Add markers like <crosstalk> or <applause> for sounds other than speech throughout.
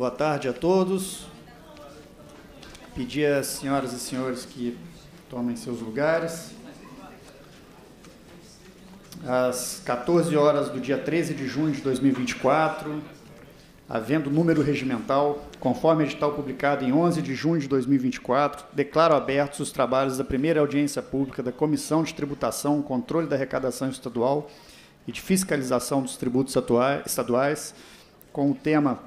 Boa tarde a todos. Pedir às senhoras e senhores que tomem seus lugares. Às 14 horas do dia 13 de junho de 2024, havendo número regimental, conforme edital publicado em 11 de junho de 2024, declaro abertos os trabalhos da primeira audiência pública da Comissão de Tributação, Controle da Arrecadação Estadual e de Fiscalização dos Tributos Estaduais, com o tema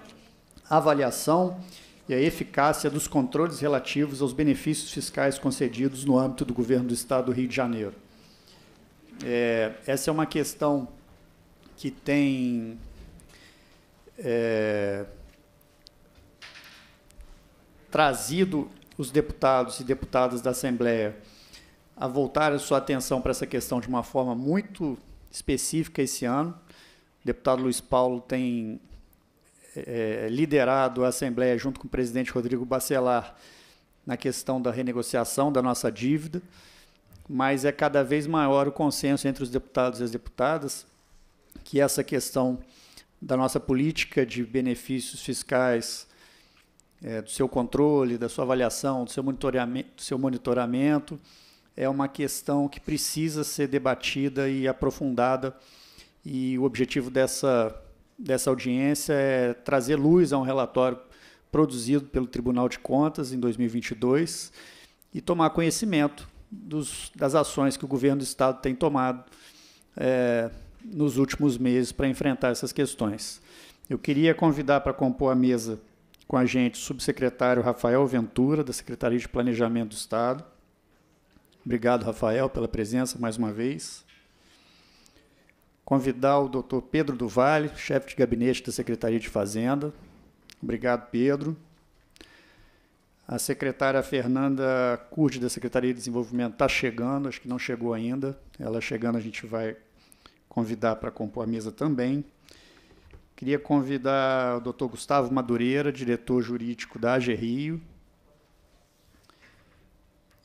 avaliação e a eficácia dos controles relativos aos benefícios fiscais concedidos no âmbito do governo do Estado do Rio de Janeiro. É, essa é uma questão que tem. É, trazido os deputados e deputadas da Assembleia a voltar a sua atenção para essa questão de uma forma muito específica esse ano. O deputado Luiz Paulo tem é, é, liderado a Assembleia junto com o presidente Rodrigo Bacelar na questão da renegociação da nossa dívida, mas é cada vez maior o consenso entre os deputados e as deputadas que essa questão da nossa política de benefícios fiscais, é, do seu controle, da sua avaliação, do seu monitoramento, do seu monitoramento é uma questão que precisa ser debatida e aprofundada. E o objetivo dessa dessa audiência é trazer luz a um relatório produzido pelo Tribunal de Contas em 2022 e tomar conhecimento dos, das ações que o governo do Estado tem tomado é, nos últimos meses para enfrentar essas questões. Eu queria convidar para compor a mesa com a gente o subsecretário Rafael Ventura, da Secretaria de Planejamento do Estado. Obrigado, Rafael, pela presença mais uma vez convidar o doutor Pedro Duvalle, chefe de gabinete da Secretaria de Fazenda. Obrigado, Pedro. A secretária Fernanda Curte, da Secretaria de Desenvolvimento, está chegando, acho que não chegou ainda. Ela chegando, a gente vai convidar para compor a mesa também. Queria convidar o doutor Gustavo Madureira, diretor jurídico da AG Rio,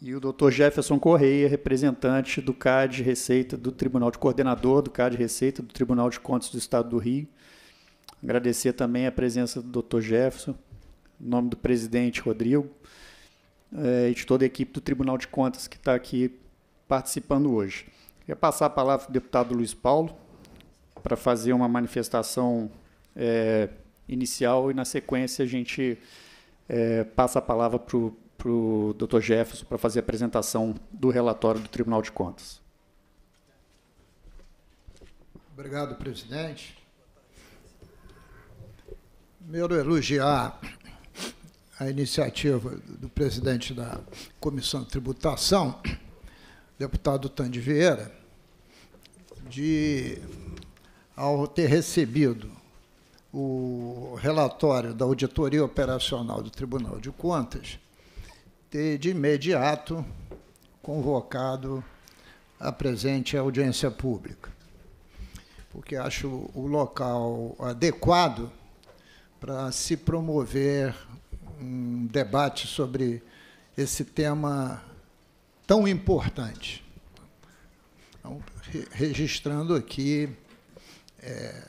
e o doutor Jefferson Correia, representante do CAD Receita, do Tribunal de Coordenador do CAD Receita, do Tribunal de Contas do Estado do Rio. Agradecer também a presença do doutor Jefferson, em nome do presidente Rodrigo, eh, e de toda a equipe do Tribunal de Contas que está aqui participando hoje. Queria passar a palavra para o deputado Luiz Paulo para fazer uma manifestação é, inicial e, na sequência, a gente é, passa a palavra para o para o Dr. Jefferson para fazer a apresentação do relatório do Tribunal de Contas. Obrigado, presidente. Primeiro, é elogiar a iniciativa do presidente da Comissão de Tributação, deputado Tandi Vieira, de, ao ter recebido o relatório da Auditoria Operacional do Tribunal de Contas, ter de imediato convocado a presente audiência pública, porque acho o local adequado para se promover um debate sobre esse tema tão importante. Então, registrando aqui é,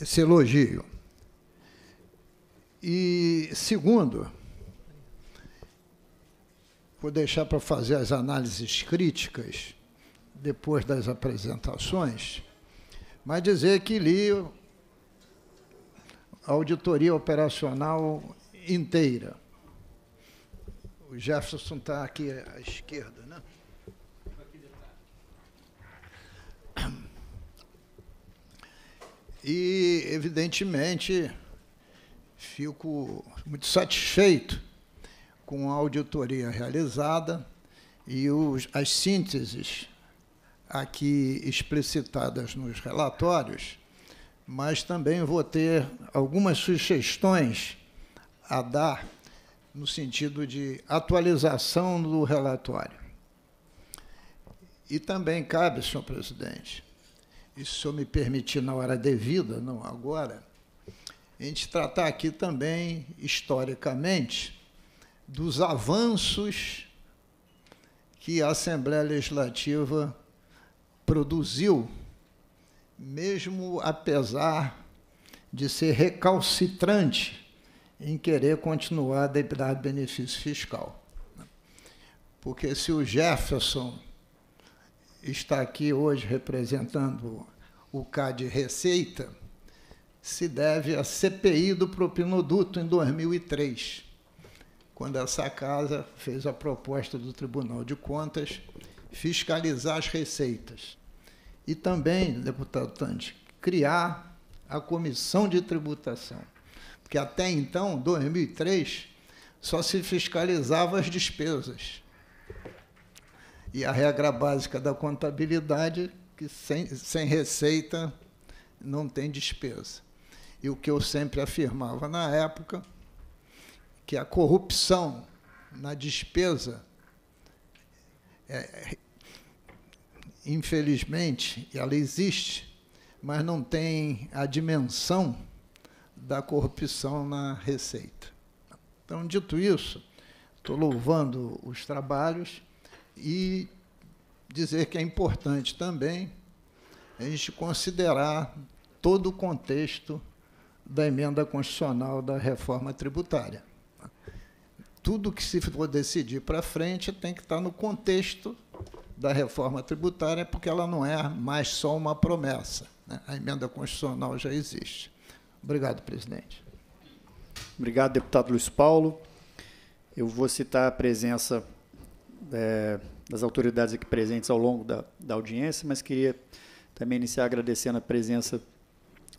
esse elogio. E, segundo, Vou deixar para fazer as análises críticas depois das apresentações, mas dizer que li a auditoria operacional inteira. O Jefferson está aqui à esquerda, né? E, evidentemente, fico muito satisfeito com a auditoria realizada e os, as sínteses aqui explicitadas nos relatórios, mas também vou ter algumas sugestões a dar no sentido de atualização do relatório. E também cabe, senhor presidente, e se o senhor me permitir na hora devida, não agora, a gente tratar aqui também, historicamente, dos avanços que a Assembleia Legislativa produziu, mesmo apesar de ser recalcitrante em querer continuar a debitar benefício fiscal. Porque se o Jefferson está aqui hoje representando o CAD Receita, se deve à CPI do propinoduto em 2003 quando essa casa fez a proposta do Tribunal de Contas fiscalizar as receitas. E também, deputado Tante, criar a Comissão de Tributação. Porque até então, 2003, só se fiscalizava as despesas. E a regra básica da contabilidade que sem, sem receita não tem despesa. E o que eu sempre afirmava na época que a corrupção na despesa, é, infelizmente, ela existe, mas não tem a dimensão da corrupção na receita. Então, dito isso, estou louvando os trabalhos e dizer que é importante também a gente considerar todo o contexto da emenda constitucional da reforma tributária tudo que se for decidir para frente tem que estar tá no contexto da reforma tributária, porque ela não é mais só uma promessa. Né? A emenda constitucional já existe. Obrigado, presidente. Obrigado, deputado Luiz Paulo. Eu vou citar a presença é, das autoridades aqui presentes ao longo da, da audiência, mas queria também iniciar agradecendo a presença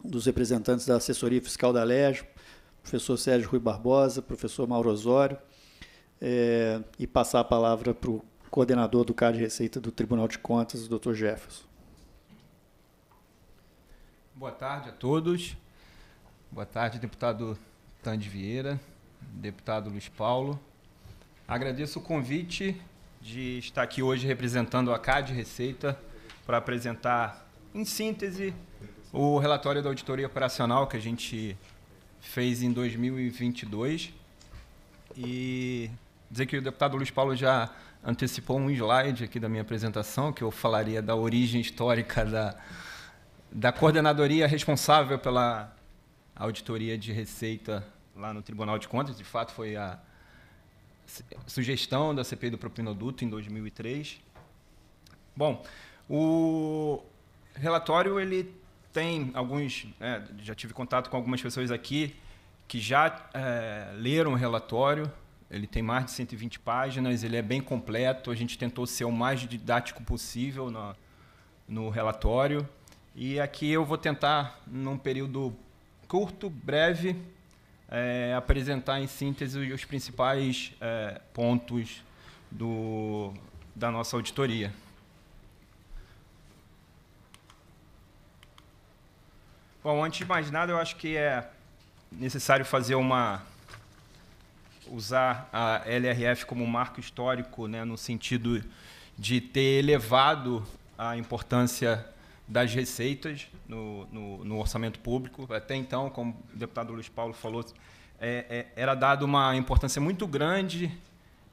dos representantes da assessoria fiscal da LEGE, professor Sérgio Rui Barbosa, professor Mauro Osório, é, e passar a palavra para o coordenador do CAD Receita do Tribunal de Contas, o Dr. Jefferson. Boa tarde a todos. Boa tarde, deputado Tande Vieira, deputado Luiz Paulo. Agradeço o convite de estar aqui hoje representando a CAD Receita para apresentar, em síntese, o relatório da auditoria operacional que a gente fez em 2022 e dizer que o deputado Luiz Paulo já antecipou um slide aqui da minha apresentação, que eu falaria da origem histórica da, da coordenadoria responsável pela auditoria de receita lá no Tribunal de Contas. De fato, foi a sugestão da CPI do Propinoduto em 2003. Bom, o relatório ele tem alguns, é, já tive contato com algumas pessoas aqui que já é, leram o relatório ele tem mais de 120 páginas, ele é bem completo, a gente tentou ser o mais didático possível no, no relatório. E aqui eu vou tentar, num período curto, breve, é, apresentar em síntese os principais é, pontos do, da nossa auditoria. Bom, antes de mais nada, eu acho que é necessário fazer uma usar a LRF como um marco histórico, né, no sentido de ter elevado a importância das receitas no, no, no orçamento público. Até então, como o deputado Luiz Paulo falou, é, é, era dada uma importância muito grande,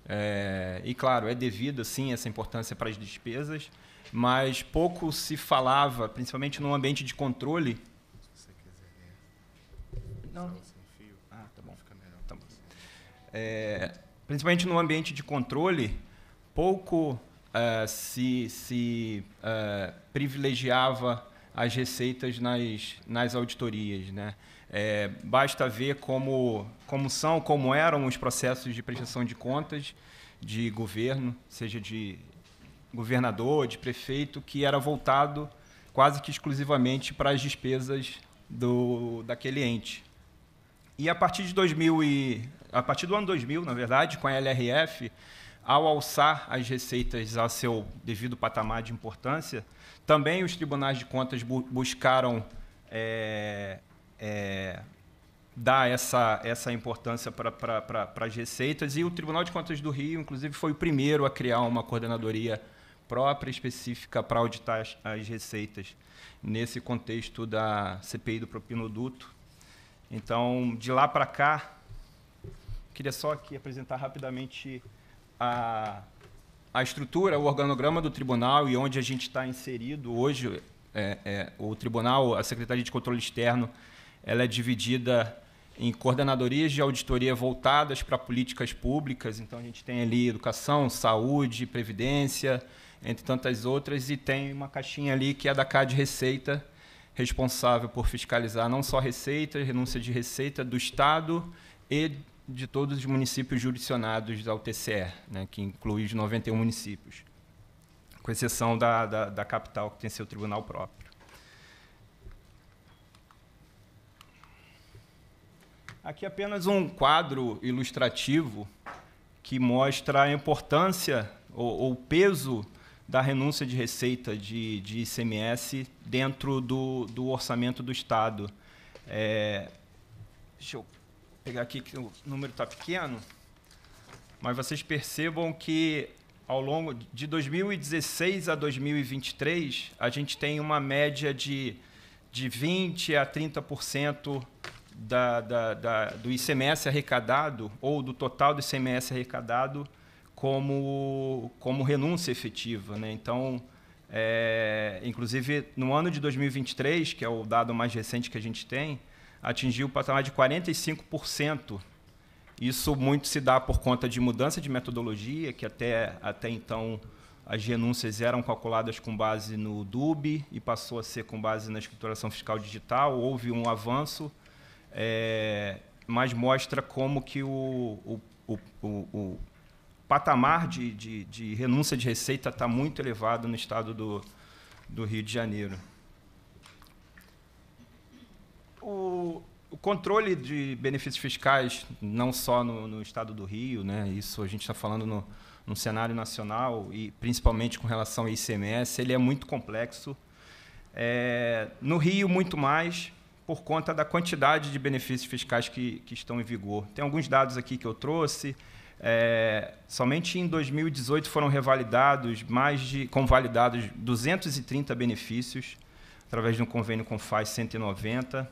é, e claro, é devido sim essa importância para as despesas, mas pouco se falava, principalmente num ambiente de controle. Não é, principalmente no ambiente de controle, pouco uh, se, se uh, privilegiava as receitas nas, nas auditorias. Né? É, basta ver como, como são, como eram os processos de prestação de contas de governo, seja de governador, de prefeito, que era voltado quase que exclusivamente para as despesas do, daquele ente. E a partir de 2000 e, a partir do ano 2000, na verdade, com a LRF, ao alçar as receitas a seu devido patamar de importância, também os tribunais de contas bu buscaram é, é, dar essa, essa importância para as receitas, e o Tribunal de Contas do Rio, inclusive, foi o primeiro a criar uma coordenadoria própria específica para auditar as, as receitas nesse contexto da CPI do propinoduto. Então, de lá para cá, Queria só aqui apresentar rapidamente a, a estrutura, o organograma do tribunal e onde a gente está inserido hoje. É, é, o tribunal, a Secretaria de Controle Externo, ela é dividida em coordenadorias de auditoria voltadas para políticas públicas. Então, a gente tem ali educação, saúde, previdência, entre tantas outras, e tem uma caixinha ali que é da CAD Receita, responsável por fiscalizar não só receita, renúncia de receita do Estado e de todos os municípios jurisdicionados ao TCE, né, que inclui os 91 municípios, com exceção da, da, da capital, que tem seu tribunal próprio. Aqui é apenas um quadro ilustrativo que mostra a importância ou o peso da renúncia de receita de, de ICMS dentro do, do orçamento do Estado. É, deixa eu pegar aqui que o número está pequeno, mas vocês percebam que ao longo de 2016 a 2023, a gente tem uma média de, de 20% a 30% da, da, da, do ICMS arrecadado, ou do total do ICMS arrecadado, como, como renúncia efetiva. Né? Então, é, inclusive, no ano de 2023, que é o dado mais recente que a gente tem, atingiu o patamar de 45%. Isso muito se dá por conta de mudança de metodologia, que até, até então as renúncias eram calculadas com base no DUB e passou a ser com base na escrituração fiscal digital. Houve um avanço, é, mas mostra como que o, o, o, o patamar de, de, de renúncia de receita está muito elevado no estado do, do Rio de Janeiro o, o controle de benefícios fiscais, não só no, no estado do Rio, né? isso a gente está falando no, no cenário nacional, e principalmente com relação ao ICMS, ele é muito complexo. É, no Rio, muito mais, por conta da quantidade de benefícios fiscais que, que estão em vigor. Tem alguns dados aqui que eu trouxe. É, somente em 2018 foram revalidados mais de convalidados 230 benefícios através de um convênio com o FAS 190.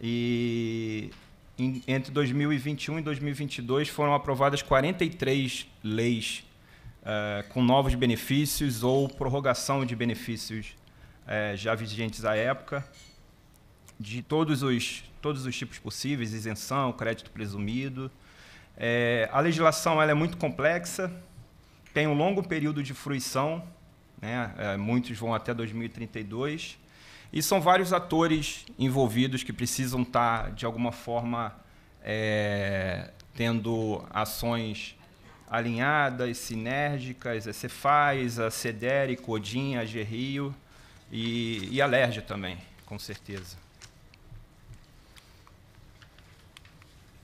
E em, entre 2021 e 2022 foram aprovadas 43 leis eh, com novos benefícios ou prorrogação de benefícios eh, já vigentes à época, de todos os, todos os tipos possíveis, isenção, crédito presumido. É, a legislação ela é muito complexa, tem um longo período de fruição, né? É, muitos vão até 2032. E são vários atores envolvidos que precisam estar, tá, de alguma forma, é, tendo ações alinhadas, sinérgicas, a é Cefaz, a Cedere, Codin, a e, e a Lerge também, com certeza.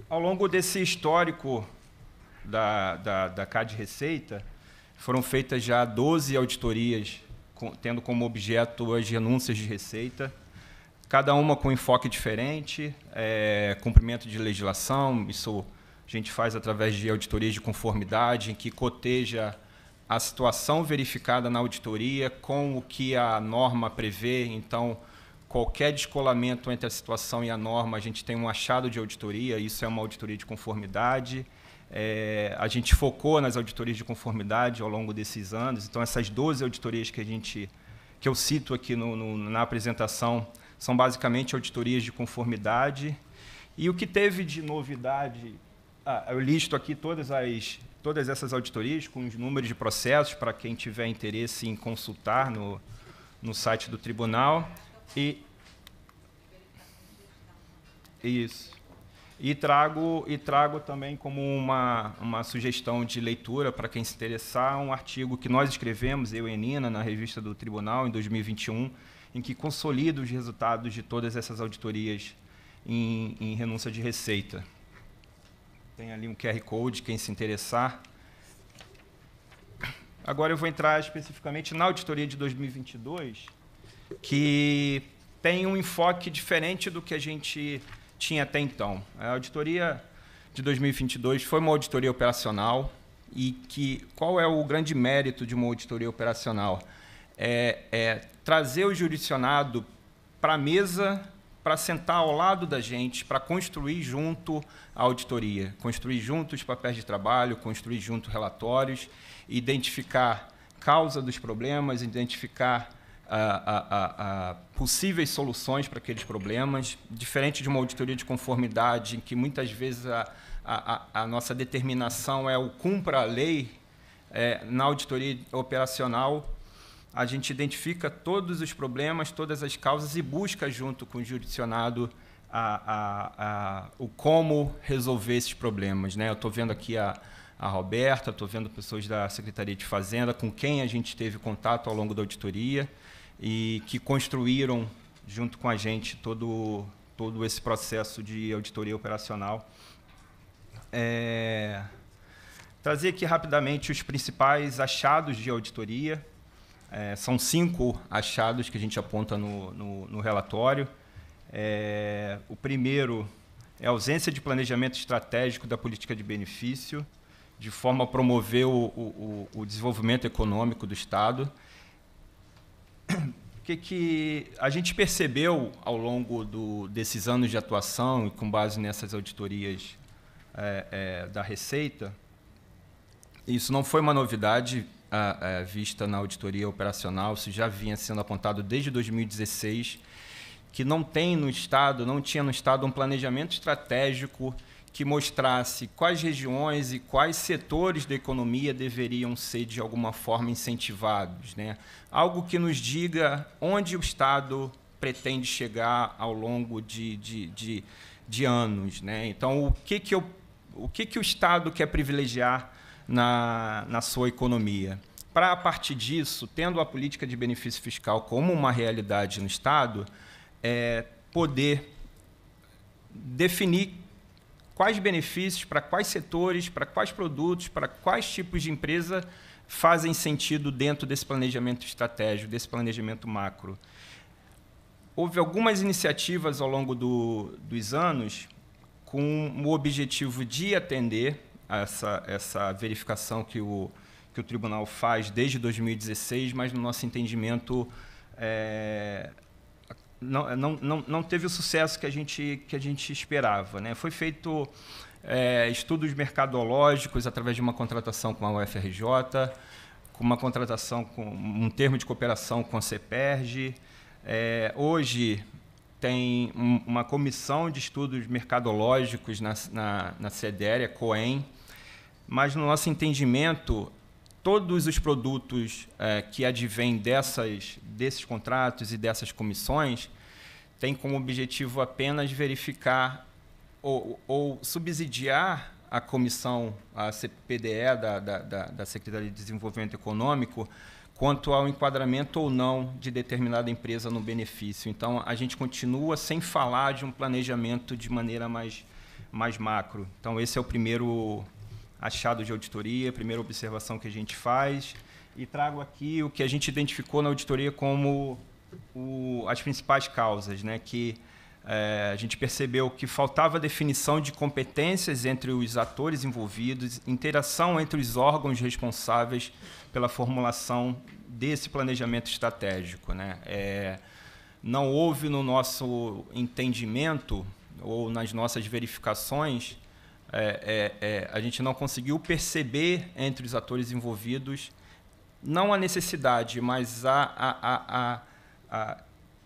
Ao longo desse histórico da, da, da CAD Receita, foram feitas já 12 auditorias com, tendo como objeto as renúncias de receita, cada uma com enfoque diferente, é, cumprimento de legislação, isso a gente faz através de auditorias de conformidade, em que coteja a situação verificada na auditoria com o que a norma prevê. Então, qualquer descolamento entre a situação e a norma, a gente tem um achado de auditoria, isso é uma auditoria de conformidade. É, a gente focou nas auditorias de conformidade ao longo desses anos. Então, essas 12 auditorias que a gente que eu cito aqui no, no, na apresentação são basicamente auditorias de conformidade. E o que teve de novidade? Ah, eu listo aqui todas as todas essas auditorias com os números de processos para quem tiver interesse em consultar no, no site do tribunal e isso e trago, e trago também como uma, uma sugestão de leitura para quem se interessar um artigo que nós escrevemos, eu e Nina, na revista do Tribunal, em 2021, em que consolida os resultados de todas essas auditorias em, em renúncia de receita. Tem ali um QR Code, quem se interessar. Agora eu vou entrar especificamente na auditoria de 2022, que tem um enfoque diferente do que a gente tinha até então. A auditoria de 2022 foi uma auditoria operacional e que qual é o grande mérito de uma auditoria operacional? É, é trazer o jurisdicionado para a mesa para sentar ao lado da gente, para construir junto a auditoria, construir junto os papéis de trabalho, construir junto relatórios, identificar causa dos problemas, identificar a, a, a possíveis soluções para aqueles problemas, diferente de uma auditoria de conformidade, em que muitas vezes a, nossa determinação é o cumpra a lei, é, na auditoria operacional a gente identifica todos os problemas, todas as causas e busca, junto com o jurisdicionado, o como resolver esses problemas. Né? Eu estou vendo aqui a, a Roberta, estou vendo pessoas da Secretaria de Fazenda, com quem a gente teve contato ao longo da auditoria e que construíram junto com a gente todo, todo esse processo de auditoria operacional. É, trazer aqui rapidamente os principais achados de auditoria. É, são cinco achados que a gente aponta no, no, no relatório. É, o primeiro é a ausência de planejamento estratégico da política de benefício, de forma a promover o, o, o desenvolvimento econômico do Estado que, que a gente percebeu ao longo do, desses anos de atuação e com base nessas auditorias é, é, da Receita, isso não foi uma novidade a, a, vista na auditoria operacional, isso já vinha sendo apontado desde 2016, que não tem no Estado, não tinha no Estado um planejamento estratégico que mostrasse quais regiões e quais setores da economia deveriam ser de alguma forma incentivados, né? Algo que nos diga onde o Estado pretende chegar ao longo de, de, de, de anos, né? Então, o que que, eu, o que que o Estado quer privilegiar na, na sua economia? Para a partir disso, tendo a política de benefício fiscal como uma realidade no Estado, é, poder definir quais benefícios, para quais setores, para quais produtos, para quais tipos de empresa fazem sentido dentro desse planejamento estratégico, desse planejamento macro. Houve algumas iniciativas ao longo do, dos anos com o objetivo de atender essa, essa verificação que o, que o tribunal faz desde 2016, mas no nosso entendimento é, não, não, não, não teve o sucesso que a gente, que a gente esperava. Né? Foi feito é, estudos mercadológicos através de uma contratação com a UFRJ, com uma contratação com um termo de cooperação com a CEPERG. É, hoje tem uma comissão de estudos mercadológicos na, na, na CEDER, a COEM, mas no nosso entendimento todos os produtos é, que advêm dessas, desses contratos e dessas comissões têm como objetivo apenas verificar ou, ou subsidiar a comissão, a CPDE, da, da, da Secretaria de Desenvolvimento Econômico, quanto ao enquadramento ou não de determinada empresa no benefício. Então, a gente continua sem falar de um planejamento de maneira mais, mais macro. Então, esse é o primeiro achados de auditoria, primeira observação que a gente faz, e trago aqui o que a gente identificou na auditoria como o, as principais causas, né? que é, a gente percebeu que faltava definição de competências entre os atores envolvidos, interação entre os órgãos responsáveis pela formulação desse planejamento estratégico. Né? É, não houve no nosso entendimento ou nas nossas verificações é, é, é, a gente não conseguiu perceber entre os atores envolvidos não a necessidade, mas a, a, a, a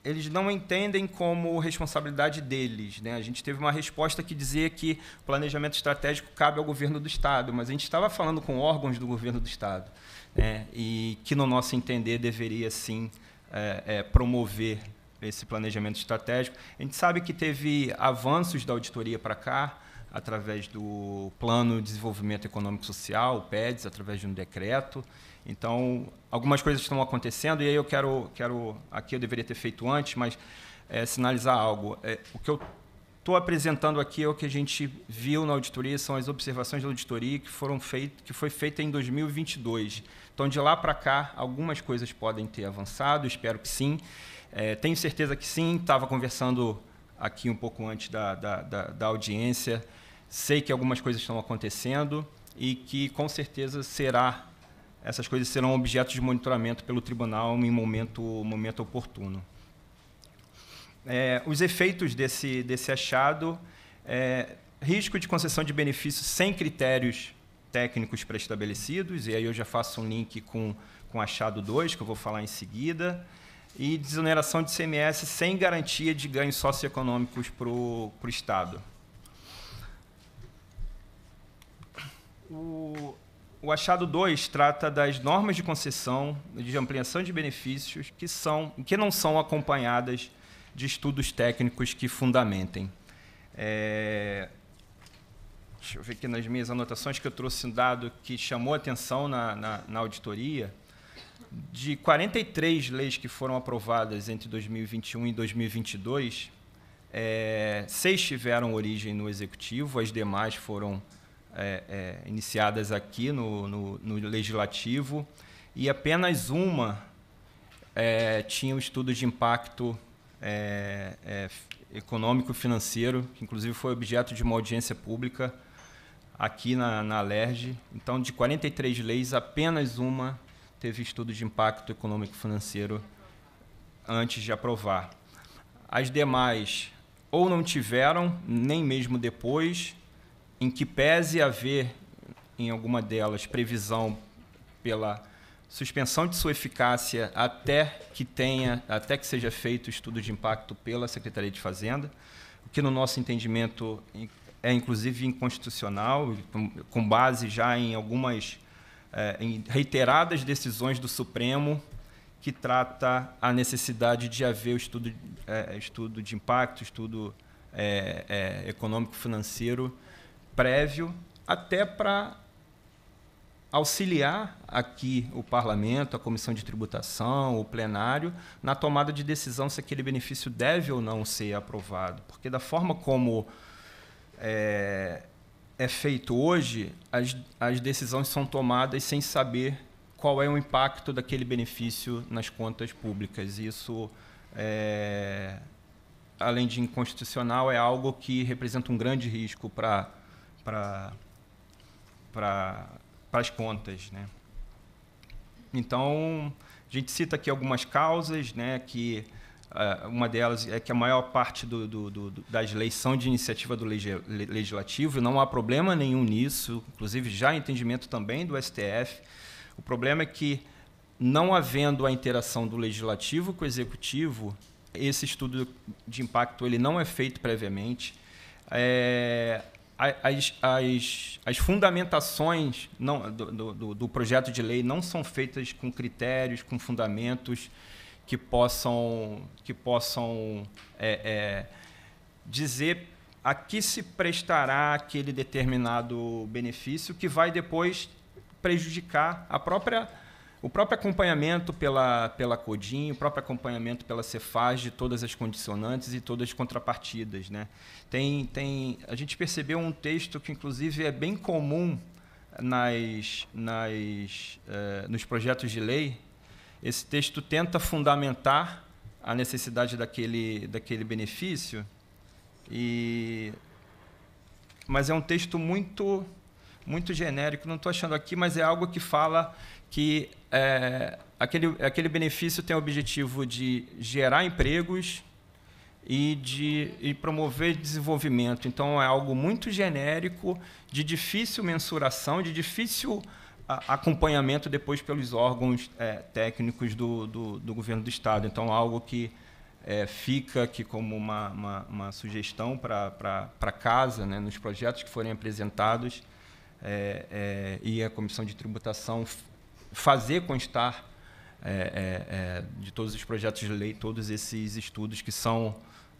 eles não entendem como responsabilidade deles. Né? A gente teve uma resposta que dizia que planejamento estratégico cabe ao governo do Estado, mas a gente estava falando com órgãos do governo do Estado, né? e que, no nosso entender, deveria sim é, é, promover esse planejamento estratégico. A gente sabe que teve avanços da auditoria para cá, através do Plano de Desenvolvimento Econômico Social, o PEDS, através de um decreto. Então, algumas coisas estão acontecendo e aí eu quero, quero aqui eu deveria ter feito antes, mas é, sinalizar algo. É, o que eu estou apresentando aqui é o que a gente viu na auditoria, são as observações da auditoria que foram feitas, que foi feita em 2022. Então, de lá para cá, algumas coisas podem ter avançado, espero que sim. É, tenho certeza que sim, estava conversando aqui um pouco antes da, da, da, da audiência sei que algumas coisas estão acontecendo e que com certeza será essas coisas serão objeto de monitoramento pelo tribunal em momento momento oportuno. É, os efeitos desse desse achado é, risco de concessão de benefícios sem critérios técnicos pré-estabelecidos, e aí eu já faço um link com, com achado 2, que eu vou falar em seguida, e desoneração de CMS sem garantia de ganhos socioeconômicos para o Estado. O, o achado 2 trata das normas de concessão, de ampliação de benefícios, que, são, que não são acompanhadas de estudos técnicos que fundamentem. É, deixa eu ver aqui nas minhas anotações que eu trouxe um dado que chamou atenção na, na, na auditoria. De 43 leis que foram aprovadas entre 2021 e 2022, é, seis tiveram origem no executivo, as demais foram é, é, iniciadas aqui no, no, no, Legislativo e apenas uma é, tinha um estudo de impacto é, é, econômico financeiro, que inclusive foi objeto de uma audiência pública aqui na, na LERJ. Então, de 43 leis, apenas uma teve estudo de impacto econômico financeiro antes de aprovar. As demais ou não tiveram, nem mesmo depois, em que pese haver em alguma delas previsão pela suspensão de sua eficácia até que tenha, até que seja feito o estudo de impacto pela Secretaria de Fazenda, o que no nosso entendimento é inclusive inconstitucional, com base já em algumas eh, em reiteradas decisões do Supremo que trata a necessidade de haver o estudo, eh, estudo de impacto, estudo eh, é, econômico financeiro prévio, até para auxiliar aqui o parlamento, a comissão de tributação, o plenário, na tomada de decisão se aquele benefício deve ou não ser aprovado. Porque, da forma como é, é feito hoje, as, as decisões são tomadas sem saber qual é o impacto daquele benefício nas contas públicas. Isso é, além de inconstitucional, é algo que representa um grande risco para para as contas. Né? Então, a gente cita aqui algumas causas, né, que uh, uma delas é que a maior parte do, do, do, das leis são de iniciativa do legislativo, não há problema nenhum nisso, inclusive já entendimento também do STF. O problema é que, não havendo a interação do legislativo com o executivo, esse estudo de impacto ele não é feito previamente. É, as, as, as fundamentações não, do, do, do, projeto de lei não são feitas com critérios, com fundamentos que possam, que possam é, é, dizer a que se prestará aquele determinado benefício que vai depois prejudicar a própria o próprio acompanhamento pela, pela Codin, o próprio acompanhamento pela Cefaz de todas as condicionantes e todas as contrapartidas. Né? Tem, tem, a gente percebeu um texto que, inclusive, é bem comum nas, nas, eh, nos projetos de lei. Esse texto tenta fundamentar a necessidade daquele, daquele benefício, e mas é um texto muito muito genérico, não estou achando aqui, mas é algo que fala que é, aquele, aquele benefício tem o objetivo de gerar empregos e de e promover desenvolvimento. Então, é algo muito genérico, de difícil mensuração, de difícil acompanhamento depois pelos órgãos é, técnicos do, do, do, governo do Estado. Então, algo que é, fica aqui como uma, uma, uma sugestão para casa, né, nos projetos que forem apresentados, é, é e a Comissão de Tributação fazer constar é, é, é, de todos os projetos de lei, todos esses estudos que são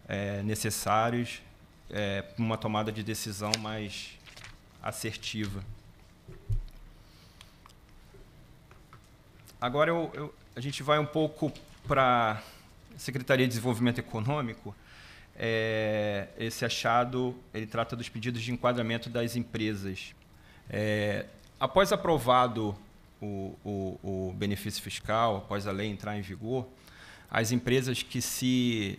é, necessários é, para uma tomada de decisão mais assertiva. Agora eu, eu, a gente vai um pouco para a Secretaria de Desenvolvimento Econômico. É, esse achado ele trata dos pedidos de enquadramento das empresas. É, após aprovado o, o, o benefício fiscal, após a lei entrar em vigor, as empresas que se,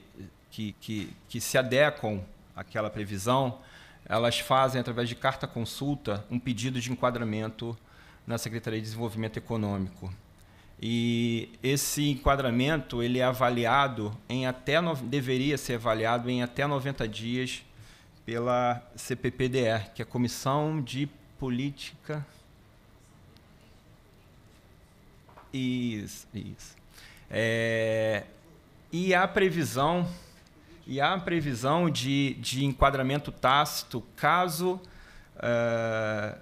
que, que, que se adequam àquela previsão, elas fazem, através de carta consulta, um pedido de enquadramento na Secretaria de Desenvolvimento Econômico. E esse enquadramento ele é avaliado em até deveria ser avaliado em até 90 dias pela CPPDR, que é a Comissão de Política Isso, isso. É, e a previsão e há previsão de, de enquadramento tácito caso uh,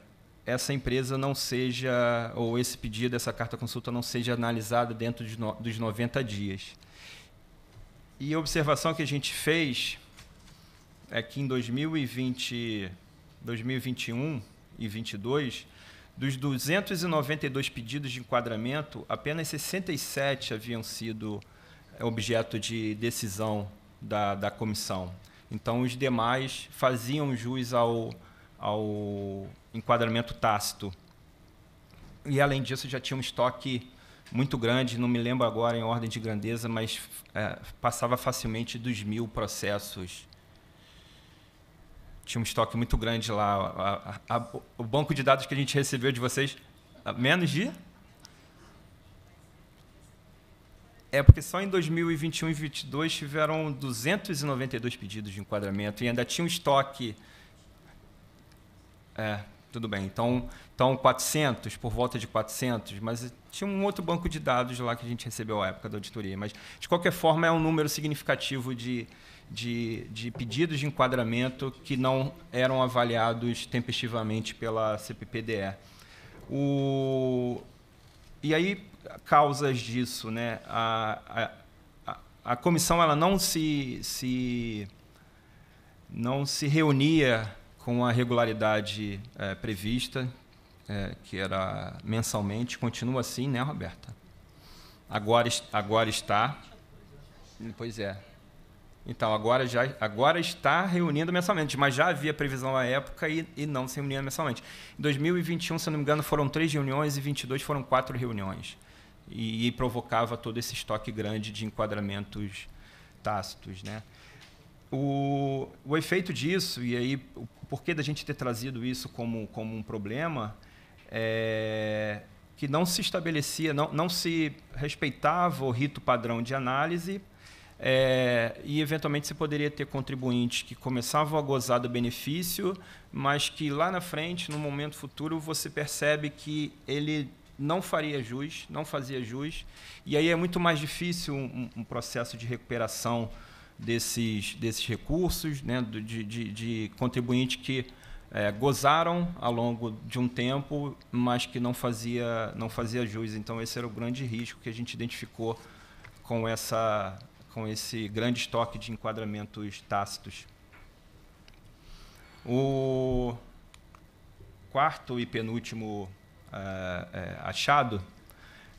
essa empresa não seja, ou esse pedido, essa carta consulta não seja analisada dentro de no, dos 90 dias. E a observação que a gente fez é que em 2020, 2021 e 2022 dos 292 pedidos de enquadramento, apenas 67 haviam sido é, objeto de decisão da, da comissão. Então, os demais faziam jus ao, ao enquadramento tácito. E, além disso, já tinha um estoque muito grande, não me lembro agora em ordem de grandeza, mas é, passava facilmente dos mil processos tinha um estoque muito grande lá. A, a, a, o banco de dados que a gente recebeu de vocês, menos de? É porque só em 2021 e 2022 tiveram 292 pedidos de enquadramento e ainda tinha um estoque. É, tudo bem. Então, então 400, por volta de 400, mas tinha um outro banco de dados lá que a gente recebeu à época da auditoria. Mas, de qualquer forma, é um número significativo de, de, de pedidos de enquadramento que não eram avaliados tempestivamente pela CPPDE. O, e aí, causas disso, né? A, a, a comissão ela não se, se, não se reunia com a regularidade é, prevista, é, que era mensalmente, continua assim, né, Roberta? Agora, agora está. Pois é, então, agora já agora está reunindo mensalmente, mas já havia previsão à época e, e não se reunia mensalmente. Em 2021, se não me engano, foram três reuniões e 22 foram quatro reuniões. E, e provocava todo esse estoque grande de enquadramentos tácitos. Né? O, o efeito disso, e aí o porquê da gente ter trazido isso como, como um problema, é que não se estabelecia, não, não se respeitava o rito padrão de análise é, e eventualmente você poderia ter contribuintes que começavam a gozar do benefício, mas que lá na frente, no momento futuro, você percebe que ele não faria jus, não fazia jus, e aí é muito mais difícil um, um processo de recuperação desses, desses recursos, né, de, de, de contribuintes que é, gozaram ao longo de um tempo, mas que não fazia, não fazia jus. Então, esse era o grande risco que a gente identificou com essa com esse grande estoque de enquadramentos tácitos. O quarto e penúltimo uh, achado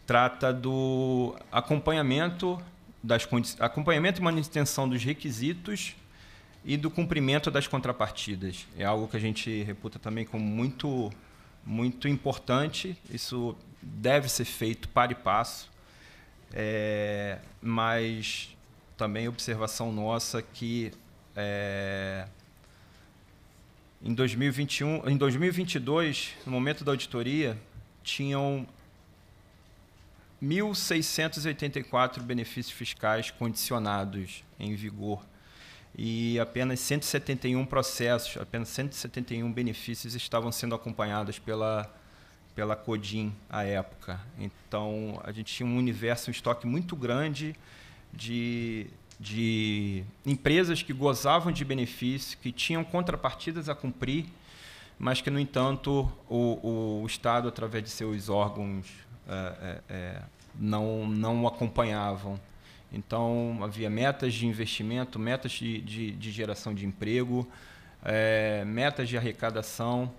trata do acompanhamento das acompanhamento e manutenção dos requisitos e do cumprimento das contrapartidas. É algo que a gente reputa também como muito muito importante. Isso deve ser feito para e passo, é, mas também observação nossa que é, em 2021, em 2022, no momento da auditoria, tinham 1.684 benefícios fiscais condicionados em vigor e apenas 171 processos, apenas 171 benefícios estavam sendo acompanhados pela pela Codim à época. Então, a gente tinha um universo, um estoque muito grande de, de empresas que gozavam de benefício, que tinham contrapartidas a cumprir, mas que, no entanto, o, o Estado, através de seus órgãos, é, é, é, não, não acompanhavam. Então, havia metas de investimento, metas de, de, de geração de emprego, é, metas de arrecadação.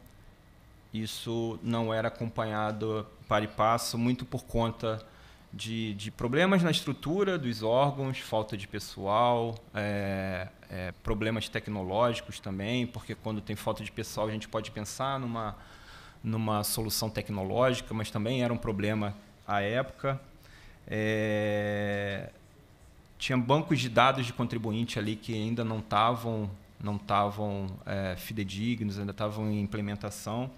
Isso não era acompanhado para e passo, muito por conta de, de problemas na estrutura dos órgãos, falta de pessoal, é, é, problemas tecnológicos também, porque quando tem falta de pessoal a gente pode pensar numa, numa solução tecnológica, mas também era um problema à época. É, tinha bancos de dados de contribuinte ali que ainda não estavam não estavam é, fidedignos, ainda estavam em implementação.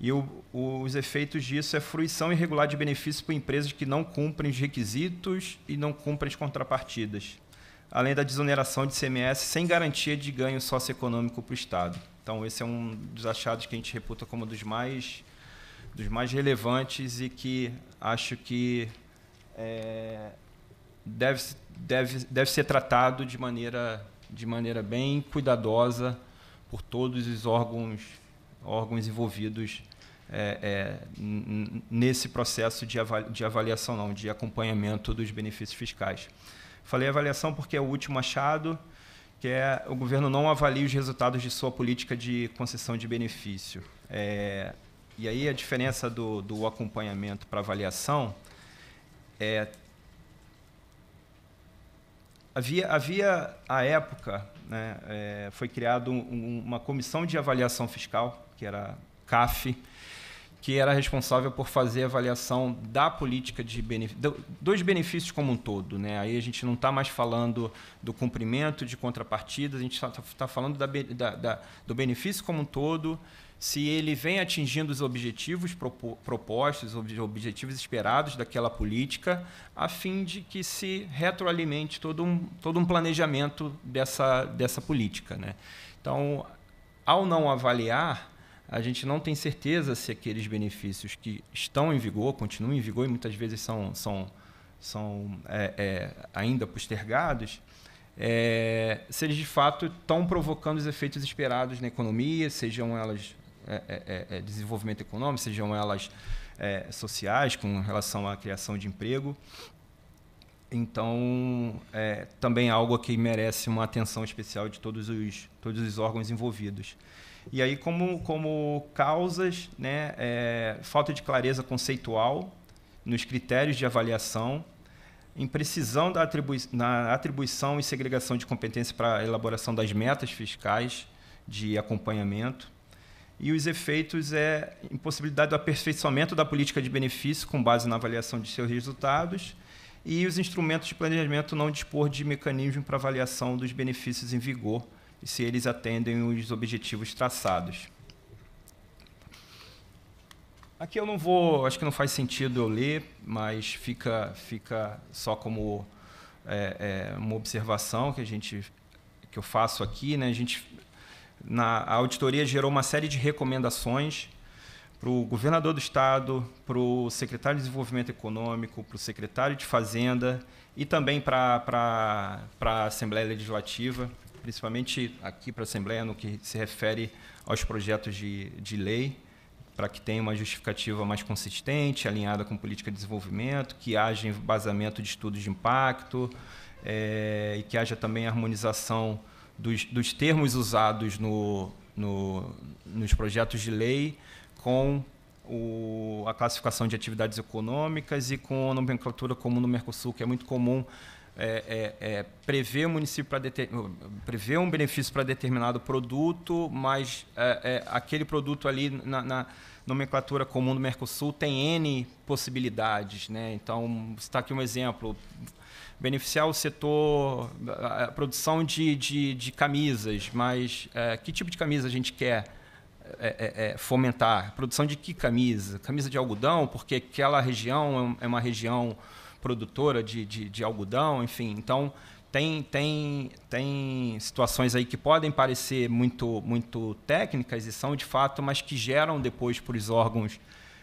E o, os efeitos disso é fruição irregular de benefícios para empresas que não cumprem os requisitos e não cumprem as contrapartidas, além da desoneração de CMS sem garantia de ganho socioeconômico para o Estado. Então, esse é um dos achados que a gente reputa como dos mais, dos mais relevantes e que acho que é, deve, deve, deve ser tratado de maneira, de maneira bem cuidadosa por todos os órgãos órgãos envolvidos é, é, nesse processo de, de avaliação, não, de acompanhamento dos benefícios fiscais. Falei avaliação porque é o último achado, que é o governo não avalia os resultados de sua política de concessão de benefício. É, e aí a diferença do, do acompanhamento para avaliação é havia havia à época né, é, foi criado um, uma comissão de avaliação fiscal que era CAF, que era responsável por fazer a avaliação da política de benef... dos benefícios como um todo. Né? Aí a gente não está mais falando do cumprimento de contrapartidas, a gente está tá falando da, da, da, do benefício como um todo, se ele vem atingindo os objetivos propostos, os objetivos esperados daquela política, a fim de que se retroalimente todo um, todo um planejamento dessa, dessa política. Né? Então, ao não avaliar, a gente não tem certeza se aqueles benefícios que estão em vigor, continuam em vigor e muitas vezes são, são, são é, é, ainda postergados, é, se eles de fato estão provocando os efeitos esperados na economia, sejam elas é, é, é, desenvolvimento econômico, sejam elas sociais, com relação à criação de emprego. Então, também algo que merece uma atenção especial de todos os, todos os órgãos envolvidos. E aí, como, como causas, né, é, falta de clareza conceitual nos critérios de avaliação, imprecisão da atribui na atribuição e segregação de competência para a elaboração das metas fiscais de acompanhamento, e os efeitos é impossibilidade do aperfeiçoamento da política de benefício com base na avaliação de seus resultados e os instrumentos de planejamento não dispor de mecanismo para avaliação dos benefícios em vigor e se eles atendem os objetivos traçados. Aqui eu não vou, acho que não faz sentido eu ler, mas fica, fica só como é, é, uma observação que a gente que eu faço aqui, né? A gente na a auditoria gerou uma série de recomendações para o governador do estado, para o secretário de desenvolvimento econômico, para o secretário de fazenda e também para para a Assembleia Legislativa principalmente aqui para a Assembleia, no que se refere aos projetos de, de lei, para que tenha uma justificativa mais consistente, alinhada com política de desenvolvimento, que haja embasamento de estudos de impacto é, e que haja também harmonização dos, dos termos usados no, no, nos projetos de lei com o, a classificação de atividades econômicas e com a nomenclatura comum no Mercosul, que é muito comum é, é, é, prever, município deter, prever um benefício para determinado produto, mas é, é, aquele produto ali na, na, nomenclatura comum do Mercosul tem N possibilidades. Né? Então, está aqui um exemplo. Beneficiar o setor, a produção de, de, de camisas, mas é, que tipo de camisa a gente quer? É, é, fomentar? Produção de que camisa? Camisa de algodão, porque aquela região é uma região produtora de, de, de algodão, enfim. Então, tem, tem, tem situações aí que podem parecer muito, muito técnicas e são de fato, mas que geram depois para os órgãos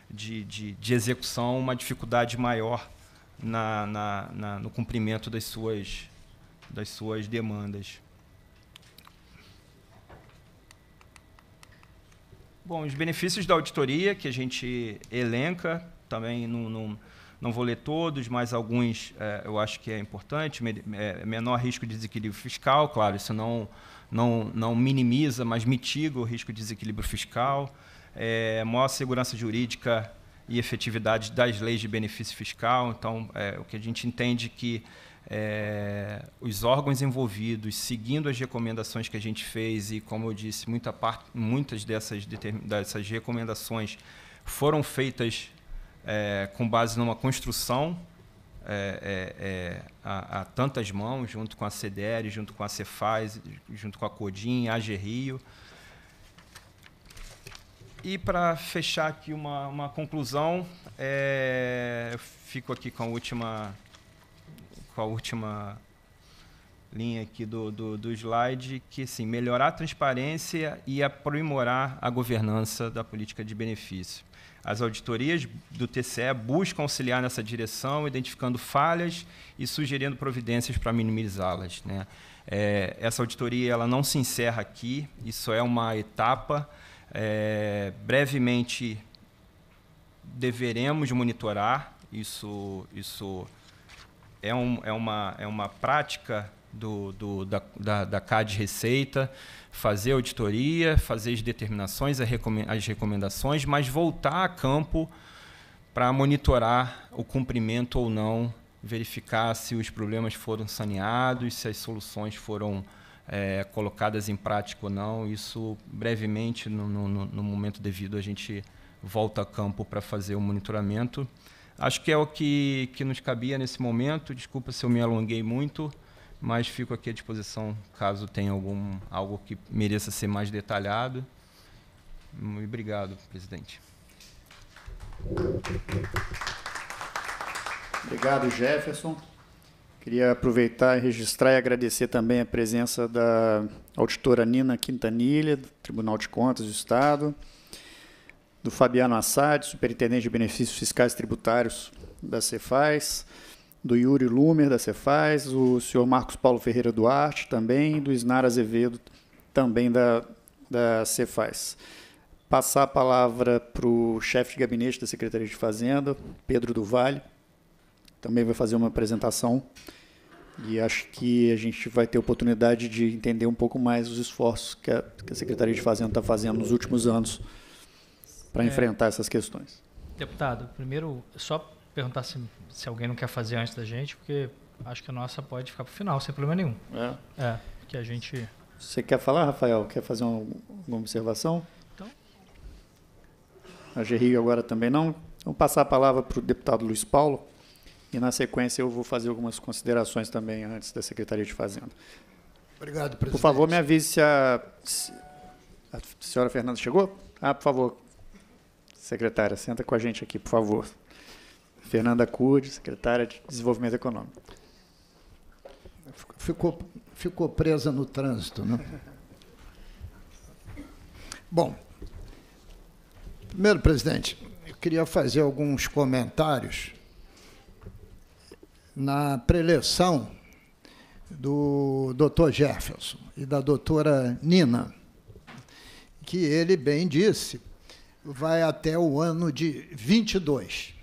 de, de, de, execução uma dificuldade maior na, na, na, no cumprimento das suas, das suas demandas. Bom, os benefícios da auditoria que a gente elenca também num, não vou ler todos, mas alguns é, eu acho que é importante. É, menor risco de desequilíbrio fiscal, claro, isso não, não, não minimiza, mas mitiga o risco de desequilíbrio fiscal. É, maior segurança jurídica e efetividade das leis de benefício fiscal. Então, é, o que a gente entende que é, os órgãos envolvidos, seguindo as recomendações que a gente fez, e como eu disse, muita parte, muitas dessas, dessas recomendações foram feitas é, com base numa construção é, é, é, a, a, tantas mãos, junto com a CDR, junto com a Cefaz, junto com a Codin, a Rio. E para fechar aqui uma, uma conclusão, eu é, fico aqui com a última com a última linha aqui do, do, do, slide, que sim, melhorar a transparência e aprimorar a governança da política de benefício. As auditorias do TCE buscam auxiliar nessa direção, identificando falhas e sugerindo providências para minimizá-las. Né? É, essa auditoria ela não se encerra aqui, isso é uma etapa. É, brevemente deveremos monitorar, isso, isso é, um, é, uma, é uma prática do, do, da, da, da CAD Receita, fazer auditoria, fazer as determinações, as recomendações, mas voltar a campo para monitorar o cumprimento ou não, verificar se os problemas foram saneados, se as soluções foram é, colocadas em prática ou não. Isso, brevemente, no, no, no momento devido, a gente volta a campo para fazer o monitoramento. Acho que é o que, que nos cabia nesse momento. Desculpa se eu me alonguei muito mas fico aqui à disposição caso tenha algum algo que mereça ser mais detalhado. Muito obrigado, presidente. Obrigado, Jefferson. Queria aproveitar e registrar e agradecer também a presença da auditora Nina Quintanilha, do Tribunal de Contas do Estado, do Fabiano Assad, superintendente de benefícios fiscais tributários da Cefaz, do Yuri Lumer, da Cefaz, o senhor Marcos Paulo Ferreira Duarte também, do Isnar Azevedo, também da, da Cefaz. Passar a palavra para o chefe de gabinete da Secretaria de Fazenda, Pedro do Vale, também vai fazer uma apresentação e acho que a gente vai ter oportunidade de entender um pouco mais os esforços que a, que a Secretaria de Fazenda está fazendo nos últimos anos para é, enfrentar essas questões. Deputado, primeiro, só perguntar se se alguém não quer fazer antes da gente, porque acho que a nossa pode ficar para o final, sem problema nenhum. É. É, que a gente. Você quer falar, Rafael? Quer fazer uma, uma observação? Então. A Gerrigo agora também não. Vamos passar a palavra para o deputado Luiz Paulo. E na sequência eu vou fazer algumas considerações também antes da Secretaria de Fazenda. Obrigado, presidente. Por favor, me avise se a, se a senhora Fernanda chegou. Ah, por favor. Secretária, senta com a gente aqui, por favor. Fernanda Curdi, secretária de Desenvolvimento Econômico. Ficou, ficou presa no trânsito, não? Né? Bom, primeiro, presidente, eu queria fazer alguns comentários. Na preleção do Dr. Jefferson e da doutora Nina, que ele bem disse, vai até o ano de 22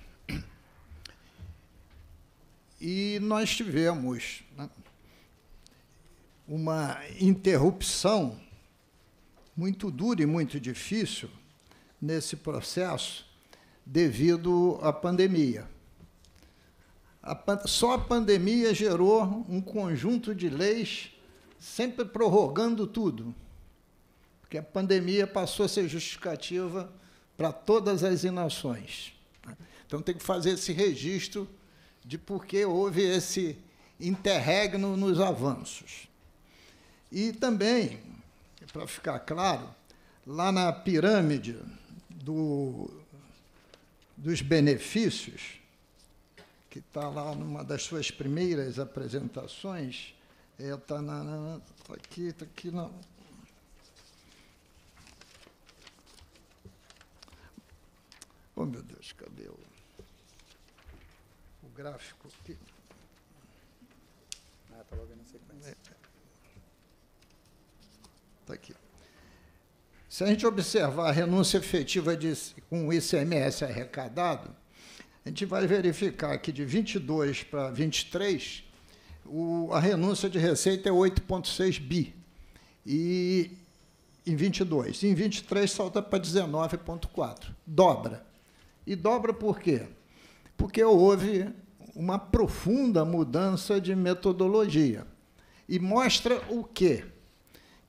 e nós tivemos né, uma interrupção muito dura e muito difícil nesse processo devido à pandemia. A, só a pandemia gerou um conjunto de leis sempre prorrogando tudo, porque a pandemia passou a ser justificativa para todas as inações. Né. Então tem que fazer esse registro de por que houve esse interregno nos avanços. E também, para ficar claro, lá na pirâmide do, dos benefícios, que está lá numa das suas primeiras apresentações, está é, tá, tá aqui, está aqui não Oh, meu Deus, cadê o gráfico aqui. Ah, tá logo na sequência. Está é. aqui. Se a gente observar a renúncia efetiva de, com o ICMS arrecadado, a gente vai verificar que de 22 para 23, o, a renúncia de receita é 8,6 bi. E em 22. Em 23 salta para 19,4. Dobra. E dobra por quê? Porque houve uma profunda mudança de metodologia. E mostra o quê?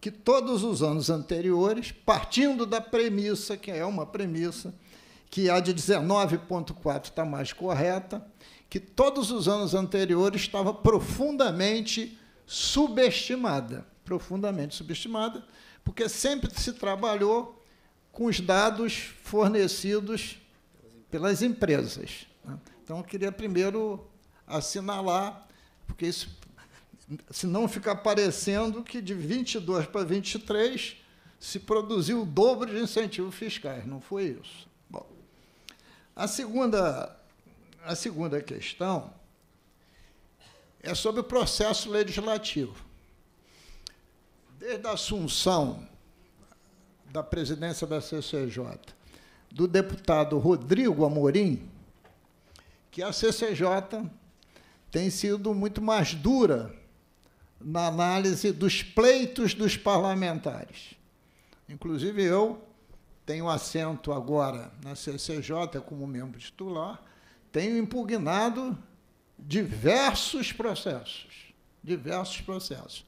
Que todos os anos anteriores, partindo da premissa, que é uma premissa, que a de 19.4 está mais correta, que todos os anos anteriores estava profundamente subestimada, profundamente subestimada, porque sempre se trabalhou com os dados fornecidos pelas empresas. Né? Então, eu queria primeiro assinalar, porque isso, se não fica parecendo que de 22 para 23 se produziu o dobro de incentivos fiscais, não foi isso. Bom, a segunda, a segunda questão é sobre o processo legislativo. Desde a assunção da presidência da CCJ do deputado Rodrigo Amorim, que a CCJ tem sido muito mais dura na análise dos pleitos dos parlamentares. Inclusive, eu tenho assento agora na CCJ como membro titular, tenho impugnado diversos processos. Diversos processos.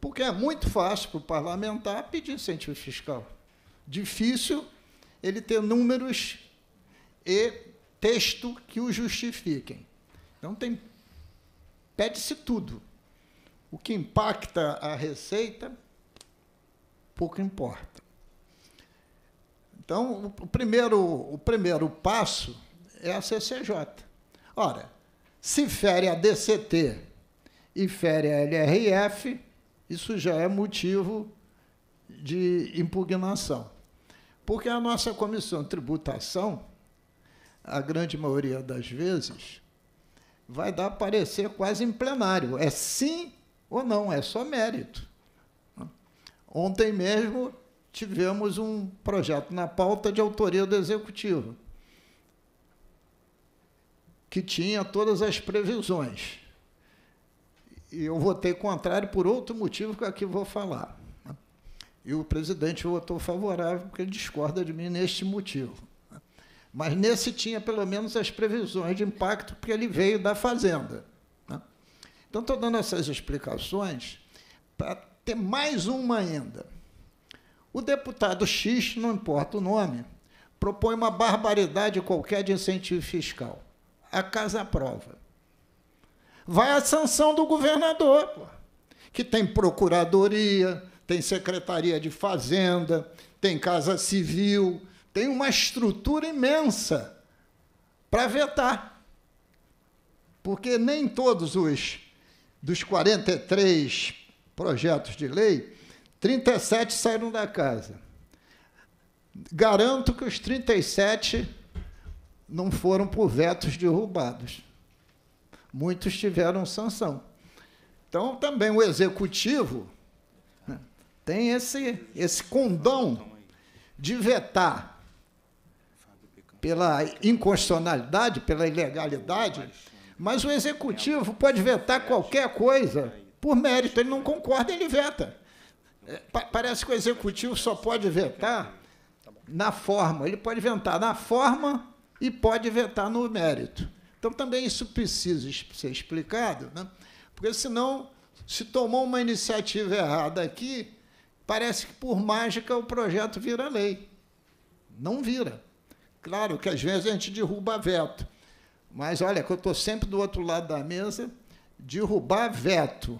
Porque é muito fácil para o parlamentar pedir incentivo fiscal. Difícil ele ter números e texto que o justifiquem. Então tem pede-se tudo. O que impacta a receita, pouco importa. Então, o primeiro, o primeiro passo é a CCJ. Ora, se fere a DCT e fere a LRF, isso já é motivo de impugnação. Porque a nossa comissão de tributação a grande maioria das vezes, vai dar parecer quase em plenário. É sim ou não, é só mérito. Ontem mesmo tivemos um projeto na pauta de autoria do Executivo, que tinha todas as previsões. E eu votei contrário por outro motivo que aqui vou falar. E o presidente votou favorável porque ele discorda de mim neste motivo. Mas nesse tinha pelo menos as previsões de impacto, porque ele veio da Fazenda. Né? Então, estou dando essas explicações para ter mais uma ainda. O deputado X, não importa o nome, propõe uma barbaridade qualquer de incentivo fiscal. A casa aprova. Vai a sanção do governador, pô, que tem procuradoria, tem secretaria de fazenda, tem casa civil, tem uma estrutura imensa para vetar. Porque nem todos os dos 43 projetos de lei, 37 saíram da casa. Garanto que os 37 não foram por vetos derrubados. Muitos tiveram sanção. Então, também o executivo né, tem esse, esse condão de vetar pela inconstitucionalidade, pela ilegalidade, mas o executivo pode vetar qualquer coisa por mérito. Ele não concorda, ele veta. É, parece que o executivo só pode vetar na forma. Ele pode vetar na forma e pode vetar no mérito. Então, também isso precisa ser explicado, né? porque senão se tomou uma iniciativa errada aqui, parece que por mágica o projeto vira lei. Não vira. Claro que às vezes a gente derruba veto, mas olha que eu estou sempre do outro lado da mesa, derrubar veto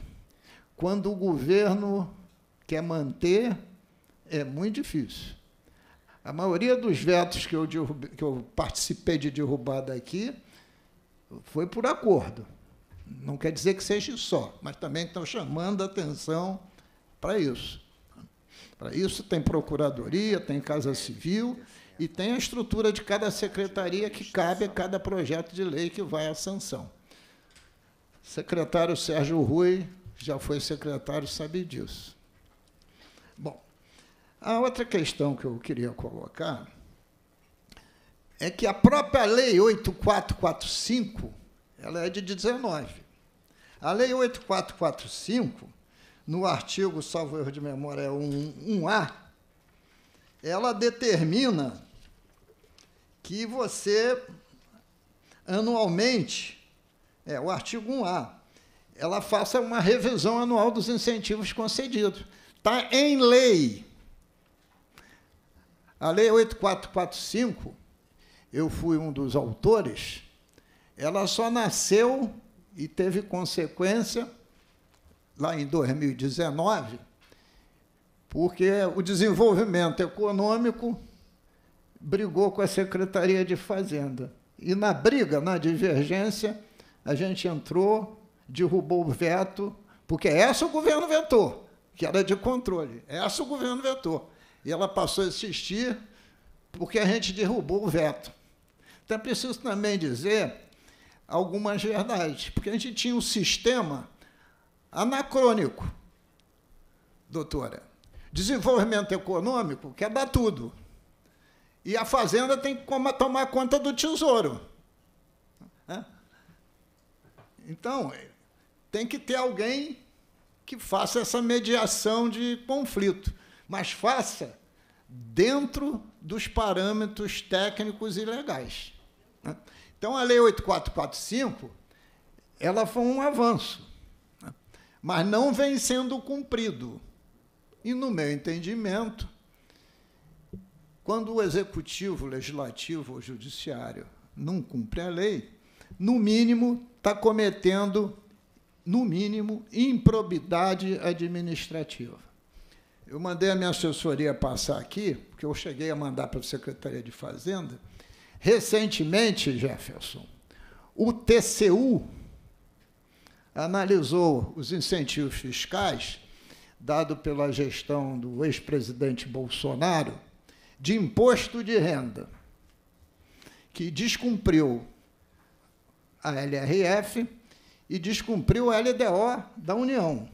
quando o governo quer manter é muito difícil. A maioria dos vetos que eu, que eu participei de derrubar daqui foi por acordo. Não quer dizer que seja só, mas também estão chamando a atenção para isso. Para isso tem procuradoria, tem Casa Civil e tem a estrutura de cada secretaria que cabe a cada projeto de lei que vai à sanção. Secretário Sérgio Rui já foi secretário, sabe disso. Bom, a outra questão que eu queria colocar é que a própria Lei 8445 ela é de 19. A Lei 8445, no artigo, salvo erro de memória, 1A, ela determina que você anualmente, é, o artigo 1A, ela faça uma revisão anual dos incentivos concedidos. Está em lei. A Lei 8445, eu fui um dos autores, ela só nasceu e teve consequência lá em 2019, porque o desenvolvimento econômico brigou com a Secretaria de Fazenda. E na briga, na divergência, a gente entrou, derrubou o veto, porque essa o governo vetou, que era de controle. Essa o governo vetou. E ela passou a existir porque a gente derrubou o veto. Então é preciso também dizer algumas verdades, porque a gente tinha um sistema anacrônico, doutora. Desenvolvimento econômico quer dar tudo. E a fazenda tem que tomar conta do tesouro. Então, eh, tem que ter alguém que faça essa mediação de conflito, mas faça dentro dos parâmetros técnicos e legais. Então, a Lei 8445 ela foi um avanço, mas não vem sendo cumprido. E, no meu entendimento, quando o executivo, legislativo ou judiciário não cumpre a lei, no mínimo está cometendo, no mínimo, improbidade administrativa. Eu mandei a minha assessoria passar aqui, porque eu cheguei a mandar para a Secretaria de Fazenda. Recentemente, Jefferson, o TCU analisou os incentivos fiscais dado pela gestão do ex-presidente Bolsonaro de imposto de renda, que descumpriu a LRF e descumpriu a LDO da União.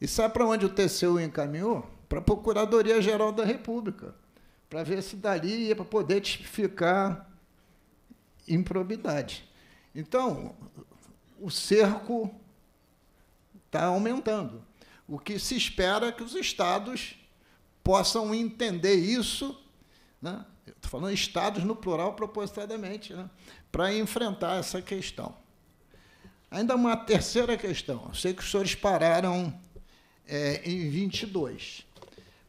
E sabe para onde o TCU encaminhou? Para a Procuradoria-Geral da República, para ver se dali ia para poder tipificar improbidade. Então, o cerco está aumentando. O que se espera é que os estados possam entender isso, né? estou falando estados no plural propositadamente, né? para enfrentar essa questão. Ainda uma terceira questão. Eu sei que os senhores pararam é, em 22,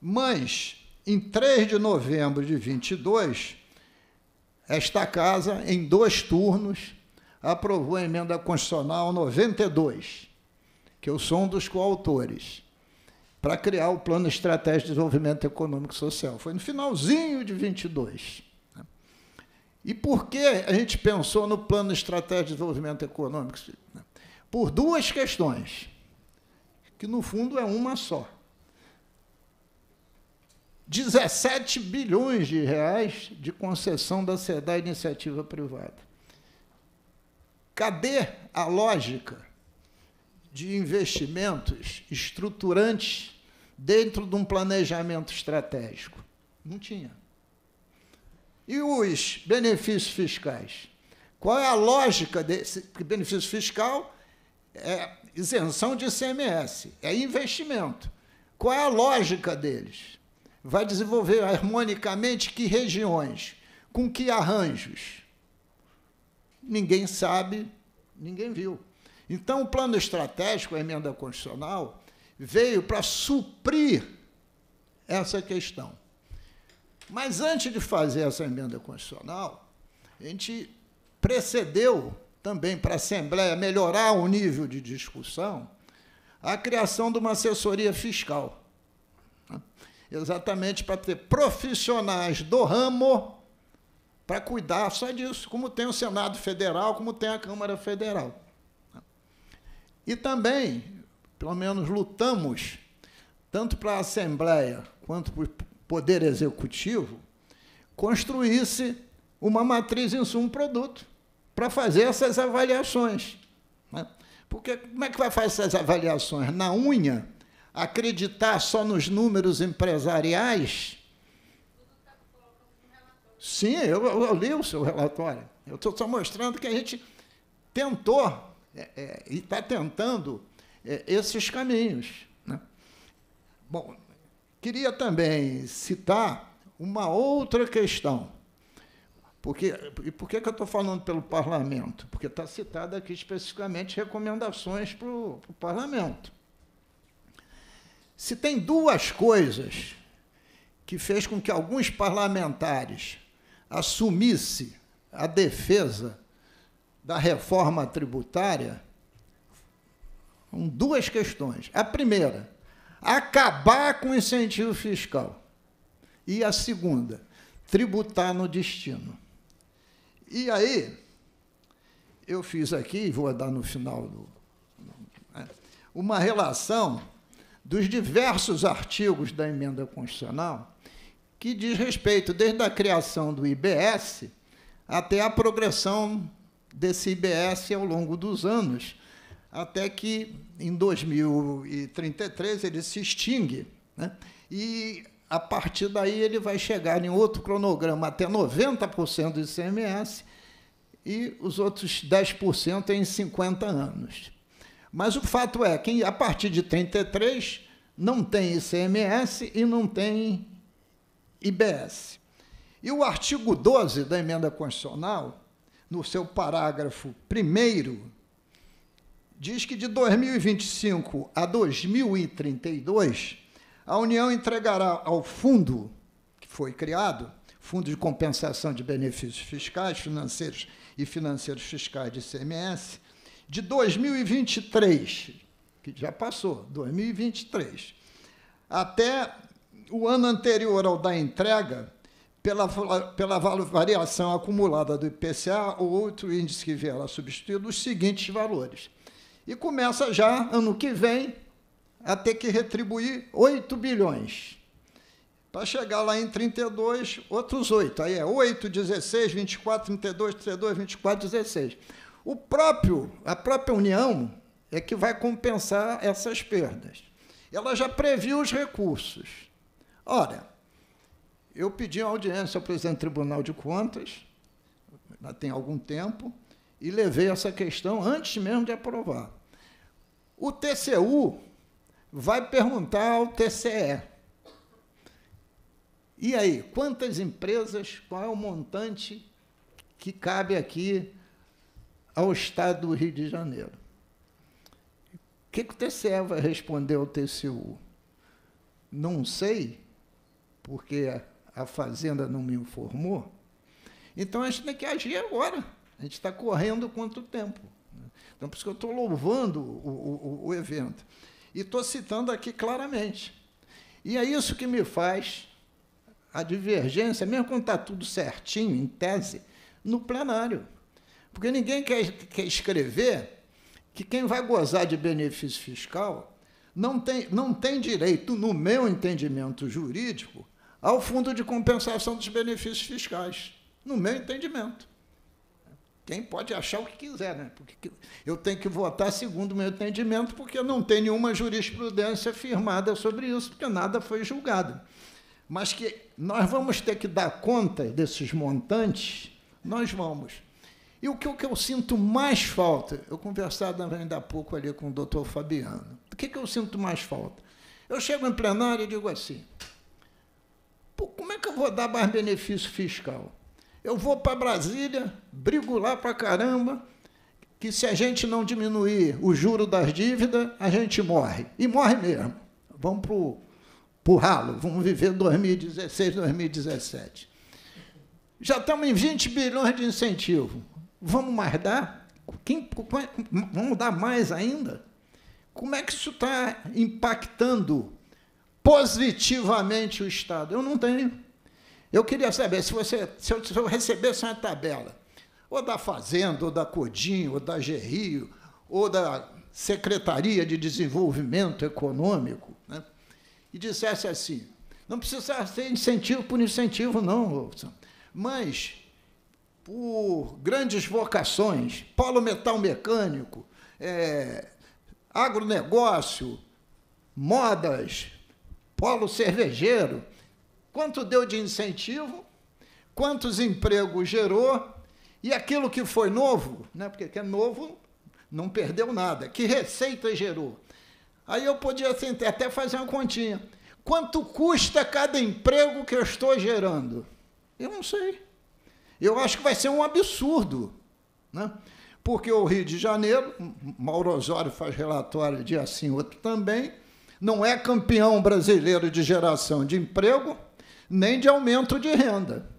mas em 3 de novembro de 22, esta casa, em dois turnos, aprovou a emenda constitucional 92, que eu sou um dos coautores para criar o Plano Estratégico de Desenvolvimento Econômico e Social. Foi no finalzinho de 22. Né? E por que a gente pensou no Plano Estratégico de Desenvolvimento Econômico? Né? Por duas questões, que no fundo é uma só. 17 bilhões de reais de concessão da CEDA iniciativa privada. Cadê a lógica de investimentos estruturantes dentro de um planejamento estratégico. Não tinha. E os benefícios fiscais? Qual é a lógica desse benefício fiscal? É isenção de ICMS, é investimento. Qual é a lógica deles? Vai desenvolver harmonicamente que regiões? Com que arranjos? Ninguém sabe, ninguém viu. Então, o plano estratégico, a emenda constitucional, veio para suprir essa questão. Mas antes de fazer essa emenda constitucional, a gente precedeu também para a Assembleia melhorar o nível de discussão a criação de uma assessoria fiscal. Né? Exatamente para ter profissionais do ramo para cuidar só disso, como tem o Senado Federal, como tem a Câmara Federal. Né? E também pelo menos lutamos, tanto para a Assembleia quanto para o Poder Executivo, construísse uma matriz insumo-produto para fazer essas avaliações. Né? Porque como é que vai fazer essas avaliações? Na unha, acreditar só nos números empresariais? Sim, eu, eu li o seu relatório. Eu estou só mostrando que a gente tentou é, é, e está tentando é, esses caminhos. Né? Bom, queria também citar uma outra questão. Porque, e por que, que eu estou falando pelo parlamento? Porque está citada aqui especificamente recomendações para o parlamento. Se tem duas coisas que fez com que alguns parlamentares assumisse a defesa da reforma tributária, duas questões. A primeira, acabar com o incentivo fiscal. E a segunda, tributar no destino. E aí, eu fiz aqui, vou dar no final do, é, uma relação dos diversos artigos da emenda constitucional que diz respeito desde a criação do IBS até a progressão desse IBS ao longo dos anos até que em 2033 ele se extingue. Né? E a partir daí ele vai chegar em outro cronograma até 90% do ICMS e os outros 10% em 50 anos. Mas o fato é que a partir de 33 não tem ICMS e não tem IBS. E o artigo 12 da emenda constitucional, no seu parágrafo 1 diz que de 2025 a 2032, a União entregará ao fundo que foi criado, Fundo de Compensação de Benefícios Fiscais, Financeiros e Financeiros Fiscais de ICMS, de 2023, que já passou, 2023, até o ano anterior ao da entrega, pela, pela variação acumulada do IPCA ou outro índice que vier a substituir, os seguintes valores e começa já, ano que vem, a ter que retribuir 8 bilhões. Para chegar lá em 32, outros 8. Aí é 8, 16, 24, 32, 32, 24, 16. O próprio, a própria União é que vai compensar essas perdas. Ela já previu os recursos. Ora, eu pedi uma audiência ao presidente do Tribunal de Contas, já tem algum tempo, e levei essa questão antes mesmo de aprovar. O TCU vai perguntar ao TCE. E aí, quantas empresas, qual é o montante que cabe aqui ao Estado do Rio de Janeiro? O que, que o TCE vai responder ao TCU? Não sei, porque a Fazenda não me informou. Então a gente tem que agir agora gente está correndo quanto tempo. Né? Então, por isso que eu estou louvando o, o, o evento. E estou citando aqui claramente. E é isso que me faz a divergência, mesmo quando está tudo certinho, em tese, no plenário. Porque ninguém quer, quer escrever que quem vai gozar de benefício fiscal não tem, não tem direito, no meu entendimento jurídico, ao fundo de compensação dos benefícios fiscais. No meu entendimento. Quem pode achar o que quiser, né? Porque eu tenho que votar segundo o meu entendimento, porque não tem nenhuma jurisprudência firmada sobre isso, porque nada foi julgado. Mas que nós vamos ter que dar conta desses montantes, nós vamos. E o que, que eu sinto mais falta, eu conversava ainda há pouco ali com o doutor Fabiano, o que, que eu sinto mais falta? Eu chego em plenário e digo assim, como é que eu vou dar mais benefício fiscal? Eu vou para Brasília, brigo lá para caramba, que se a gente não diminuir o juro das dívidas, a gente morre. E morre mesmo. Vamos para o ralo, vamos viver 2016, 2017. Já estamos em 20 bilhões de incentivo. Vamos mais dar? Quem, é, vamos dar mais ainda? Como é que isso está impactando positivamente o Estado? Eu não tenho. Eu queria saber se você, se eu, se eu recebesse uma tabela, ou da Fazenda, ou da Codinho, ou da gerrio, ou da Secretaria de Desenvolvimento Econômico, né? e dissesse assim: não precisa ser incentivo por incentivo, não, Wilson, mas por grandes vocações, polo metal mecânico, é, agronegócio, modas, polo cervejeiro, quanto deu de incentivo, quantos empregos gerou e aquilo que foi novo, né? porque que é novo não perdeu nada, que receita gerou. Aí eu podia assim, até fazer uma continha. Quanto custa cada emprego que eu estou gerando? Eu não sei. Eu acho que vai ser um absurdo. Né? Porque o Rio de Janeiro, Mauro Osório faz relatório de assim outro também, não é campeão brasileiro de geração de emprego, nem de aumento de renda.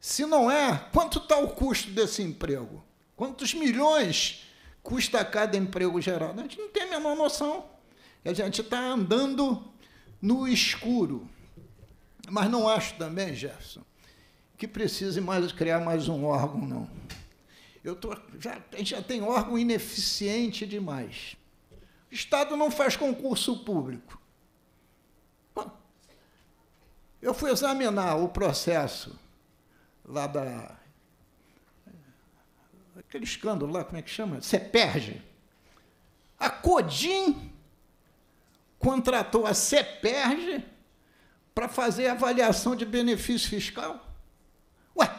Se não é, quanto está o custo desse emprego? Quantos milhões custa cada emprego gerado? A gente não tem a menor noção. A gente está andando no escuro. Mas não acho também, Jefferson, que precise mais criar mais um órgão, não. Eu tô, já, já tem órgão ineficiente demais. O Estado não faz concurso público. Eu fui examinar o processo lá da. aquele escândalo lá, como é que chama? Ceperge, A Codim contratou a Ceperge para fazer avaliação de benefício fiscal. Ué,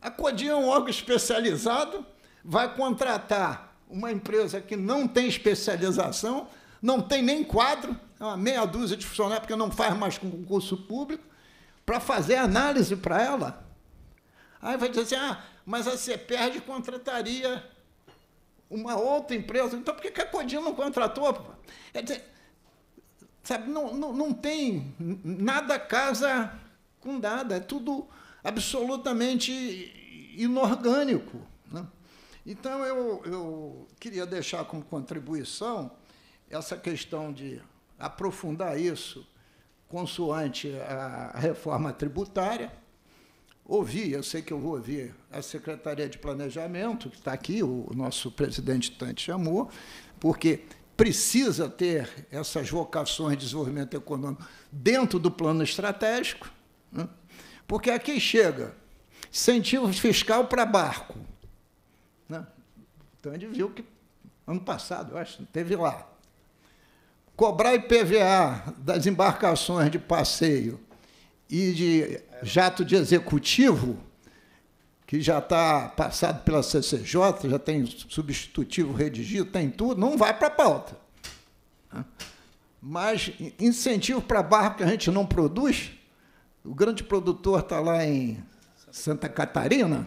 a Codim é um órgão especializado, vai contratar uma empresa que não tem especialização, não tem nem quadro, é uma meia dúzia de funcionários, porque não faz mais concurso público, para fazer análise para ela. Aí vai dizer assim, ah, mas a CEPERD contrataria uma outra empresa. Então, por que a Codinho não contratou? É dizer, sabe, não, não, não tem nada casa com nada, é tudo absolutamente inorgânico. Né? Então, eu, eu queria deixar como contribuição essa questão de aprofundar isso consoante a reforma tributária. Ouvi, eu sei que eu vou ouvir a Secretaria de Planejamento, que está aqui, o nosso presidente Tante chamou, porque precisa ter essas vocações de desenvolvimento econômico dentro do plano estratégico, né? porque aqui chega incentivo fiscal para barco. Né? Então, gente viu que ano passado, eu acho, teve lá Cobrar IPVA das embarcações de passeio e de jato de executivo, que já está passado pela CCJ, já tem substitutivo redigido, tem tudo, não vai para a pauta. Mas incentivo para barco que a gente não produz, o grande produtor está lá em Santa Catarina,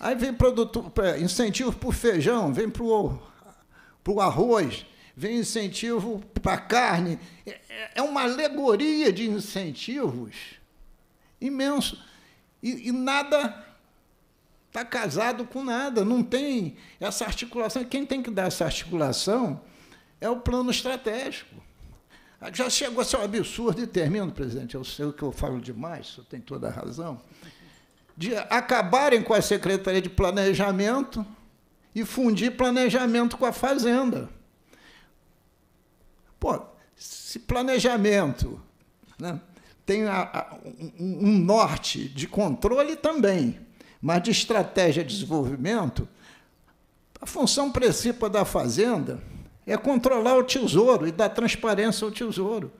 aí vem produtor, incentivo para o feijão, vem para o arroz, vem incentivo para a carne. É, é, é uma alegoria de incentivos imenso. E, e nada está casado com nada, não tem essa articulação. Quem tem que dar essa articulação é o plano estratégico. Ah, já chegou a ser um absurdo, e termino, presidente, eu sei o que eu falo demais, o senhor tem toda a razão, de acabarem com a Secretaria de Planejamento e fundir planejamento com a Fazenda. Pô, se planejamento né, tem a, a, um, um norte de controle também, mas de estratégia de desenvolvimento, a função principal da Fazenda é controlar o tesouro e dar transparência ao tesouro.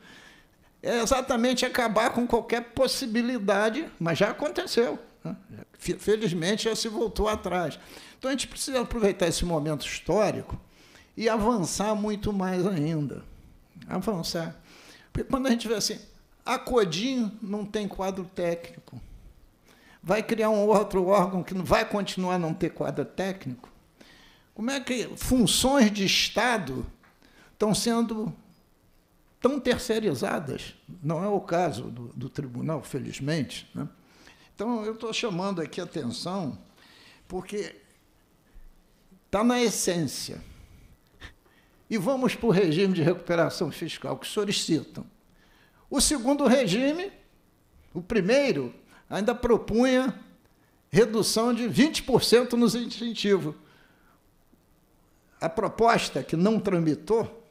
É exatamente acabar com qualquer possibilidade, mas já aconteceu. Né? Felizmente já se voltou atrás. Então a gente precisa aproveitar esse momento histórico e avançar muito mais ainda avançar. Porque quando a gente vê assim, a Codinho não tem quadro técnico. Vai criar um outro órgão que vai continuar a não ter quadro técnico? Como é que funções de Estado estão sendo tão terceirizadas? Não é o caso do, do tribunal, felizmente. Né? Então, eu estou chamando aqui a atenção, porque está na essência e vamos para o regime de recuperação fiscal que solicitam. O segundo regime, o primeiro, ainda propunha redução de 20% nos incentivos. A proposta que não tramitou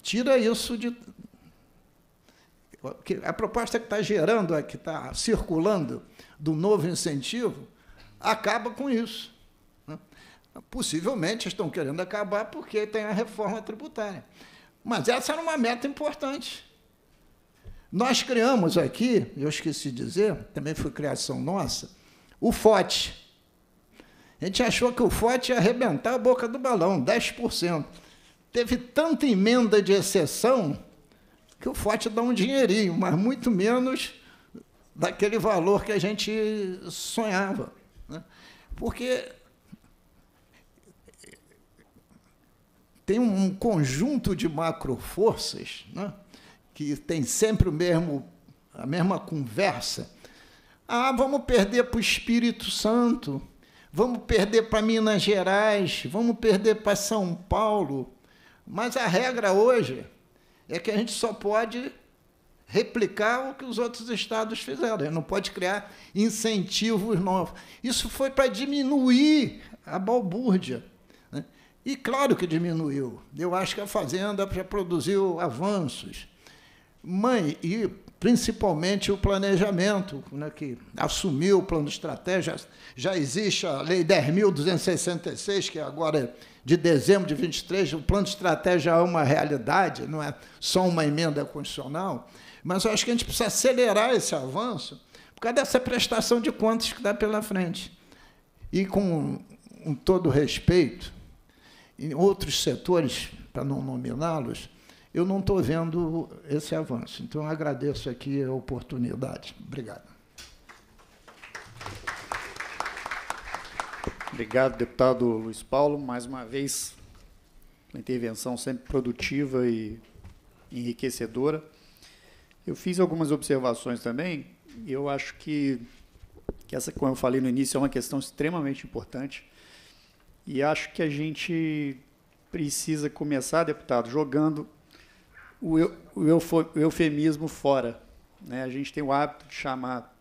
tira isso de. A proposta que está gerando, que está circulando do novo incentivo, acaba com isso. Possivelmente estão querendo acabar porque tem a reforma tributária. Mas essa era uma meta importante. Nós criamos aqui, eu esqueci de dizer, também foi criação nossa, o FOT. A gente achou que o FOT ia arrebentar a boca do balão, 10%. Teve tanta emenda de exceção que o FOT dá um dinheirinho, mas muito menos daquele valor que a gente sonhava. Né? Porque tem um conjunto de macroforças né, que tem sempre o mesmo, a mesma conversa. Ah, vamos perder para o Espírito Santo, vamos perder para Minas Gerais, vamos perder para São Paulo. Mas a regra hoje é que a gente só pode replicar o que os outros estados fizeram, não pode criar incentivos novos. Isso foi para diminuir a balbúrdia. E claro que diminuiu. Eu acho que a fazenda já produziu avanços. Mãe, e principalmente o planejamento, né, que assumiu o plano de estratégia. Já existe a Lei 10.266, que agora é de dezembro de 23, o plano de estratégia é uma realidade, não é só uma emenda constitucional. Mas eu acho que a gente precisa acelerar esse avanço por causa dessa prestação de contas que dá pela frente. E com, com todo respeito, em outros setores, para não nominá-los, eu não estou vendo esse avanço. Então, agradeço aqui a oportunidade. Obrigado. Obrigado, deputado Luiz Paulo. Mais uma vez, uma intervenção sempre produtiva e enriquecedora. Eu fiz algumas observações também, e eu acho que, que essa, como eu falei no início, é uma questão extremamente importante. E acho que a gente precisa começar, deputado, jogando o, eu, o, eufo, o eufemismo fora. Né? A gente tem o hábito de chamar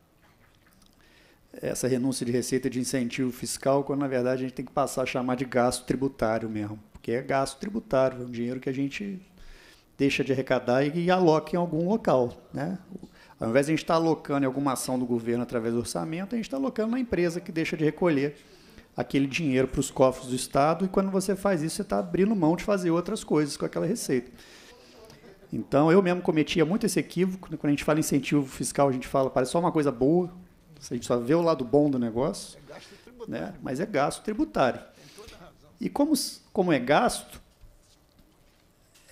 essa renúncia de receita de incentivo fiscal, quando na verdade a gente tem que passar a chamar de gasto tributário mesmo, porque é gasto tributário, é um dinheiro que a gente deixa de arrecadar e, e aloca em algum local. Né? Ao invés de a gente estar alocando em alguma ação do governo através do orçamento, a gente está alocando na empresa que deixa de recolher aquele dinheiro para os cofres do Estado, e quando você faz isso, você está abrindo mão de fazer outras coisas com aquela receita. Então, eu mesmo cometia muito esse equívoco. Né? Quando a gente fala incentivo fiscal, a gente fala, parece só uma coisa boa, a gente só vê o lado bom do negócio, é né? mas é gasto tributário. E como, como é gasto,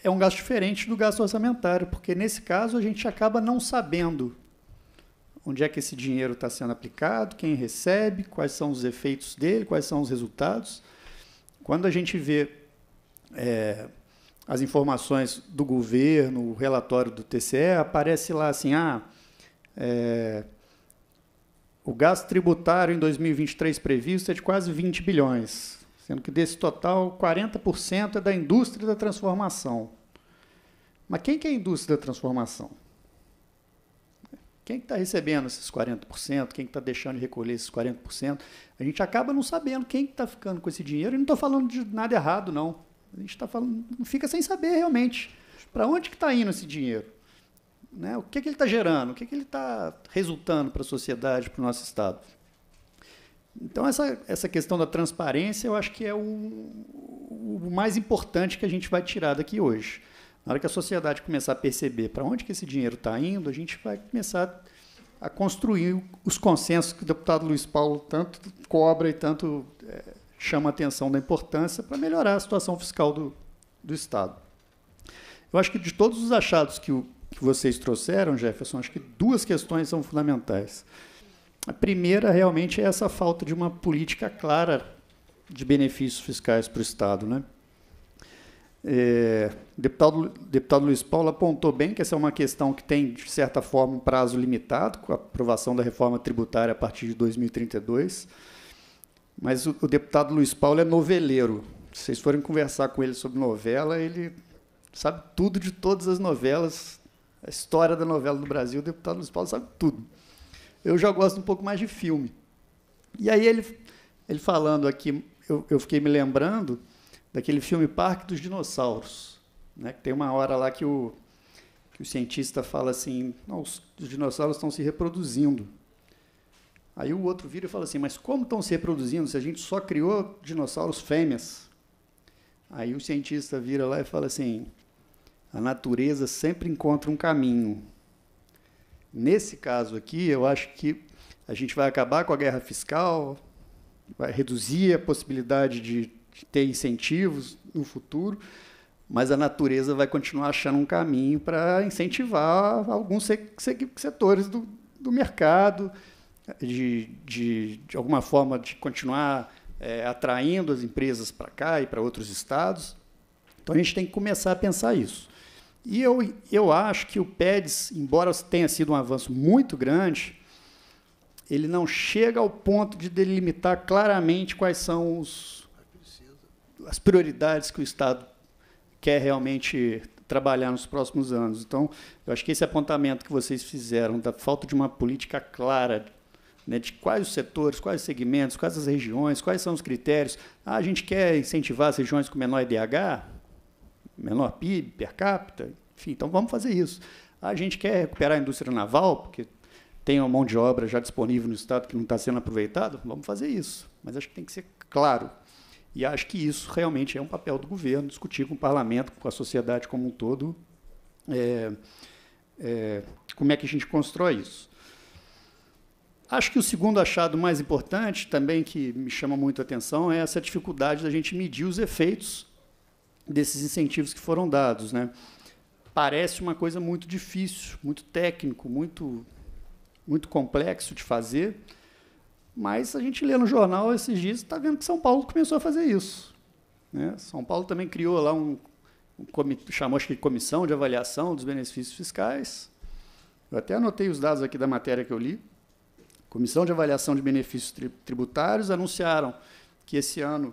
é um gasto diferente do gasto orçamentário, porque nesse caso a gente acaba não sabendo onde é que esse dinheiro está sendo aplicado, quem recebe, quais são os efeitos dele, quais são os resultados. Quando a gente vê é, as informações do governo, o relatório do TCE, aparece lá assim, ah, é, o gasto tributário em 2023 previsto é de quase 20 bilhões, sendo que desse total 40% é da indústria da transformação. Mas quem que é a indústria da transformação? Quem está é que tá recebendo esses 40%? Quem está é que tá deixando de recolher esses 40%? A gente acaba não sabendo quem está que tá ficando com esse dinheiro. E não estou falando de nada errado, não. A gente está falando, fica sem saber realmente para onde que está indo esse dinheiro. Né? O que, ele está gerando? O que, ele está resultando para a sociedade, para o nosso Estado? Então, essa, essa questão da transparência, eu acho que é o, o mais importante que a gente vai tirar daqui hoje. Na hora que a sociedade começar a perceber para onde que esse dinheiro está indo, a gente vai começar a construir os consensos que o deputado Luiz Paulo tanto cobra e tanto é, chama a atenção da importância para melhorar a situação fiscal do, do Estado. Eu acho que de todos os achados que, o, que vocês trouxeram, Jefferson, acho que duas questões são fundamentais. A primeira realmente é essa falta de uma política clara de benefícios fiscais para o Estado. Né? É, deputado, deputado Luiz Paulo apontou bem que essa é uma questão que tem, de certa forma, um prazo limitado, com a aprovação da reforma tributária a partir de 2032. Mas o, o deputado Luiz Paulo é noveleiro. Se vocês forem conversar com ele sobre novela, ele sabe tudo de todas as novelas, a história da novela do Brasil. O deputado Luiz Paulo sabe tudo. Eu já gosto um pouco mais de filme. E aí ele, ele falando aqui, eu, eu fiquei me lembrando daquele filme Parque dos Dinossauros, né? Que tem uma hora lá que o que o cientista fala assim, os, os dinossauros estão se reproduzindo. Aí o outro vira e fala assim, mas como estão se reproduzindo se a gente só criou dinossauros fêmeas? Aí o cientista vira lá e fala assim, a natureza sempre encontra um caminho. Nesse caso aqui, eu acho que a gente vai acabar com a guerra fiscal, vai reduzir a possibilidade de ter incentivos no futuro, mas a natureza vai continuar achando um caminho para incentivar alguns setores do, do mercado, de, de, de, alguma forma de continuar é, atraindo as empresas para cá e para outros estados. Então a gente tem que começar a pensar isso. E eu, eu acho que o PEDS, embora tenha sido um avanço muito grande, ele não chega ao ponto de delimitar claramente quais são os, as prioridades que o Estado quer realmente trabalhar nos próximos anos. Então, eu acho que esse apontamento que vocês fizeram da falta de uma política clara né, de quais os setores, quais os segmentos, quais as regiões, quais são os critérios. Ah, a gente quer incentivar as regiões com menor IDH, menor PIB, per capita, enfim, então vamos fazer isso. Ah, a gente quer recuperar a indústria naval, porque tem uma mão de obra já disponível no Estado que não está sendo aproveitada, vamos fazer isso. Mas acho que tem que ser claro. E acho que isso realmente é um papel do governo, discutir com o parlamento, com a sociedade como um todo, é, é, como é que a gente constrói isso. Acho que o segundo achado mais importante, também que me chama muito a atenção, é essa dificuldade da gente medir os efeitos desses incentivos que foram dados. Né? Parece uma coisa muito difícil, muito técnico, muito, muito complexo de fazer, mas a gente lê no jornal esses dias está vendo que São Paulo começou a fazer isso. Né? São Paulo também criou lá um, um chamou de comissão de avaliação dos benefícios fiscais. Eu até anotei os dados aqui da matéria que eu li. Comissão de avaliação de benefícios tri tributários anunciaram que esse ano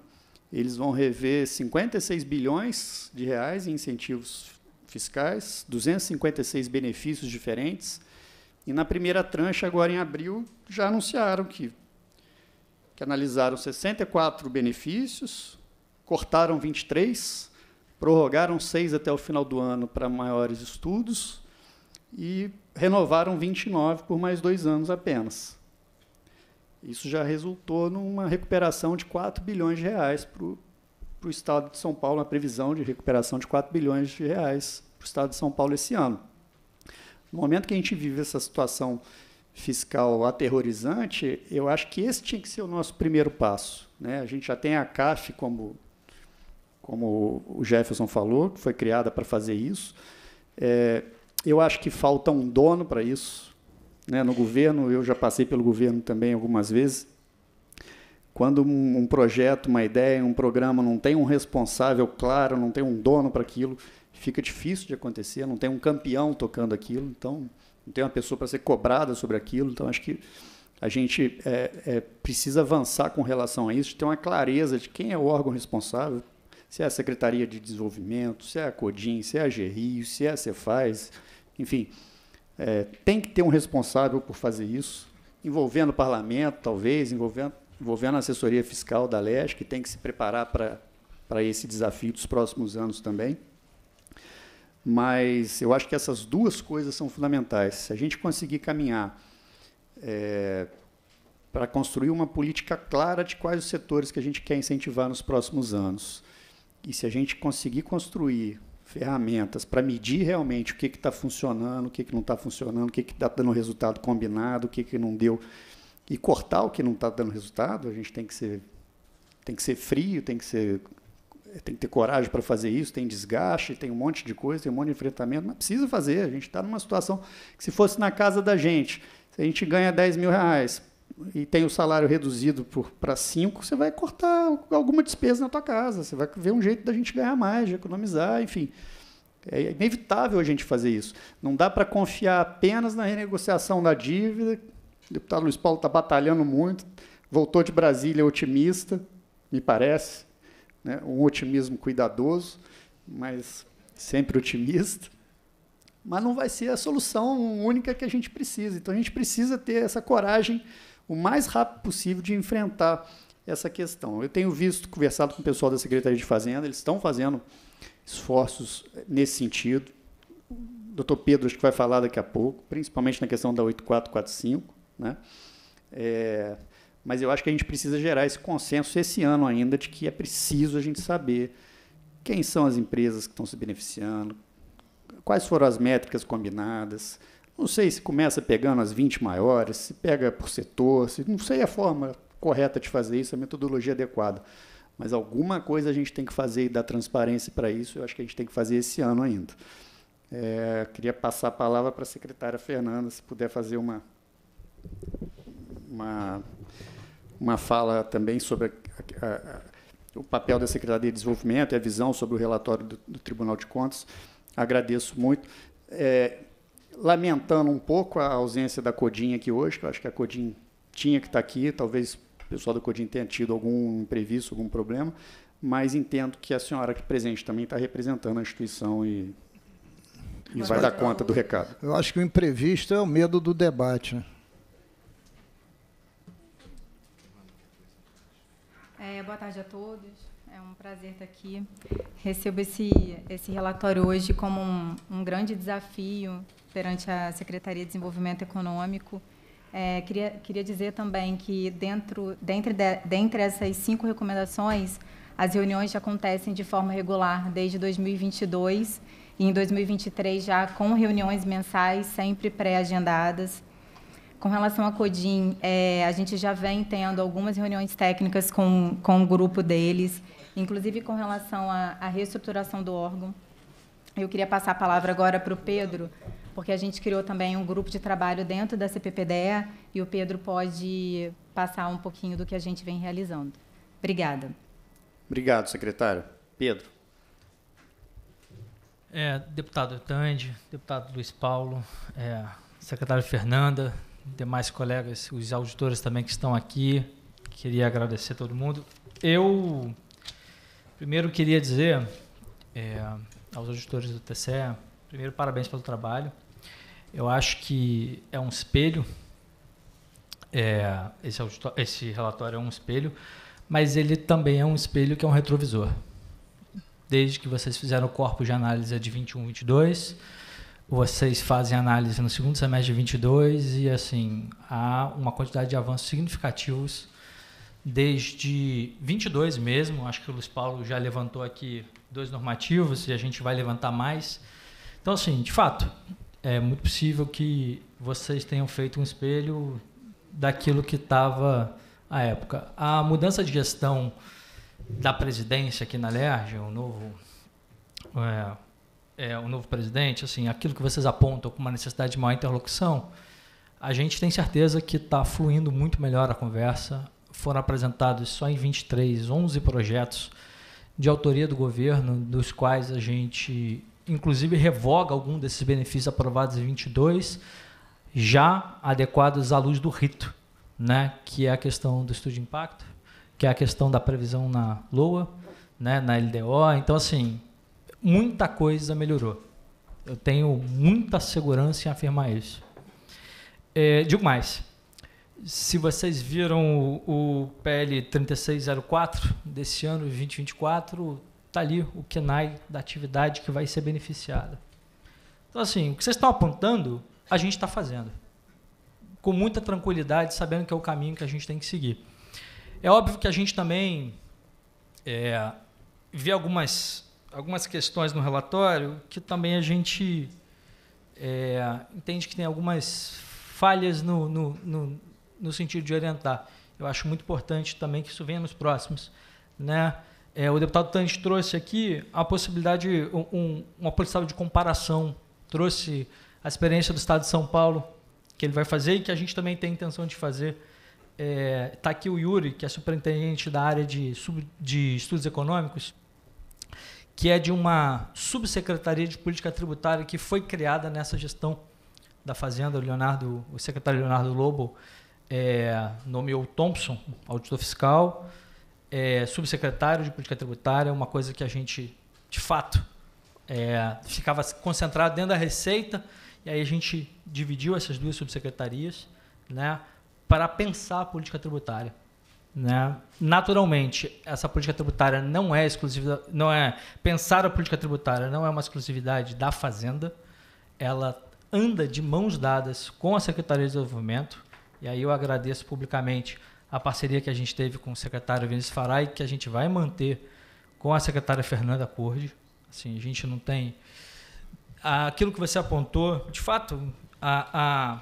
eles vão rever 56 bilhões de reais em incentivos fiscais, 256 benefícios diferentes. E na primeira tranche, agora em abril, já anunciaram que que analisaram 64 benefícios, cortaram 23, prorrogaram seis até o final do ano para maiores estudos e renovaram 29 por mais dois anos apenas. Isso já resultou numa recuperação de 4 bilhões de reais para o Estado de São Paulo, a previsão de recuperação de 4 bilhões de reais para o Estado de São Paulo esse ano. No momento que a gente vive essa situação fiscal aterrorizante, eu acho que esse tinha que ser o nosso primeiro passo. Né? A gente já tem a CAF, como, como o Jefferson falou, que foi criada para fazer isso. É, eu acho que falta um dono para isso. Né? No governo, eu já passei pelo governo também algumas vezes. Quando um, um projeto, uma ideia, um programa não tem um responsável claro, não tem um dono para aquilo, fica difícil de acontecer, não tem um campeão tocando aquilo. Então, não tem uma pessoa para ser cobrada sobre aquilo. Então, acho que a gente é, é, precisa avançar com relação a isso, ter uma clareza de quem é o órgão responsável, se é a Secretaria de Desenvolvimento, se é a CODIM, se é a GRIO, se é a CEFAS, enfim. É, tem que ter um responsável por fazer isso, envolvendo o parlamento, talvez, envolvendo, envolvendo a assessoria fiscal da LESC, que tem que se preparar para esse desafio dos próximos anos também. Mas eu acho que essas duas coisas são fundamentais. Se a gente conseguir caminhar é, para construir uma política clara de quais os setores que a gente quer incentivar nos próximos anos, e se a gente conseguir construir ferramentas para medir realmente o que está funcionando, o que, que não está funcionando, o que está dando resultado combinado, o que, que não deu, e cortar o que não está dando resultado, a gente tem que ser, tem que ser frio, tem que ser é, tem que ter coragem para fazer isso, tem desgaste, tem um monte de coisa, tem um monte de enfrentamento, mas precisa fazer. A gente está numa situação que, se fosse na casa da gente, se a gente ganha 10 mil reais e tem o salário reduzido para 5, você vai cortar alguma despesa na tua casa, você vai ver um jeito da gente ganhar mais, de economizar, enfim. É inevitável a gente fazer isso. Não dá para confiar apenas na renegociação da dívida. O deputado Luiz Paulo está batalhando muito, voltou de Brasília otimista, me parece né? um otimismo cuidadoso, mas sempre otimista. Mas não vai ser a solução única que a gente precisa. Então a gente precisa ter essa coragem o mais rápido possível de enfrentar essa questão. Eu tenho visto, conversado com o pessoal da Secretaria de Fazenda, eles estão fazendo esforços nesse sentido. O doutor Pedro acho que vai falar daqui a pouco, principalmente na questão da 8445. Né? É, mas eu acho que a gente precisa gerar esse consenso esse ano ainda de que é preciso a gente saber quem são as empresas que estão se beneficiando, quais foram as métricas combinadas. Não sei se começa pegando as 20 maiores, se pega por setor, se, não sei a forma correta de fazer isso, a metodologia adequada. Mas alguma coisa a gente tem que fazer e dar transparência para isso, eu acho que a gente tem que fazer esse ano ainda. É, queria passar a palavra para a secretária Fernanda, se puder fazer uma, uma uma fala também sobre a, a, a, o papel da Secretaria de Desenvolvimento e a visão sobre o relatório do, do Tribunal de Contas. Agradeço muito. É, lamentando um pouco a ausência da Codinha aqui hoje, que eu acho que a Codinha tinha que estar aqui, talvez o pessoal da Codinha tenha tido algum imprevisto, algum problema, mas entendo que a senhora aqui presente também está representando a instituição e, e vai dar conta do recado. Eu acho que o imprevisto é o medo do debate, né? É, boa tarde a todos. É um prazer estar aqui. Recebo esse, esse relatório hoje como um, um grande desafio perante a Secretaria de Desenvolvimento Econômico. É, queria, queria dizer também que, dentro, dentre, de, dentre essas cinco recomendações, as reuniões já acontecem de forma regular desde 2022 e em 2023 já com reuniões mensais, sempre pré-agendadas. Com relação a Codim, é, a gente já vem tendo algumas reuniões técnicas com, com o grupo deles, inclusive com relação à, reestruturação do órgão. Eu queria passar a palavra agora para o Pedro, porque a gente criou também um grupo de trabalho dentro da CPPDE e o Pedro pode passar um pouquinho do que a gente vem realizando. Obrigada. Obrigado, secretário. Pedro. É, deputado Tande, deputado Luiz Paulo, é, secretário Fernanda, demais colegas, os auditores também que estão aqui. Queria agradecer a todo mundo. Eu primeiro queria dizer é, aos auditores do TCE, primeiro parabéns pelo trabalho. Eu acho que é um espelho. É, esse, esse relatório é um espelho, mas ele também é um espelho que é um retrovisor. Desde que vocês fizeram o corpo de análise de 21, 22 vocês fazem análise no segundo semestre de 22 e assim há uma quantidade de avanços significativos desde 22 mesmo. Acho que o Luiz Paulo já levantou aqui dois normativos e a gente vai levantar mais. Então assim, de fato, é muito possível que vocês tenham feito um espelho daquilo que estava à época. A mudança de gestão da presidência aqui na LERJ, o novo é, é, o novo presidente, assim, aquilo que vocês apontam como uma necessidade de maior interlocução, a gente tem certeza que está fluindo muito melhor a conversa. Foram apresentados só em 23, 11 projetos de autoria do governo, dos quais a gente, inclusive, revoga algum desses benefícios aprovados em 22, já adequados à luz do rito, né? que é a questão do estudo de impacto, que é a questão da previsão na LOA, né? na LDO. Então, assim, muita coisa melhorou. Eu tenho muita segurança em afirmar isso. É, digo mais. Se vocês viram o, o PL 3604 desse ano, 2024, está ali o KENAI da atividade que vai ser beneficiada. Então, assim, o que vocês estão apontando, a gente está fazendo. Com muita tranquilidade, sabendo que é o caminho que a gente tem que seguir. É óbvio que a gente também é, vê algumas algumas questões no relatório que também a gente é, entende que tem algumas falhas no, no, no, no, sentido de orientar. Eu acho muito importante também que isso venha nos próximos. Né? É, o deputado Tante trouxe aqui a possibilidade, um, uma possibilidade de comparação, trouxe a experiência do Estado de São Paulo, que ele vai fazer e que a gente também tem intenção de fazer. Está é, tá aqui o Yuri, que é superintendente da área de, sub, de estudos econômicos, que é de uma subsecretaria de política tributária que foi criada nessa gestão da Fazenda. O Leonardo, o secretário Leonardo Lobo é, nomeou Thompson, auditor fiscal, é, subsecretário de política tributária, uma coisa que a gente, de fato, é, ficava concentrado dentro da Receita, e aí a gente dividiu essas duas subsecretarias né, para pensar a política tributária. Né? Naturalmente, essa política tributária não é exclusiva, não é pensar a política tributária não é uma exclusividade da Fazenda, ela anda de mãos dadas com a Secretaria de Desenvolvimento e aí eu agradeço publicamente a parceria que a gente teve com o secretário Vinícius Farai que a gente vai manter com a secretária Fernanda Corde. Assim, a gente não tem aquilo que você apontou, de fato, a, a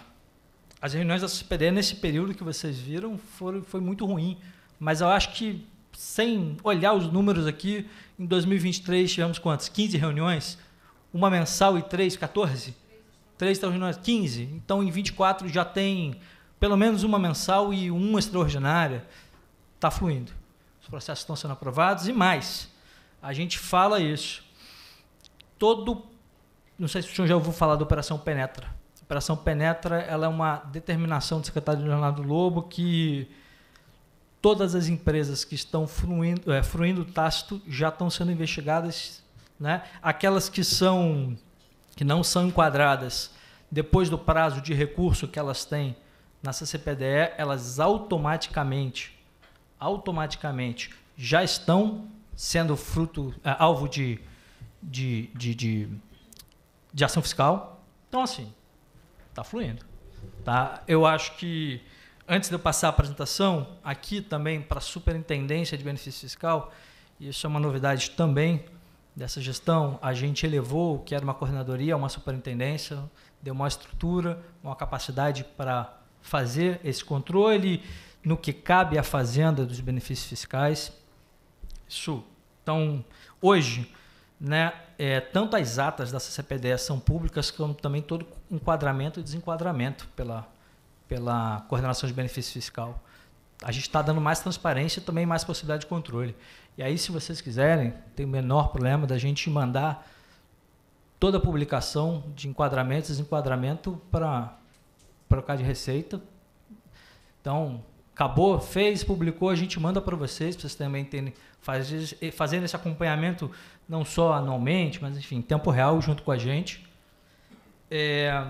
as reuniões da CPD nesse período que vocês viram foram, foi muito ruim. Mas eu acho que, sem olhar os números aqui, em 2023 tivemos quantas? 15 reuniões? Uma mensal e três, 14? Três reuniões, 15. Então, em 24 já tem pelo menos uma mensal e uma extraordinária. Está fluindo. Os processos estão sendo aprovados e mais. A gente fala isso. Todo. Não sei se o senhor já ouviu falar da Operação Penetra Operação Penetra ela é uma determinação do secretário Leonardo Lobo que todas as empresas que estão fruindo, é, fruindo tácito já estão sendo investigadas. Né? Aquelas que, são, que não são enquadradas depois do prazo de recurso que elas têm na CCPDE, elas automaticamente, automaticamente já estão sendo fruto, é, alvo de, de, de, de, de ação fiscal. Então, assim, está fluindo. Tá? Eu acho que, antes de eu passar a apresentação, aqui também para a Superintendência de Benefício Fiscal, isso é uma novidade também dessa gestão, a gente elevou o que era uma coordenadoria a uma superintendência, deu uma estrutura, uma capacidade para fazer esse controle no que cabe à fazenda dos benefícios fiscais. Isso. Então, hoje, né, é, tanto as atas da CCPDE são públicas, como também todo enquadramento e desenquadramento pela, pela coordenação de benefício fiscal. A gente está dando mais transparência e também mais possibilidade de controle. E aí, se vocês quiserem, tem o menor problema da gente mandar toda a publicação de enquadramento e desenquadramento para o de Receita. Então, acabou, fez, publicou, a gente manda para vocês, para vocês também terem, fazendo esse acompanhamento não só anualmente, mas enfim, em tempo real junto com a gente. É,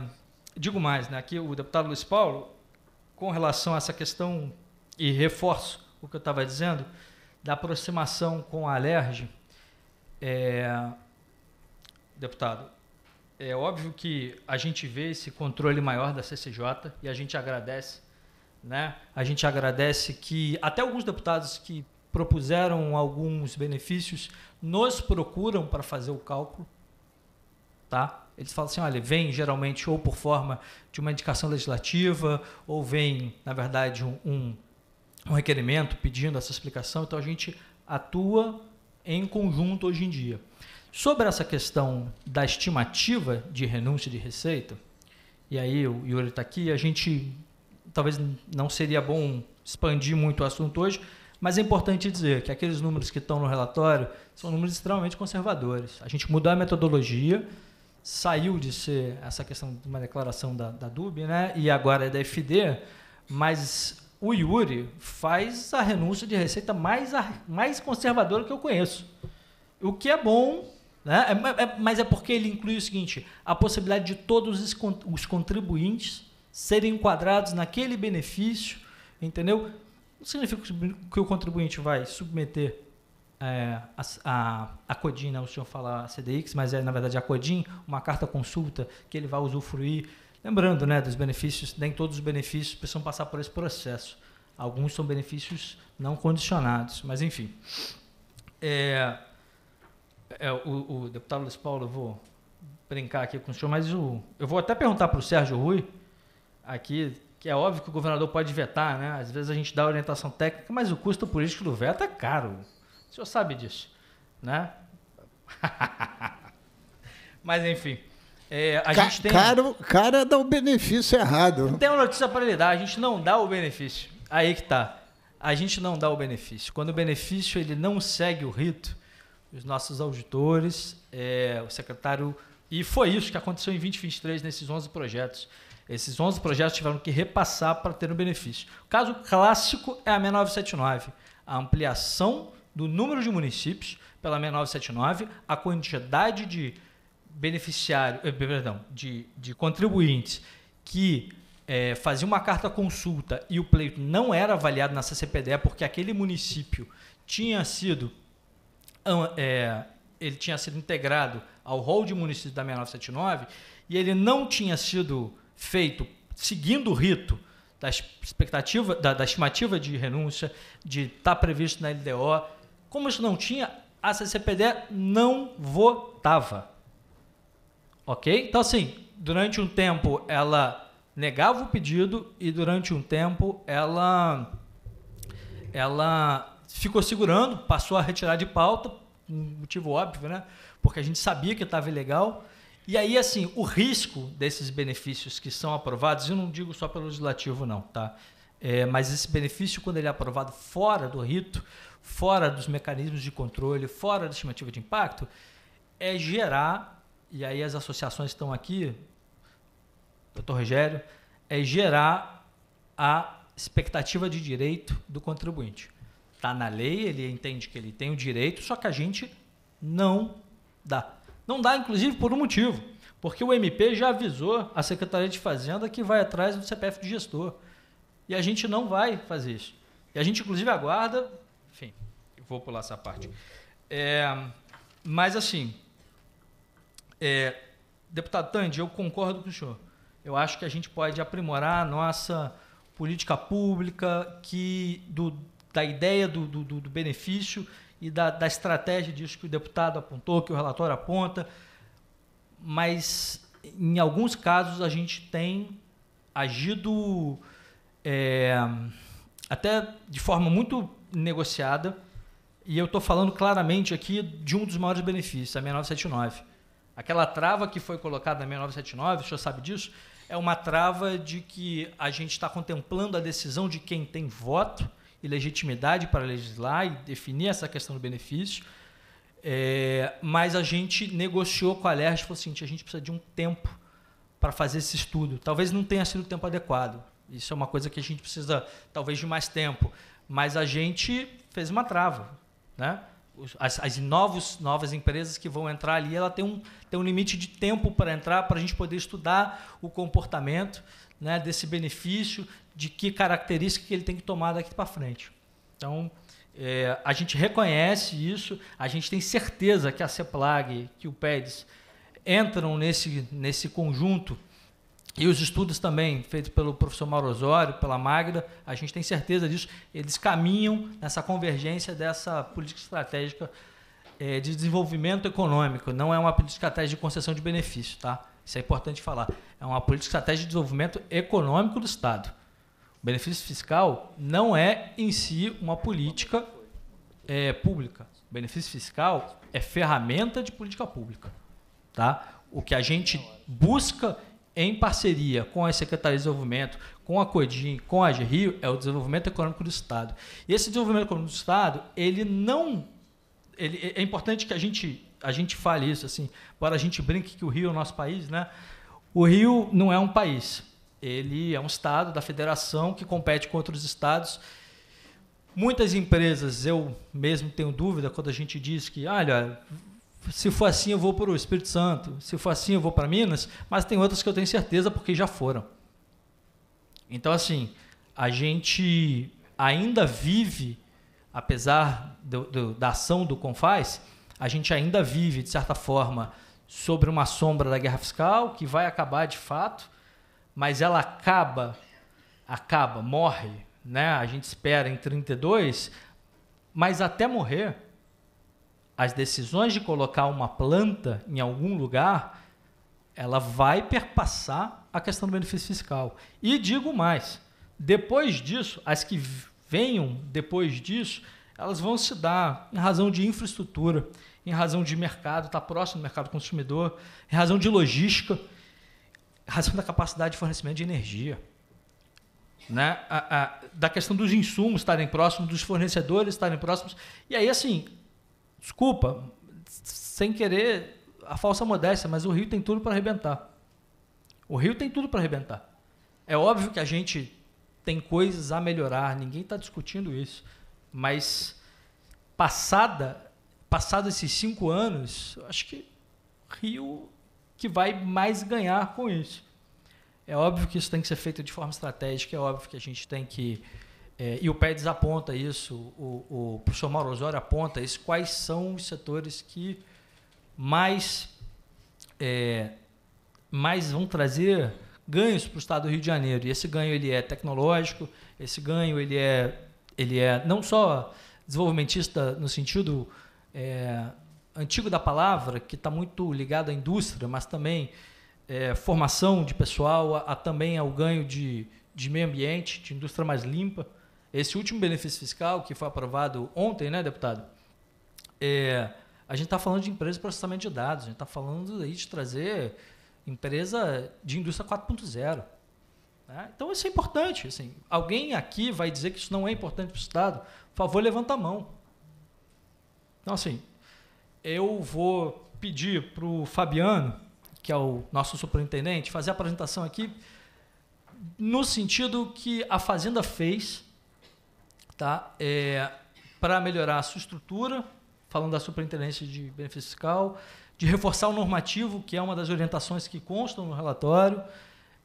digo mais, né? Aqui o deputado Luiz Paulo, com relação a essa questão, e reforço o que eu estava dizendo, da aproximação com a Alerj, é, deputado, é óbvio que a gente vê esse controle maior da CCJ e a gente agradece, né? A gente agradece que até alguns deputados que propuseram alguns benefícios nos procuram para fazer o cálculo, tá? Eles falam assim: olha, vem geralmente ou por forma de uma indicação legislativa, ou vem, na verdade, um, um, um requerimento pedindo essa explicação. Então a gente atua em conjunto hoje em dia. Sobre essa questão da estimativa de renúncia de receita, e aí o Yuri está aqui, a gente talvez não seria bom expandir muito o assunto hoje, mas é importante dizer que aqueles números que estão no relatório são números extremamente conservadores. A gente mudou a metodologia, saiu de ser essa questão de uma declaração da, da DUB, né? E agora é da FD, mas o Yuri faz a renúncia de receita mais, mais conservadora que eu conheço. O que é bom, né? É, é, é, mas é porque ele inclui o seguinte: a possibilidade de todos os contribuintes serem enquadrados naquele benefício, entendeu? Não significa que o contribuinte vai submeter é, a, a, a, Codin, né, o senhor fala CDX, mas é na verdade a Codin, uma carta consulta que ele vai usufruir, lembrando né, dos benefícios, nem todos os benefícios precisam passar por esse processo. Alguns são benefícios não condicionados, mas enfim. É, é, o, o, deputado Luiz Paulo, eu vou brincar aqui com o senhor, mas o, eu vou até perguntar para o Sérgio Rui, aqui, que é óbvio que o governador pode vetar, né? Às vezes a gente dá orientação técnica, mas o custo político do veto é caro. O senhor sabe disso, né? <laughs> Mas enfim. É, a Ca gente tem... caro, cara dá o benefício errado. Tem uma notícia para lhe dar, a gente não dá o benefício. Aí que tá. A gente não dá o benefício. Quando o benefício ele não segue o rito, os nossos auditores, é, o secretário. E foi isso que aconteceu em 2023 nesses 11 projetos. Esses 11 projetos tiveram que repassar para ter um benefício. O caso clássico é a 6979, a ampliação do número de municípios pela 6979, a quantidade de beneficiário, eh, perdão, de, de contribuintes que eh, faziam uma carta consulta e o pleito não era avaliado na CCPDE é porque aquele município tinha sido eh, ele tinha sido integrado ao rol de municípios da 6979 e ele não tinha sido feito seguindo o rito da expectativa da, da estimativa de renúncia de estar tá previsto na LDO como isso não tinha, a CCPD não votava. Ok? Então, assim, durante um tempo ela negava o pedido e durante um tempo ela ela ficou segurando, passou a retirar de pauta, um motivo óbvio, né? Porque a gente sabia que estava ilegal. E aí, assim, o risco desses benefícios que são aprovados, eu não digo só pelo legislativo, não, tá? É, mas esse benefício, quando ele é aprovado fora do rito, fora dos mecanismos de controle, fora da estimativa de impacto, é gerar, e aí as associações estão aqui, doutor Rogério, é gerar a expectativa de direito do contribuinte. Está na lei, ele entende que ele tem o direito, só que a gente não dá. Não dá, inclusive, por um motivo. Porque o MP já avisou a Secretaria de Fazenda que vai atrás do CPF do gestor. E a gente não vai fazer isso. E a gente, inclusive, aguarda vou pular essa parte. É, mas assim, é, deputado Tandi, eu concordo com o senhor. Eu acho que a gente pode aprimorar a nossa política pública que do, da ideia do, do, do benefício e da, da estratégia disso que o deputado apontou, que o relatório aponta, mas em alguns casos a gente tem agido é, até de forma muito negociada e eu estou falando claramente aqui de um dos maiores benefícios, a 6979. Aquela trava que foi colocada na 6979, o senhor sabe disso? É uma trava de que a gente está contemplando a decisão de quem tem voto e legitimidade para legislar e definir essa questão do benefício. É, mas a gente negociou com a LERJ e falou assim: a gente precisa de um tempo para fazer esse estudo. Talvez não tenha sido o tempo adequado. Isso é uma coisa que a gente precisa, talvez, de mais tempo. Mas a gente fez uma trava. Né? As, as, novos, novas empresas que vão entrar ali, ela tem um, tem um limite de tempo para entrar, para a gente poder estudar o comportamento né, desse benefício, de que característica que ele tem que tomar daqui para frente. Então, é, a gente reconhece isso, a gente tem certeza que a CEPLAG, que o PEDS entram nesse, nesse conjunto e os estudos também, feitos pelo professor Mauro Osório, pela Magda, a gente tem certeza disso, eles caminham nessa convergência dessa política estratégica é, de desenvolvimento econômico. Não é uma política estratégica de concessão de benefício, tá? Isso é importante falar. É uma política estratégica de desenvolvimento econômico do Estado. O benefício fiscal não é, em si, uma política é, pública. O benefício fiscal é ferramenta de política pública. Tá? O que a gente busca em parceria com a Secretaria de desenvolvimento, com a CODIM, com a Rio é o desenvolvimento econômico do Estado. E esse desenvolvimento econômico do Estado, ele não. Ele, é, é importante que a gente, a gente fale isso, assim, para a gente brinque que o Rio é o nosso país, né? O Rio não é um país. Ele é um Estado da federação que compete com outros Estados. Muitas empresas, eu mesmo tenho dúvida quando a gente diz que, ah, olha, se for assim eu vou para o Espírito Santo, se for assim eu vou para Minas, mas tem outras que eu tenho certeza porque já foram. Então, assim, a gente ainda vive, apesar do, do, da ação do Confaz, a gente ainda vive, de certa forma, sobre uma sombra da guerra fiscal, que vai acabar de fato, mas ela acaba, acaba, morre, né? A gente espera em 32, mas até morrer, as decisões de colocar uma planta em algum lugar, ela vai perpassar a questão do benefício fiscal. E digo mais, depois disso, as que venham depois disso, elas vão se dar em razão de infraestrutura, em razão de mercado, está próximo do mercado consumidor, em razão de logística, em razão da capacidade de fornecimento de energia. Né? A, a, da questão dos insumos estarem próximos, dos fornecedores estarem próximos. E aí, assim, Desculpa, sem querer a falsa modéstia, mas o Rio tem tudo para arrebentar. O Rio tem tudo para arrebentar. É óbvio que a gente tem coisas a melhorar, ninguém está discutindo isso. Mas passada, passado esses cinco anos, eu acho que Rio que vai mais ganhar com isso. É óbvio que isso tem que ser feito de forma estratégica, é óbvio que a gente tem que é, e o PEDS aponta isso, o, o professor Mauro Osório aponta isso, quais são os setores que mais, é, mais vão trazer ganhos para o estado do Rio de Janeiro. E esse ganho ele é tecnológico, esse ganho ele é, ele é não só desenvolvimentista no sentido é, antigo da palavra, que está muito ligado à indústria, mas também é, formação de pessoal, a, a também ao ganho de, de meio ambiente, de indústria mais limpa. Esse último benefício fiscal, que foi aprovado ontem, né, deputado? É, a gente está falando de empresa de processamento de dados, a gente está falando aí de trazer empresa de indústria 4.0. Né? Então isso é importante. Assim, alguém aqui vai dizer que isso não é importante para o Estado? Por favor, levanta a mão. Então, assim, eu vou pedir para o Fabiano, que é o nosso superintendente, fazer a apresentação aqui no sentido que a Fazenda fez tá? É, para melhorar a sua estrutura, falando da superintendência de benefício fiscal, de reforçar o normativo, que é uma das orientações que constam no relatório.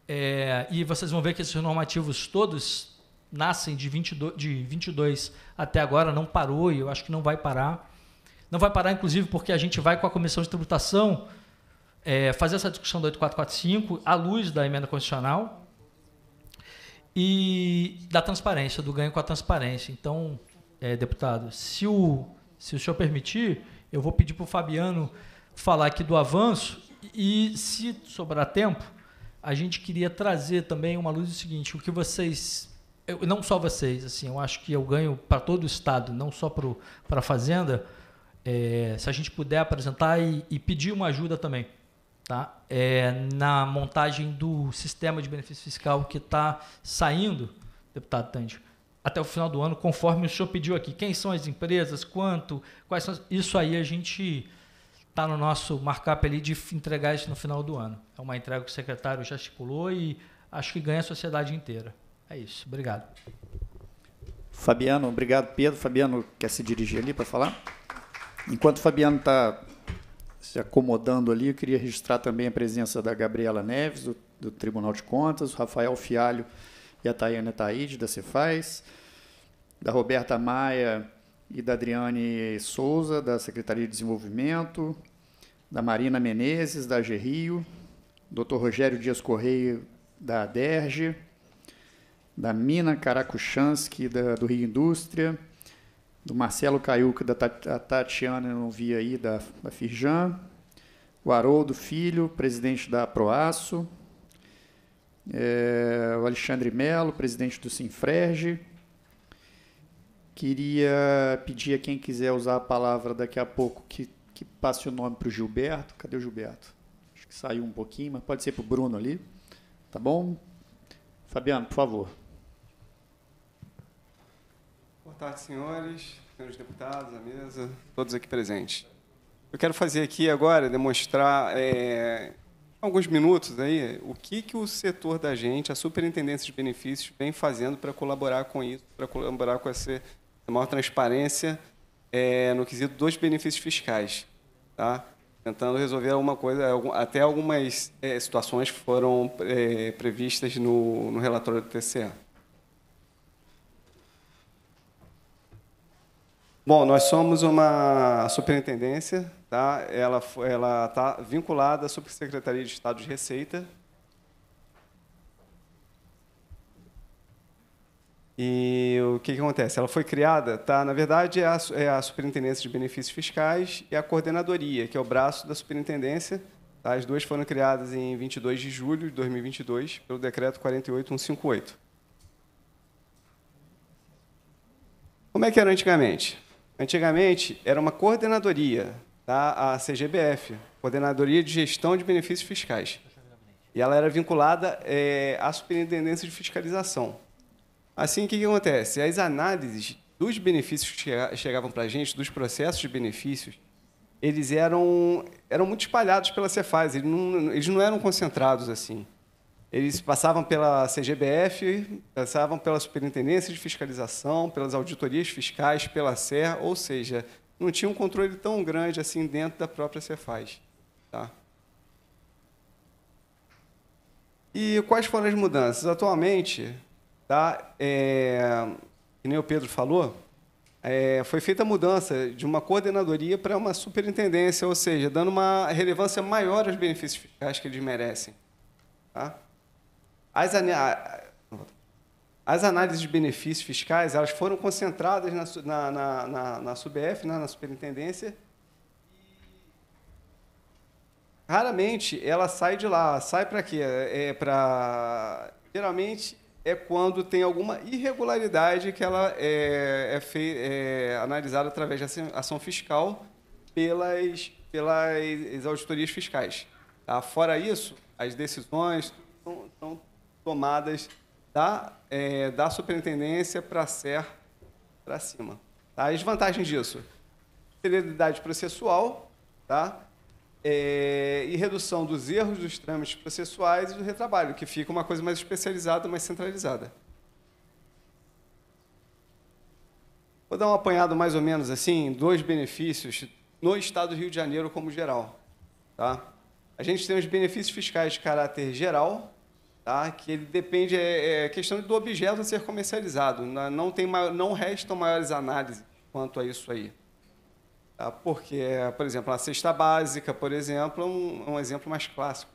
É, e vocês vão ver que esses normativos todos nascem de 22, de 22 até agora, não parou e eu acho que não vai parar. Não vai parar, inclusive, porque a gente vai com a Comissão de Tributação é, fazer essa discussão do 8445 à luz da emenda constitucional, e da transparência, do ganho com a transparência. Então, é, deputado, se o, se o senhor permitir, eu vou pedir para o Fabiano falar aqui do avanço e, se sobrar tempo, a gente queria trazer também uma luz do seguinte: o que vocês. Eu, não só vocês, assim, eu acho que eu ganho para todo o Estado, não só para a Fazenda, é, se a gente puder apresentar e, e pedir uma ajuda também tá? É, na montagem do sistema de benefício fiscal que está saindo, deputado Tandio, até o final do ano, conforme o senhor pediu aqui. Quem são as empresas, quanto, quais são. As... Isso aí a gente está no nosso markup ali de entregar isso no final do ano. É uma entrega que o secretário já estipulou e acho que ganha a sociedade inteira. É isso. Obrigado. Fabiano, obrigado, Pedro. Fabiano quer se dirigir ali para falar? Enquanto o Fabiano está se acomodando ali, eu queria registrar também a presença da Gabriela Neves, do, do Tribunal de Contas, o Rafael Fialho e a Tayana Taide, da Cefaz, da Roberta Maia e da Adriane Souza, da Secretaria de Desenvolvimento, da Marina Menezes, da Gerrio, Dr. Rogério Dias Correia, da Aderge, da Mina Karakuchansky, da, do Rio Indústria, do Marcelo Caiuca, da Tatiana, não vi aí, da, da Firjan, o Haroldo Filho, presidente da Proaço, é, o Alexandre Melo, presidente do Sinfrerge. Queria pedir a quem quiser usar a palavra daqui a pouco que, que passe o nome para o Gilberto. Cadê o Gilberto? Acho que saiu um pouquinho, mas pode ser para o Bruno ali. Tá bom? Fabiano, por favor tarde, senhores, senhores deputados, a mesa, todos aqui presentes. Eu quero fazer aqui agora, demonstrar é, alguns minutos aí, o que, que o setor da gente, a Superintendência de Benefícios, vem fazendo para colaborar com isso, para colaborar com essa, maior transparência é, no quesito dos benefícios fiscais. Tá? Tentando resolver alguma coisa, até algumas é, situações foram é, previstas no, no relatório do TCA. Bom, nós somos uma superintendência, tá? ela está vinculada à Subsecretaria de Estado de Receita. E o que, que acontece? Ela foi criada, tá? na verdade, é a, é a, Superintendência de Benefícios Fiscais e a Coordenadoria, que é o braço da Superintendência. Tá? As duas foram criadas em 22 de julho de 2022, pelo Decreto 48158. Como é que era antigamente? Antigamente era uma coordenadoria, tá? a CGBF, Coordenadoria de Gestão de Benefícios Fiscais. E ela era vinculada é, à Superintendência de Fiscalização. Assim, o que, que acontece? As análises dos benefícios que chegavam para a gente, dos processos de benefícios, eles eram, eram muito espalhados pela Cefaz, eles não, eles não eram concentrados assim. Eles passavam pela CGBF, passavam pela Superintendência de Fiscalização, pelas auditorias fiscais, pela SER, ou seja, não tinha um controle tão grande assim dentro da própria Cefaz. Tá? E quais foram as mudanças? Atualmente, tá, é, que nem o Pedro falou, é, foi feita a mudança de uma coordenadoria para uma superintendência, ou seja, dando uma relevância maior aos benefícios fiscais que eles merecem. Tá? As, as análises de benefícios fiscais elas foram concentradas na, na, na, na SUBF, na, né, na superintendência, raramente ela sai de lá. Sai para quê? É, é para geralmente é quando tem alguma irregularidade que ela é, é, fei, é analisada através de ação fiscal pelas pelas auditorias fiscais. Tá? Fora isso, as decisões são, são tomadas da, é, da superintendência para ser para cima. Tá? As vantagens disso: celeridade processual tá? É, e redução dos erros dos trâmites processuais e do retrabalho, que fica uma coisa mais especializada, mais centralizada. Vou dar um apanhado mais ou menos assim, dois benefícios no estado do Rio de Janeiro como geral. Tá? A gente tem os benefícios fiscais de caráter geral, tá? que ele depende, é, é questão do objeto a ser comercializado, não, tem, não restam maiores análises quanto a isso aí. Tá? Porque, por exemplo, a cesta básica, por exemplo, é um, é um exemplo mais clássico.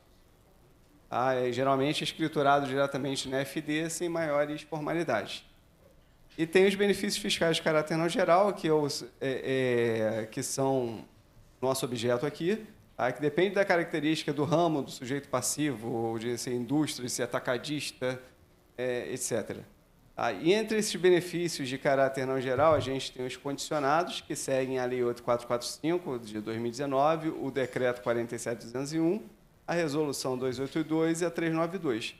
Tá? É geralmente é escriturado diretamente na FD sem maiores formalidades. E tem os benefícios fiscais de caráter não geral, que, eu, é, é, que são nosso objeto aqui, Aí ah, que depende da característica do ramo, do sujeito passivo, de ser indústria, de ser atacadista, é, etc. Ah, e entre esses benefícios de caráter não geral, a gente tem os condicionados, que seguem a Lei 8445 de 2019, o Decreto 47201, a Resolução 282 e a 392.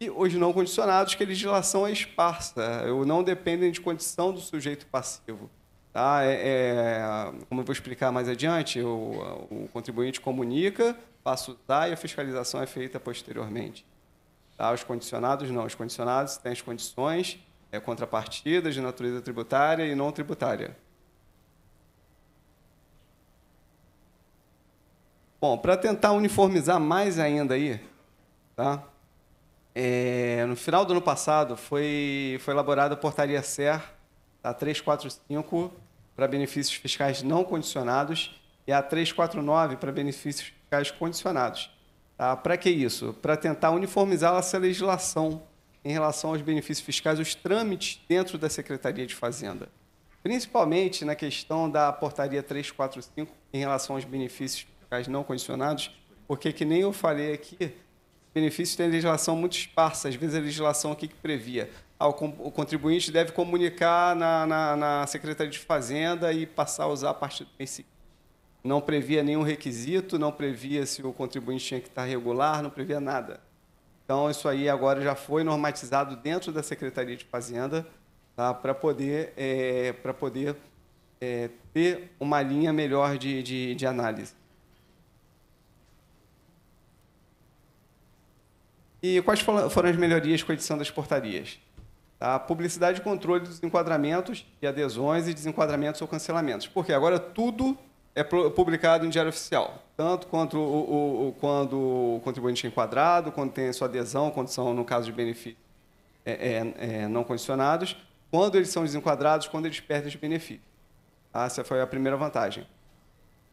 E os não condicionados, que a legislação é esparsa, ou não dependem de condição do sujeito passivo. Tá? É, é, como eu vou explicar mais adiante, o, o contribuinte comunica, passa o tá e a fiscalização é feita posteriormente. Tá? Os condicionados não. Os condicionados têm as condições, é, contrapartidas de natureza tributária e não tributária. Bom, para tentar uniformizar mais ainda aí, tá? É, no final do ano passado foi, foi elaborada a portaria SER a 345 para benefícios fiscais não condicionados e a 349 para benefícios fiscais condicionados. Tá? para que isso? Para tentar uniformizar essa legislação em relação aos benefícios fiscais, os trâmites dentro da Secretaria de Fazenda. Principalmente na questão da portaria 345 em relação aos benefícios fiscais não condicionados, porque, que nem eu falei aqui, benefícios têm legislação muito esparsa, às vezes a legislação aqui que previa o contribuinte deve comunicar na, na, na, Secretaria de Fazenda e passar a usar a partir do mês Não previa nenhum requisito, não previa se o contribuinte tinha que estar regular, não previa nada. Então, isso aí agora já foi normatizado dentro da Secretaria de Fazenda tá? para poder, é, poder é, ter uma linha melhor de, de, de análise. E quais foram as melhorias com a edição das portarias? a publicidade e controle dos enquadramentos e adesões e desenquadramentos ou cancelamentos. Porque agora tudo é publicado em diário oficial, tanto quanto o, o, o quando o contribuinte é enquadrado, quando tem a sua adesão, quando são, no caso de benefícios é, é, é não condicionados, quando eles são desenquadrados, quando eles perdem os benefícios. Ah, essa foi a primeira vantagem.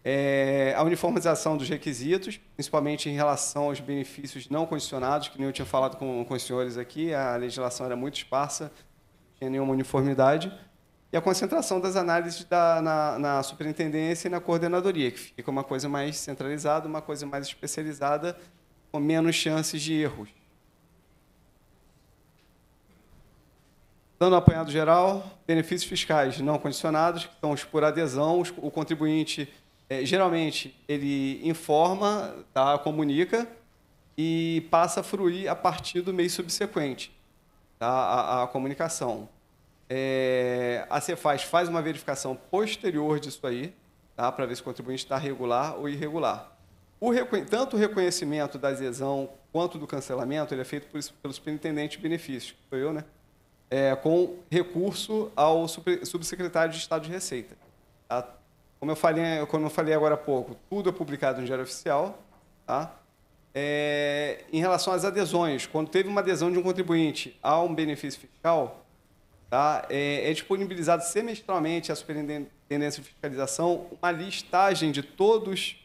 É, a uniformização dos requisitos, principalmente em relação aos benefícios não condicionados, que nem eu tinha falado com, com os senhores aqui, a legislação era muito esparsa, não tinha nenhuma uniformidade. E a concentração das análises da, na, na, superintendência e na coordenadoria, que fica uma coisa mais centralizada, uma coisa mais especializada, com menos chances de erros. Dando um apanhado geral, benefícios fiscais não condicionados, que são os por adesão, os, o contribuinte é, geralmente ele informa, tá, comunica e passa a fruir a partir do mês subsequente tá, a, a, comunicação. É, a Cefaz faz uma verificação posterior disso aí, tá, para ver se o contribuinte está regular ou irregular. O, tanto o reconhecimento da adesão quanto do cancelamento ele é feito por, pelo superintendente de benefícios, sou eu, né? É, com recurso ao subsecretário de Estado de Receita. Tá? Como eu falei, como eu falei agora há pouco, tudo é publicado no Diário Oficial. Tá? É, em relação às adesões, quando teve uma adesão de um contribuinte a um benefício fiscal, tá? é, é disponibilizado semestralmente à Superintendência de Fiscalização uma listagem de todos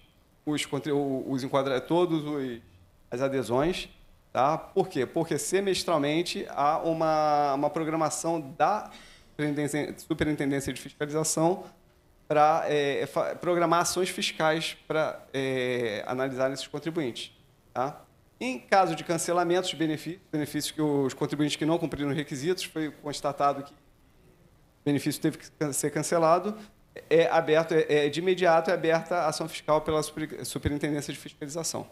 os, os enquadra, todos os, as adesões. Tá? Por quê? Porque semestralmente há uma, uma programação da Superintendência de Fiscalização para é, é programar ações fiscais para é, analisar esses contribuintes. Tá? Em caso de cancelamento de benefícios, benefícios que os contribuintes que não cumpriram requisitos, foi constatado que o benefício teve que ser cancelado, é aberto, é, é, de imediato é aberta a ação fiscal pela Superintendência de Fiscalização.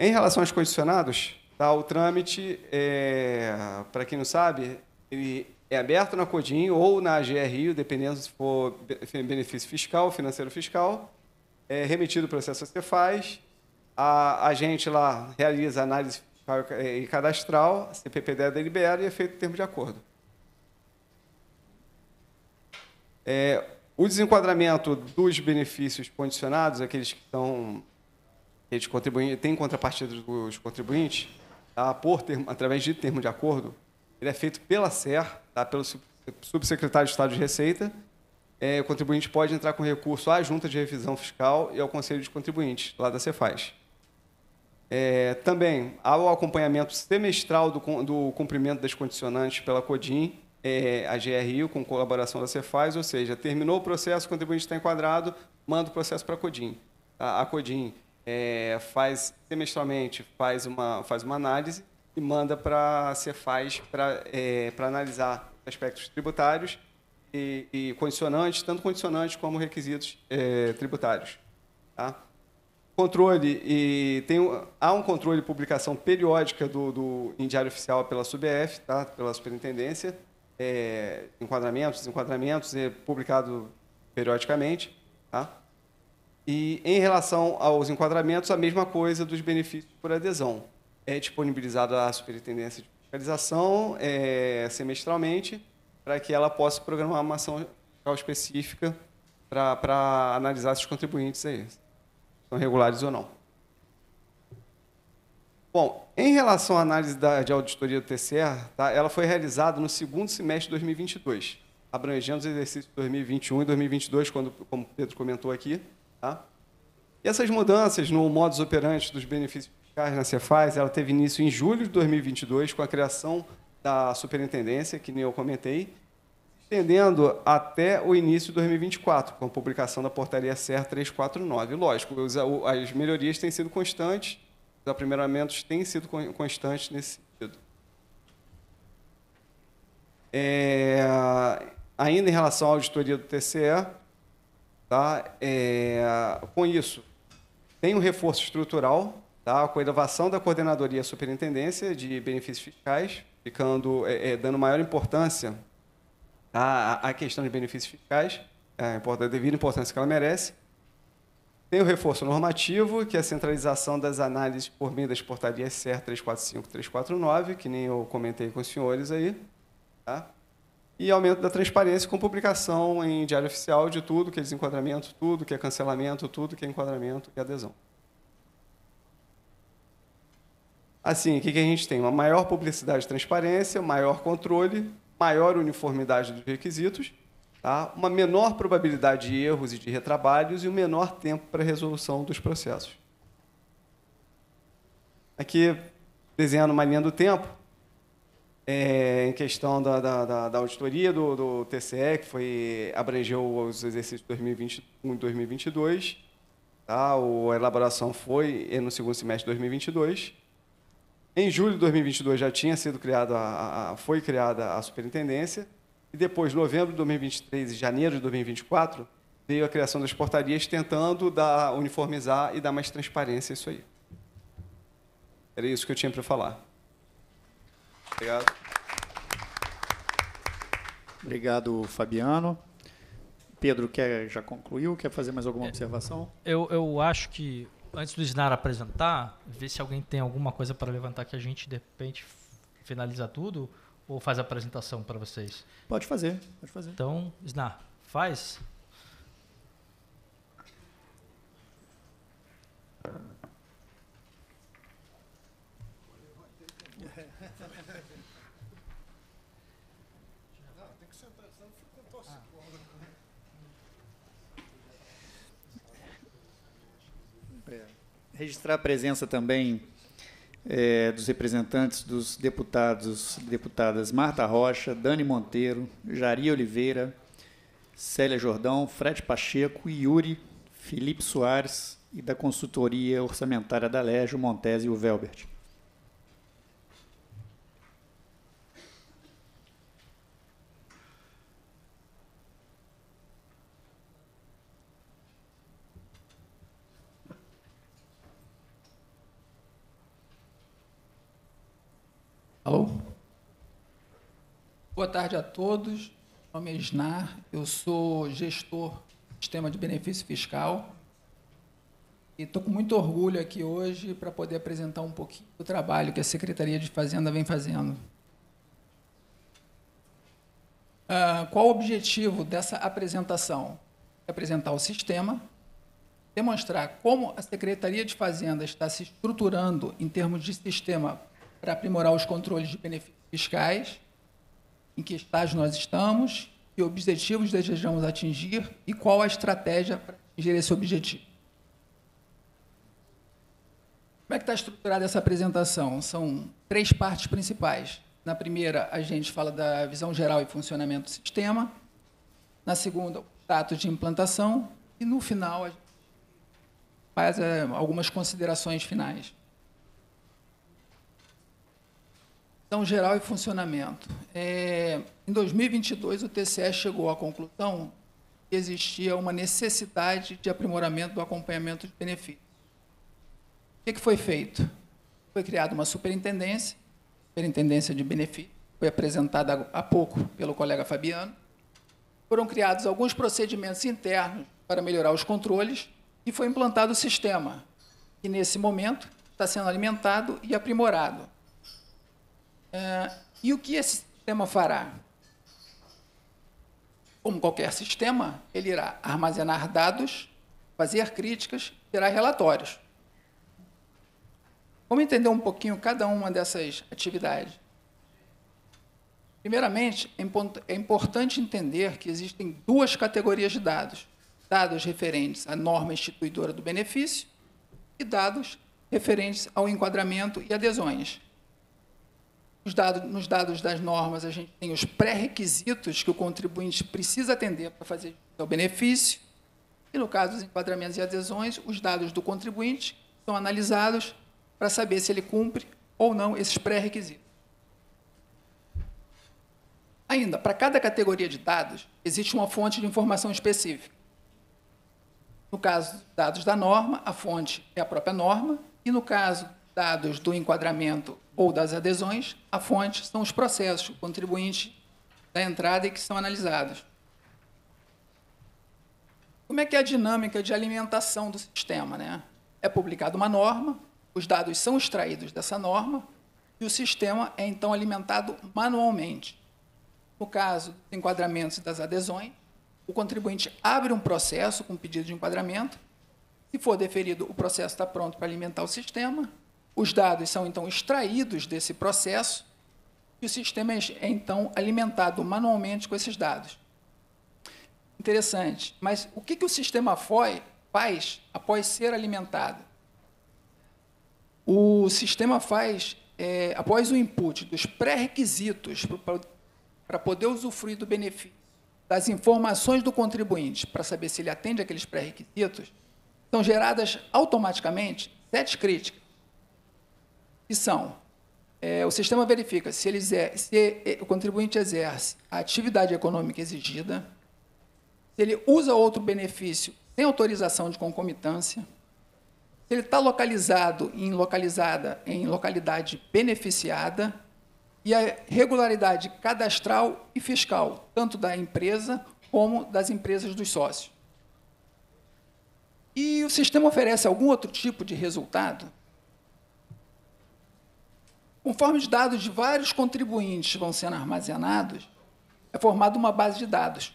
Em relação aos condicionados, tá, o trâmite, é, para quem não sabe, ele é aberto na Codin ou na AGR Rio, dependendo se for é benefício fiscal, financeiro fiscal, é remetido o processo a Cefaz, a, a gente lá realiza análise fiscal e cadastral, a CPPD é delibera e é feito o termo de acordo. É, o desenquadramento dos benefícios condicionados, aqueles que estão eles contribuem, têm contrapartida dos contribuintes, tá, por termo, através de termo de acordo, ele é feito pela SER, tá? pelo Subsecretário de Estado de Receita. É, o contribuinte pode entrar com recurso à Junta de Revisão Fiscal e ao Conselho de Contribuintes, lá da Cefaz. É, também há o acompanhamento semestral do, do cumprimento das condicionantes pela CODIN, é, a GRI com colaboração da Cefaz, ou seja, terminou o processo, o contribuinte está enquadrado, manda o processo para a CODIN. A, CODIM CODIN é, faz semestralmente faz uma, faz uma análise e manda para a Cefaz para é, analisar aspectos tributários e, e, condicionantes, tanto condicionantes como requisitos é, tributários. Tá? Controle, e tem, há um controle de publicação periódica do, do, em diário oficial pela SUBF, tá? pela Superintendência, é, enquadramentos, é publicado periodicamente. Tá? E em relação aos enquadramentos, a mesma coisa dos benefícios por adesão é disponibilizado à superintendência de fiscalização é, semestralmente para que ela possa programar uma ação fiscal específica para analisar se os contribuintes aí, é são regulares ou não. Bom, em relação à análise da, de auditoria do TCR, tá, ela foi realizada no segundo semestre de 2022, abrangendo os exercícios 2021 e 2022, quando, como o Pedro comentou aqui. Tá? E essas mudanças no modus operandi dos benefícios fiscais na Cefaz, ela teve início em julho de 2022 com a criação da superintendência, que nem eu comentei, estendendo até o início de 2024, com a publicação da portaria CER 349. Lógico, as melhorias têm sido constantes, os aprimoramentos têm sido constantes nesse sentido. É, ainda em relação à auditoria do TCE, tá, é, com isso, tem um reforço estrutural tá? com a inovação da coordenadoria superintendência de benefícios fiscais, ficando é, é, dando maior importância à, à questão de benefícios fiscais, é, a devida importância que ela merece. Tem o reforço normativo, que é a centralização das análises por meio das portarias SER 345 349, que nem eu comentei com os senhores aí. Tá? E aumento da transparência com publicação em diário oficial de tudo que é desenquadramento, tudo que é cancelamento, tudo que é enquadramento e adesão. Assim, o que, que a gente tem? Uma maior publicidade e transparência, maior controle, maior uniformidade dos requisitos, tá? uma menor probabilidade de erros e de retrabalhos e um menor tempo para resolução dos processos. Aqui, desenhando uma linha do tempo, é, em questão da, da, da, da auditoria do, do, TCE, que foi, abrangeu os exercícios 2021 e 2022, tá? a elaboração foi no segundo semestre de 2022, em julho de 2022 já tinha sido criada, a, foi criada a superintendência, e depois, novembro de 2023 e janeiro de 2024, veio a criação das portarias, tentando dar, uniformizar e dar mais transparência a isso aí. Era isso que eu tinha para falar. Obrigado. Obrigado, Fabiano. Pedro, quer, já concluiu? Quer fazer mais alguma observação? Eu, eu acho que antes do Isnar apresentar, ver se alguém tem alguma coisa para levantar que a gente de repente finaliza tudo ou faz a apresentação para vocês? Pode fazer, pode fazer. Então, Isnar, faz. Registrar a presença também é, dos representantes dos deputados, deputadas Marta Rocha, Dani Monteiro, Jari Oliveira, Célia Jordão, Fred Pacheco, Yuri, Felipe Soares e da consultoria orçamentária da Légio, Montese e o Velbert. Boa tarde a todos. Meu nome é Snar, eu sou gestor do Sistema de Benefício Fiscal e estou com muito orgulho aqui hoje para poder apresentar um pouquinho do trabalho que a Secretaria de Fazenda vem fazendo. Uh, qual o objetivo dessa apresentação? É apresentar o sistema, demonstrar como a Secretaria de Fazenda está se estruturando em termos de sistema para aprimorar os controles de benefícios fiscais em que estágio nós estamos, que objetivos desejamos atingir e qual a estratégia para atingir esse objetivo. Como é que está estruturada essa apresentação? São três partes principais. Na primeira, a gente fala da visão geral e funcionamento do sistema. Na segunda, o status de implantação. E no final, a gente faz eh, algumas considerações finais. Então, geral e funcionamento. É, em 2022, o TCE chegou à conclusão que existia uma necessidade de aprimoramento do acompanhamento de benefícios. O que, que foi feito? Foi criada uma superintendência, superintendência de benefícios, foi apresentada há pouco pelo colega Fabiano. Foram criados alguns procedimentos internos para melhorar os controles e foi implantado o sistema, que nesse momento está sendo alimentado e aprimorado. É, e o que esse sistema fará? Como qualquer sistema, ele irá armazenar dados, fazer críticas, gerar relatórios. Vamos entender um pouquinho cada uma dessas atividades. Primeiramente, é, é importante entender que existem duas categorias de dados: dados referentes à norma instituidora do benefício e dados referentes ao enquadramento e adesões. Nos dados, nos dados das normas, a gente tem os pré-requisitos que o contribuinte precisa atender para fazer o benefício. E, no caso dos enquadramentos e adesões, os dados do contribuinte são analisados para saber se ele cumpre ou não esses pré-requisitos. Ainda, para cada categoria de dados, existe uma fonte de informação específica. No caso dos dados da norma, a fonte é a própria norma, e no caso dados do enquadramento ou das adesões, a fonte são os processos, o contribuinte da entrada e que são analisados. Como é que é a dinâmica de alimentação do sistema? Né? É publicada uma norma, os dados são extraídos dessa norma e o sistema é então alimentado manualmente. No caso dos enquadramentos e das adesões, o contribuinte abre um processo com pedido de enquadramento. Se for deferido, o processo está pronto para alimentar o sistema. Os dados são então extraídos desse processo e o sistema é então alimentado manualmente com esses dados. Interessante, mas o que, que o sistema FOI faz após ser alimentado? O sistema faz, é, após o input dos pré-requisitos para poder usufruir do benefício, das informações do contribuinte para saber se ele atende aqueles pré-requisitos, são geradas automaticamente sete críticas que são é, o sistema verifica se, ele, é, se é, o contribuinte exerce a atividade econômica exigida, se ele usa outro benefício sem autorização de concomitância, se ele está localizado em localizada em localidade beneficiada e a regularidade cadastral e fiscal tanto da empresa como das empresas dos sócios. E o sistema oferece algum outro tipo de resultado? Conforme os dados de vários contribuintes vão sendo armazenados, é formada uma base de dados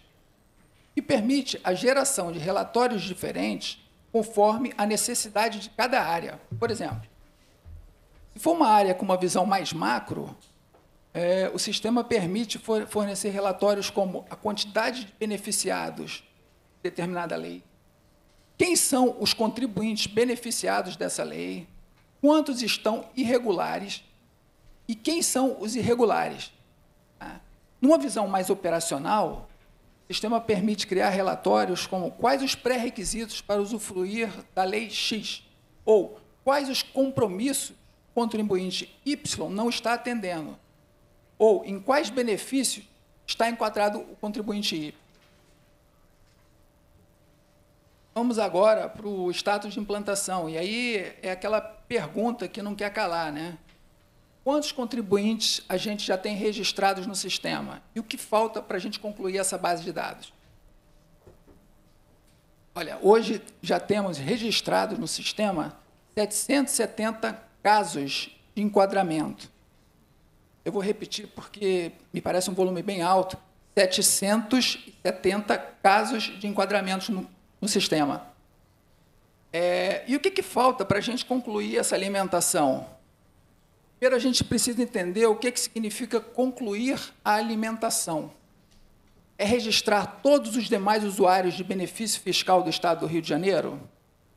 e permite a geração de relatórios diferentes conforme a necessidade de cada área. Por exemplo, se for uma área com uma visão mais macro, é, o sistema permite fornecer relatórios como a quantidade de beneficiados de determinada lei, quem são os contribuintes beneficiados dessa lei, quantos estão irregulares e quem são os irregulares? Ah, numa visão mais operacional, o sistema permite criar relatórios como quais os pré-requisitos para usufruir da lei X ou quais os compromissos o contribuinte Y não está atendendo ou em quais benefícios está enquadrado o contribuinte Y. Vamos agora para o status de implantação. E aí é aquela pergunta que não quer calar, né? quantos contribuintes a gente já tem registrados no sistema e o que falta para a gente concluir essa base de dados. Olha, hoje já temos registrados no sistema 770 casos de enquadramento. Eu vou repetir porque me parece um volume bem alto. 770 casos de enquadramento no, no sistema. É, e o que, que falta para a gente concluir essa alimentação? Primeiro, a gente precisa entender o que, que significa concluir a alimentação. É registrar todos os demais usuários de benefício fiscal do Estado do Rio de Janeiro?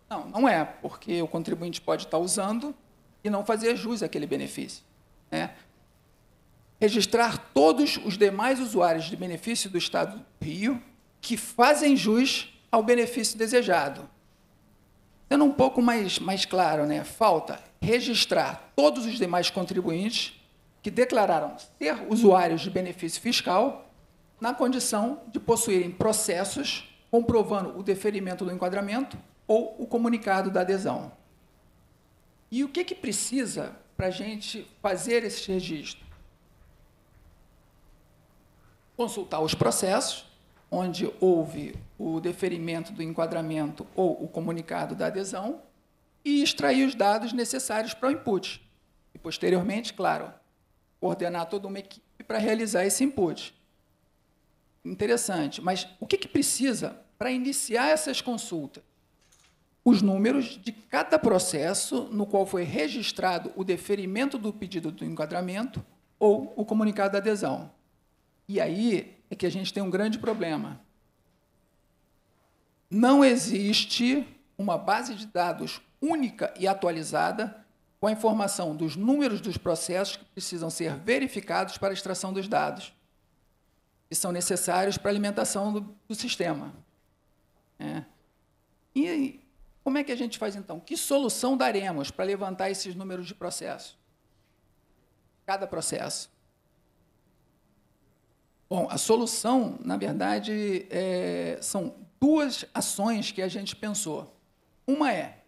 Não, não é, porque o contribuinte pode estar usando e não fazer jus àquele benefício. Né? Registrar todos os demais usuários de benefício do Estado do Rio que fazem jus ao benefício desejado. Sendo é um pouco mais, mais claro, né? falta registrar todos os demais contribuintes que declararam ser usuários de benefício fiscal na condição de possuírem processos comprovando o deferimento do enquadramento ou o comunicado da adesão. E o que, que precisa para a gente fazer esse registro? Consultar os processos, onde houve o deferimento do enquadramento ou o comunicado da adesão, e extrair os dados necessários para o input. E, posteriormente, claro, coordenar toda uma equipe para realizar esse input. Interessante, mas o que, que precisa para iniciar essas consultas? Os números de cada processo no qual foi registrado o deferimento do pedido do enquadramento ou o comunicado de adesão. E aí é que a gente tem um grande problema. Não existe uma base de dados única e atualizada com a informação dos números dos processos que precisam ser verificados para a extração dos dados, que são necessários para a alimentação do, do sistema. É. E como é que a gente faz então? Que solução daremos para levantar esses números de processo? Cada processo. Bom, a solução, na verdade, é, são duas ações que a gente pensou. Uma é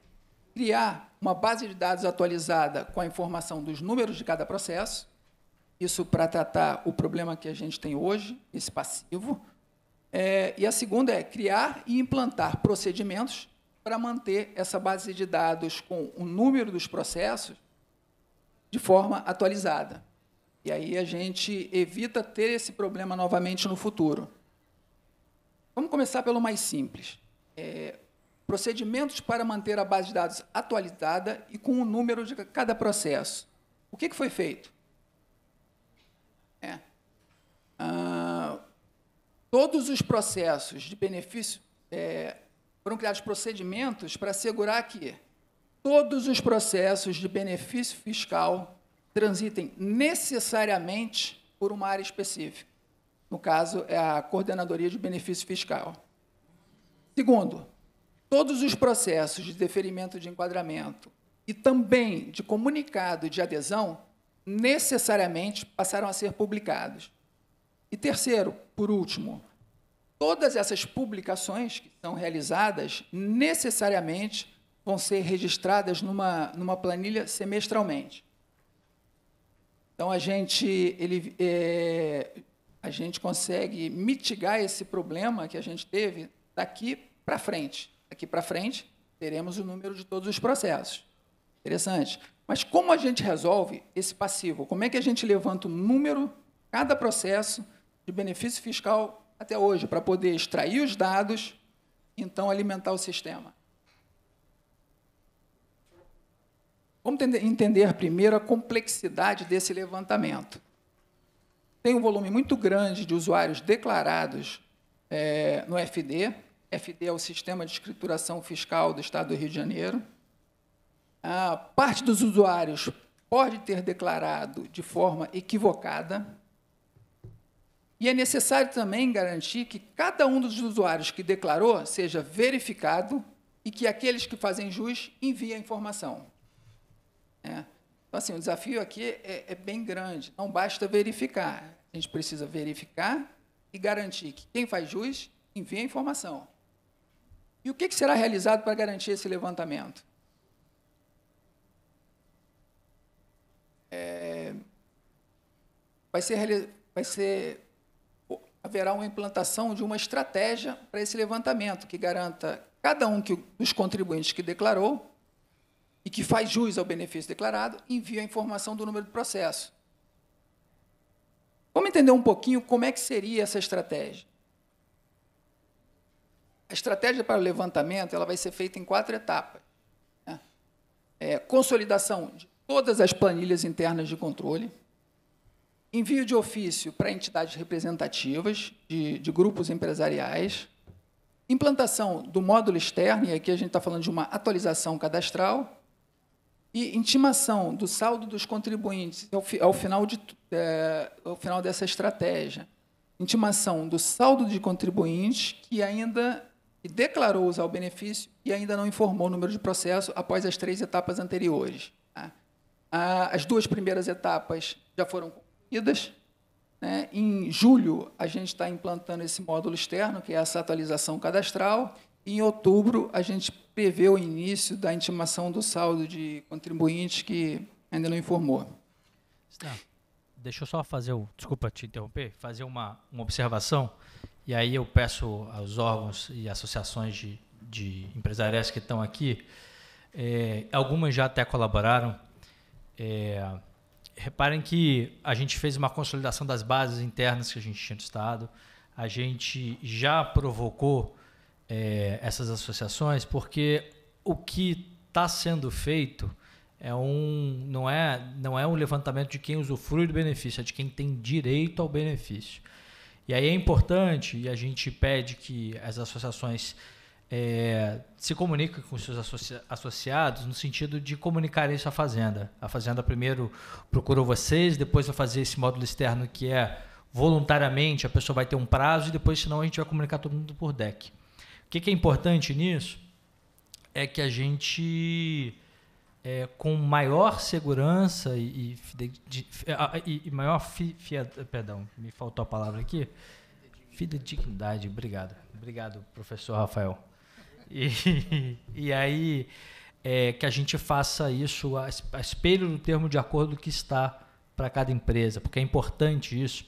criar uma base de dados atualizada com a informação dos números de cada processo, isso para tratar o problema que a gente tem hoje, esse passivo. É, e a segunda é criar e implantar procedimentos para manter essa base de dados com o número dos processos de forma atualizada. E aí a gente evita ter esse problema novamente no futuro. Vamos começar pelo mais simples. É, procedimentos para manter a base de dados atualizada e com o número de cada processo. O que, que foi feito? É. Ah, todos os processos de benefício é, foram criados procedimentos para assegurar que todos os processos de benefício fiscal transitem necessariamente por uma área específica. No caso, é a coordenadoria de benefício fiscal. Segundo, Todos os processos de deferimento de enquadramento e também de comunicado de adesão necessariamente passaram a ser publicados. E terceiro, por último, todas essas publicações que são realizadas necessariamente vão ser registradas numa, numa planilha semestralmente. Então a gente, ele, é, a gente consegue mitigar esse problema que a gente teve daqui para frente aqui para frente, teremos o número de todos os processos. Interessante. Mas como a gente resolve esse passivo? Como é que a gente levanta o número, cada processo de benefício fiscal até hoje, para poder extrair os dados e então alimentar o sistema? Vamos entender primeiro a complexidade desse levantamento. Tem um volume muito grande de usuários declarados é, no FD, FD é o Sistema de Escrituração Fiscal do Estado do Rio de Janeiro. A parte dos usuários pode ter declarado de forma equivocada. E é necessário também garantir que cada um dos usuários que declarou seja verificado e que aqueles que fazem jus enviem a informação. É. Então, assim, o desafio aqui é, é bem grande. Não basta verificar. A gente precisa verificar e garantir que quem faz jus envia a informação. E o que, será realizado para garantir esse levantamento? É, vai ser, vai ser haverá uma implantação de uma estratégia para esse levantamento que garanta cada um que, dos contribuintes que declarou e que faz jus ao benefício declarado envia a informação do número do processo. Vamos entender um pouquinho como é que seria essa estratégia a estratégia para o levantamento ela vai ser feita em quatro etapas. Né? É, consolidação de todas as planilhas internas de controle, envio de ofício para entidades representativas de, de grupos empresariais, implantação do módulo externo, e aqui a gente está falando de uma atualização cadastral, e intimação do saldo dos contribuintes ao, ao final, de, é, ao final dessa estratégia. Intimação do saldo de contribuintes que ainda e declarou usar o benefício e ainda não informou o número de processo após as três etapas anteriores. Tá? As duas primeiras etapas já foram concluídas. Né? Em julho, a gente está implantando esse módulo externo, que é essa atualização cadastral. em outubro, a gente prevê o início da intimação do saldo de contribuinte que ainda não informou. Está. Deixa eu só fazer, o, desculpa te interromper, fazer uma, uma observação. E aí eu peço aos órgãos e associações de, de empresariais que estão aqui, é, algumas já até colaboraram. É, reparem que a gente fez uma consolidação das bases internas que a gente tinha do Estado, a gente já provocou é, essas associações, porque o que está sendo feito é um, não, é, não é um levantamento de quem usufrui do benefício, é de quem tem direito ao benefício. E aí é importante, e a gente pede que as associações é, se comuniquem com seus associados no sentido de comunicar isso à Fazenda. A Fazenda primeiro procurou vocês, depois vai fazer esse módulo externo que é voluntariamente, a pessoa vai ter um prazo e depois, senão, a gente vai comunicar todo mundo por deck. O que, que é importante nisso é que a gente é, com maior segurança e, e, de, e, e maior fi, fia, perdão, me faltou a palavra aqui, fidedignidade, obrigado, obrigado professor Rafael. E, <laughs> e aí é, que a gente faça isso a, a espelho do termo de acordo que está para cada empresa, porque é importante isso.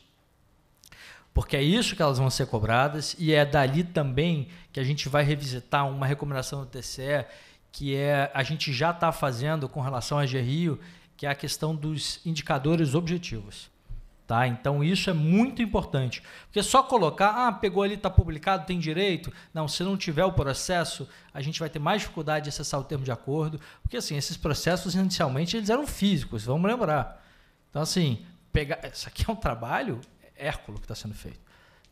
Porque é isso que elas vão ser cobradas e é dali também que a gente vai revisitar uma recomendação do TCE que é a gente já está fazendo com relação a GRIO, que é a questão dos indicadores objetivos. Tá? Então isso é muito importante. Porque só colocar, ah, pegou ali, está publicado, tem direito. Não, se não tiver o processo, a gente vai ter mais dificuldade de acessar o termo de acordo. Porque assim, esses processos inicialmente eles eram físicos, vamos lembrar. Então, assim, pegar. Isso aqui é um trabalho hérculo que está sendo feito.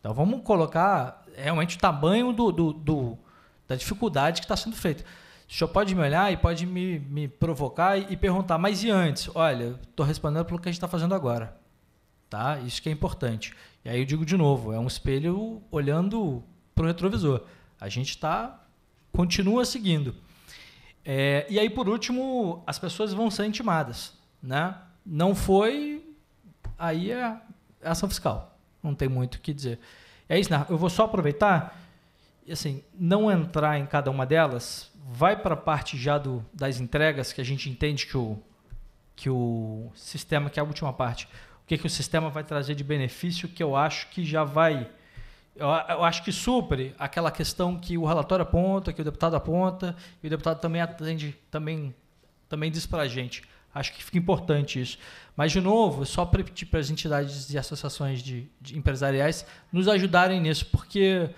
Então vamos colocar realmente o tamanho do, do, do da dificuldade que está sendo feito. O senhor pode me olhar e pode me, me provocar e, perguntar, mas e antes? Olha, estou respondendo pelo que a gente está fazendo agora. Tá? Isso que é importante. E aí eu digo de novo, é um espelho olhando para o retrovisor. A gente está continua seguindo. É, e aí, por último, as pessoas vão ser intimadas. Né? Não foi, aí é, é ação fiscal. Não tem muito o que dizer. É isso, né? eu vou só aproveitar e assim, não entrar em cada uma delas, vai para a parte já do, das entregas, que a gente entende que o, que o sistema, que é a última parte, o que, que o sistema vai trazer de benefício, que eu acho que já vai. Eu, eu acho que supre aquela questão que o relatório aponta, que o deputado aponta, e o deputado também atende, também, também diz para a gente. Acho que fica importante isso. Mas, de novo, só para tipo, as entidades e associações de, de empresariais nos ajudarem nisso, porque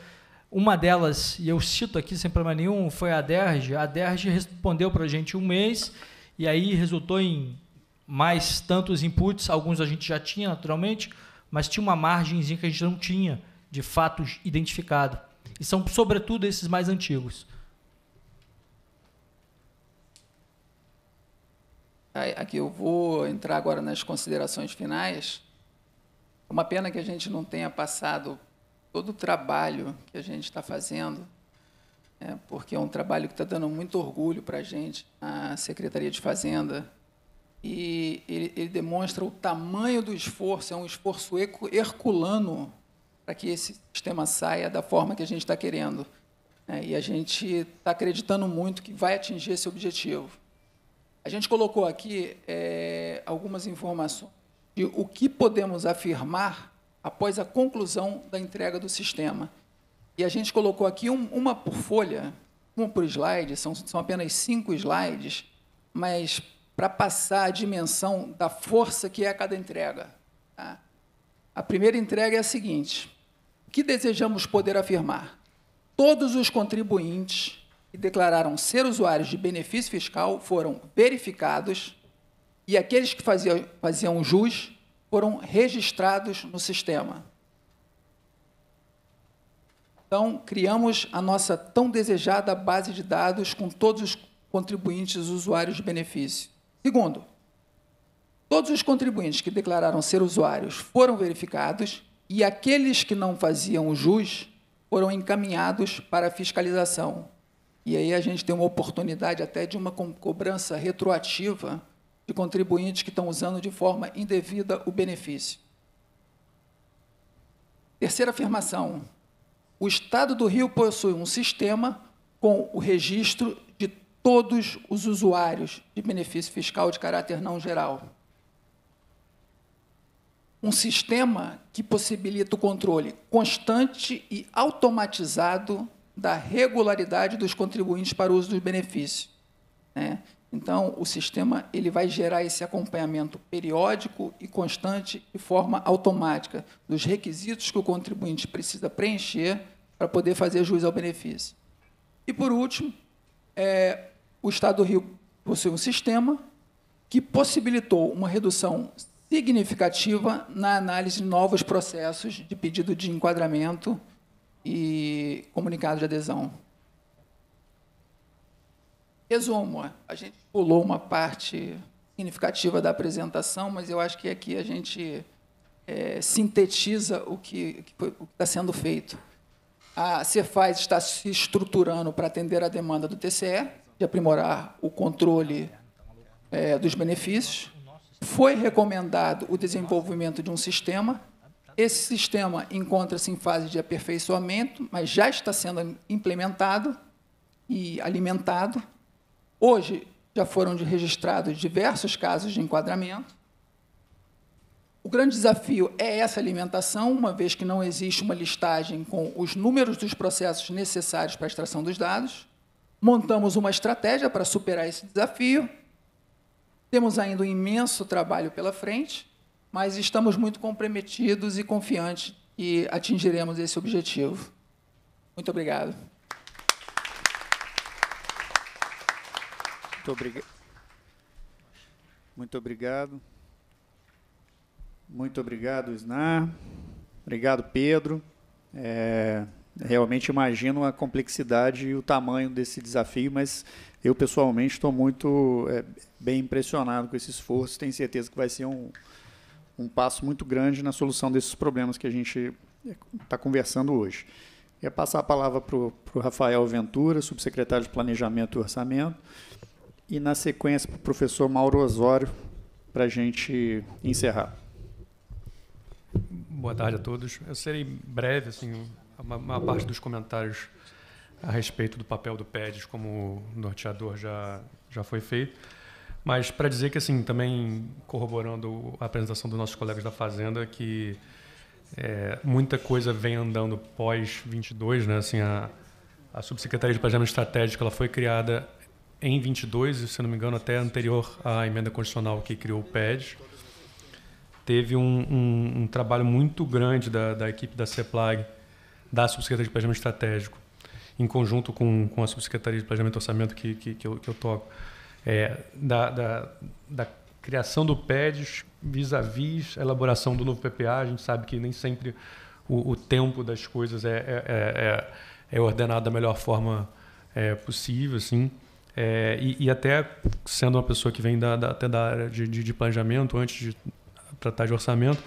uma delas, e eu cito aqui sem problema nenhum, foi a DERJ. A DERJ respondeu para a gente um mês, e aí resultou em mais tantos inputs, alguns a gente já tinha naturalmente, mas tinha uma margenzinha que a gente não tinha de fatos identificado. E são, sobretudo, esses mais antigos. É, aqui eu vou entrar agora nas considerações finais. É uma pena que a gente não tenha passado todo o trabalho que a gente está fazendo, é, porque é um trabalho que está dando muito orgulho para a gente, a Secretaria de Fazenda, e ele, ele, demonstra o tamanho do esforço, é um esforço herculano para que esse sistema saia da forma que a gente está querendo. É, e a gente está acreditando muito que vai atingir esse objetivo. A gente colocou aqui é, algumas informações de o que podemos afirmar após a conclusão da entrega do sistema. E a gente colocou aqui um, uma por folha, uma por slide, são, são apenas cinco slides, mas para passar a dimensão da força que é cada entrega. Tá? A primeira entrega é a seguinte: o que desejamos poder afirmar? Todos os contribuintes que declararam ser usuários de benefício fiscal foram verificados e aqueles que faziam, faziam jus foram registrados no sistema. Então, criamos a nossa tão desejada base de dados com todos os contribuintes usuários de benefício. Segundo, todos os contribuintes que declararam ser usuários foram verificados e aqueles que não faziam o jus foram encaminhados para a fiscalização. E aí a gente tem uma oportunidade até de uma cobrança retroativa de contribuintes que estão usando de forma indevida o benefício. Terceira afirmação: o Estado do Rio possui um sistema com o registro de todos os usuários de benefício fiscal de caráter não geral. Um sistema que possibilita o controle constante e automatizado da regularidade dos contribuintes para o uso dos benefícios. Né? Então, o sistema ele vai gerar esse acompanhamento periódico e constante de forma automática dos requisitos que o contribuinte precisa preencher para poder fazer juízo ao benefício. E, por último, é, o Estado do Rio possui um sistema que possibilitou uma redução significativa na análise de novos processos de pedido de enquadramento e comunicado de adesão. Resumo, a gente pulou uma parte significativa da apresentação, mas eu acho que aqui a gente é, sintetiza o que está sendo feito. A Cefaz está se estruturando para atender a demanda do TCE, de aprimorar o controle é, dos benefícios. Foi recomendado o desenvolvimento de um sistema. Esse sistema encontra-se em fase de aperfeiçoamento, mas já está sendo implementado e alimentado. Hoje, já foram registrados diversos casos de enquadramento. O grande desafio é essa alimentação, uma vez que não existe uma listagem com os números dos processos necessários para a extração dos dados. Montamos uma estratégia para superar esse desafio. Temos ainda um imenso trabalho pela frente, mas estamos muito comprometidos e confiantes que atingiremos esse objetivo. Muito obrigado. Muito obrigado. Muito obrigado. Muito obrigado, Isnar. Obrigado, Pedro. É, realmente imagino a complexidade e o tamanho desse desafio, mas eu pessoalmente estou muito é, bem impressionado com esse esforço. Tenho certeza que vai ser um, um passo muito grande na solução desses problemas que a gente está é, conversando hoje. Ia passar a palavra para o Rafael Ventura, subsecretário de Planejamento e Orçamento, e na sequência para o professor Mauro Osório, para a gente encerrar. Boa tarde a todos. Eu serei breve, assim, uma, uma parte dos comentários a respeito do papel do PEDES como norteador já, já foi feito. Mas para dizer que, assim, também corroborando a apresentação dos nossos colegas da Fazenda, que é, muita coisa vem andando pós-22, né? Assim, a, a Subsecretaria de Planejamento Estratégico ela foi criada em 22, se não me engano, até anterior à emenda constitucional que criou o PED, teve um, um, um trabalho muito grande da, da equipe da CEPLAG, da Subsecretaria de Planejamento Estratégico, em conjunto com, com a Subsecretaria de Planejamento e Orçamento que, que, que, eu, que eu toco, é, da, da, da criação do PEDS vis-à-vis a elaboração do novo PPA. A gente sabe que nem sempre o, o tempo das coisas é, é, é, é, é ordenado da melhor forma é, possível. Assim. É, e, e, até sendo uma pessoa que vem da, da até da área de, de, de, planejamento, antes de tratar de orçamento,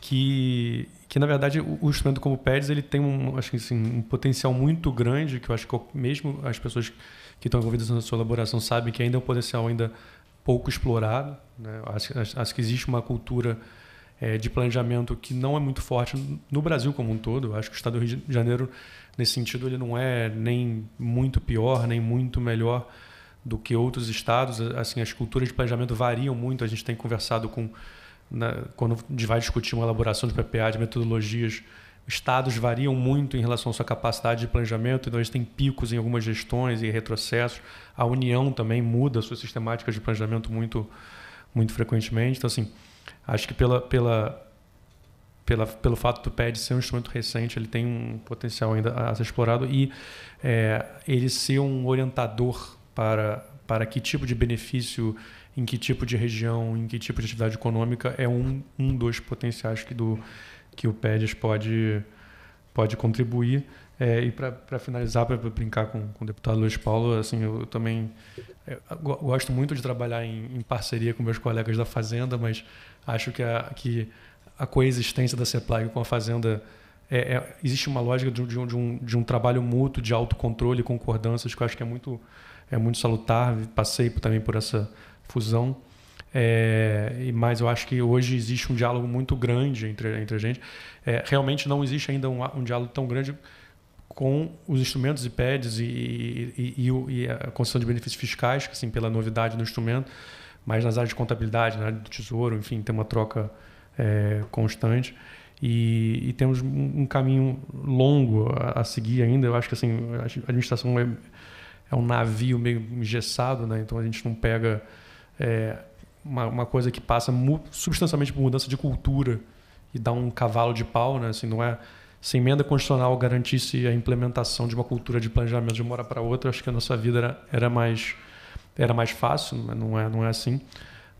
que, que na verdade o, o instrumento como o PEDS ele tem um, acho que, assim, um potencial muito grande, que eu acho que mesmo as pessoas que estão envolvidas na sua elaboração sabem que ainda é um potencial ainda pouco explorado. Né? Acho, acho, que existe uma cultura é, de planejamento que não é muito forte no Brasil como um todo. acho que o Estado do Rio de Janeiro Nesse sentido, ele não é nem muito pior, nem muito melhor do que outros estados. Assim, as culturas de planejamento variam muito. A gente tem conversado com na, né, quando a gente vai discutir uma elaboração de PPA, de metodologias, estados variam muito em relação à sua capacidade de planejamento, então eles têm picos em algumas gestões e retrocessos. A União também muda a sua sistemática de planejamento muito, muito frequentemente. Então, assim, acho que pela, pela, pela, pelo fato do pad ser um instrumento recente, ele tem um potencial ainda a ser explorado e é, ele ser um orientador para, para que tipo de benefício, em que tipo de região, em que tipo de atividade econômica é um, um dos potenciais que, do, que o PEDES pode, pode contribuir. É, e para finalizar, para brincar com, com o deputado Luiz Paulo, assim, eu também eu é, gosto muito de trabalhar em, em, parceria com meus colegas da Fazenda, mas acho que, a, que a coexistência da CEPLAG com a Fazenda. É, é, existe uma lógica de, de, de, um, de um trabalho mútuo de autocontrole e concordâncias que eu acho que é muito, é muito salutar. Passei também por essa fusão. É, mas eu acho que hoje existe um diálogo muito grande entre, entre a gente. É, realmente não existe ainda um, um, diálogo tão grande com os instrumentos IPEDs e, e, e, e, a concessão de benefícios fiscais, assim, pela novidade do instrumento, mas nas áreas de contabilidade, na área do tesouro, enfim, tem uma troca é, constante. E, e, temos um caminho longo a, a, seguir ainda. Eu acho que assim, a administração é, é um navio meio engessado, né? então a gente não pega é, uma, uma, coisa que passa substancialmente por mudança de cultura e dá um cavalo de pau. Né? Assim, não é, se emenda constitucional garantisse a implementação de uma cultura de planejamento de uma hora para outra, acho que a nossa vida era, era, mais, era mais fácil, não é, não é assim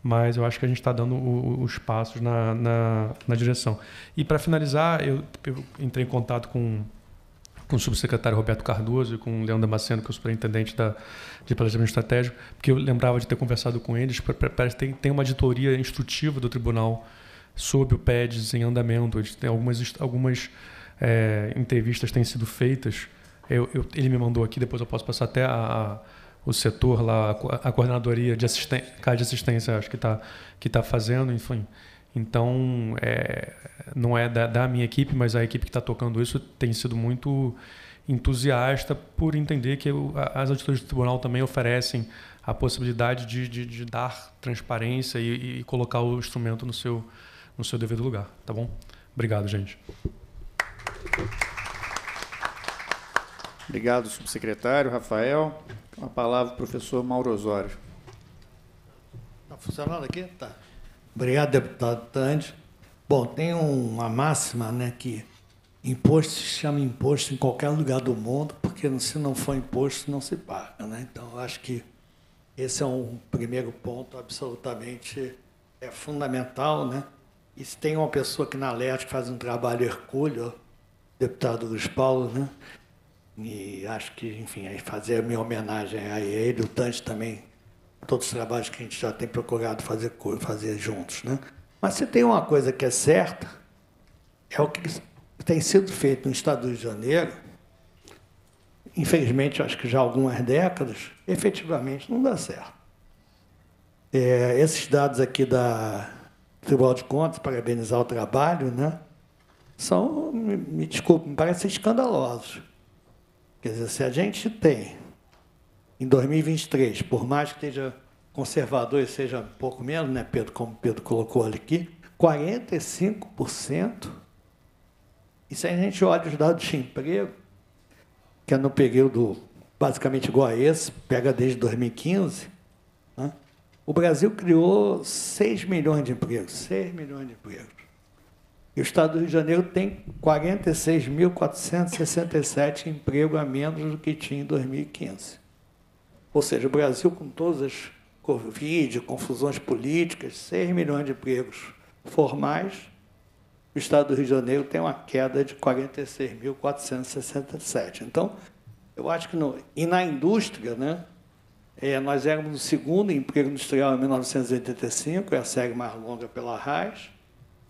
mas eu acho que a gente está dando o, os passos na, na, na direção. E para finalizar, eu, eu, entrei em contato com, com o subsecretário Roberto Cardoso e com o Leandro Damasceno, que é o superintendente da, de planejamento estratégico, porque eu lembrava de ter conversado com eles, parece que tem, tem uma editoria instrutiva do tribunal sobre o PEDs em andamento, Tem algumas, algumas é, entrevistas têm sido feitas, eu, eu, ele me mandou aqui, depois eu posso passar até a, a o setor lá, a coordenadoria de assistência, de assistência acho que está que tá fazendo, enfim. Então, é, não é da, da, minha equipe, mas a equipe que está tocando isso tem sido muito entusiasta por entender que as auditorias do tribunal também oferecem a possibilidade de, de, de dar transparência e, e, colocar o instrumento no seu, no seu devido lugar, tá bom? Obrigado, gente. Obrigado, subsecretário Rafael. A palavra, professor Mauro Osório. Está funcionando aqui? Tá. Obrigado, deputado Tandes. Bom, tem uma máxima né, que imposto se chama imposto em qualquer lugar do mundo, porque se não for imposto, não se paga. Né? Então, acho que esse é um primeiro ponto absolutamente é fundamental. Né? E se tem uma pessoa que na que faz um trabalho hercúleo, deputado Luiz Paulo, né? E acho que, enfim, fazer a minha homenagem a ele, o Tante também, todos os trabalhos que a gente já tem procurado fazer, fazer juntos. Né? Mas se tem uma coisa que é certa, é o que tem sido feito no Estado do Rio de Janeiro, infelizmente, acho que já há algumas décadas, efetivamente não dá certo. É, esses dados aqui da Tribunal de Contas, parabenizar o trabalho, né? são, me, me desculpe, me parecem escandalosos. Quer dizer, se a gente tem, em 2023, por mais que esteja conservador e seja um pouco menos, né, Pedro, como Pedro colocou ali aqui, 45%. E se a gente olha os dados de emprego, que é no período basicamente igual a esse, pega desde 2015, né, o Brasil criou 6 milhões de empregos. 6 milhões de empregos. E o Estado do Rio de Janeiro tem 46.467 empregos a menos do que tinha em 2015. Ou seja, o Brasil, com todas as Covid, confusões políticas, 6 milhões de empregos formais, o Estado do Rio de Janeiro tem uma queda de 46.467. Então, eu acho que... No, e na indústria, né, é, nós éramos o segundo emprego industrial em 1985, é a série mais longa pela RAIS,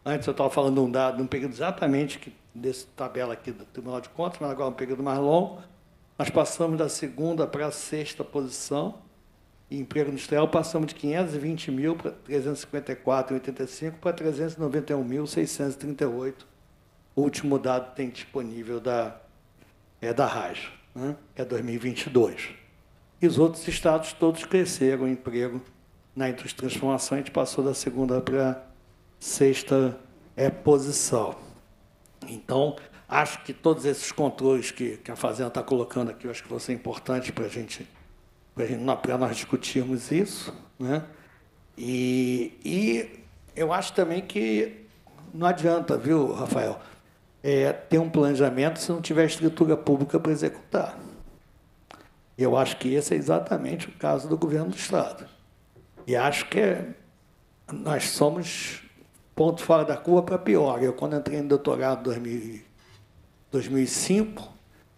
Antes eu estava falando de um dado, de um período exatamente que, dessa tabela aqui do Tribunal de Contas, mas agora é um período mais longo. Nós passamos da segunda para a sexta posição em emprego industrial, passamos de 520 mil para 354,85 para 391.638, último dado que tem disponível da, é da RAJ, né? é 2022. E os outros estados todos cresceram o emprego na indústria de transformação, a gente passou da segunda para sexta é posição. Então, acho que todos esses controles que, que a Fazenda está colocando aqui, eu acho que vão ser importantes para a gente, para nós discutirmos isso. Né? E, e eu acho também que não adianta, viu, Rafael, é, ter um planejamento se não tiver estrutura pública para executar. Eu acho que esse é exatamente o caso do governo do Estado. E acho que é, nós somos ponto fora da curva para pior. Eu, quando entrei no doutorado em 2005,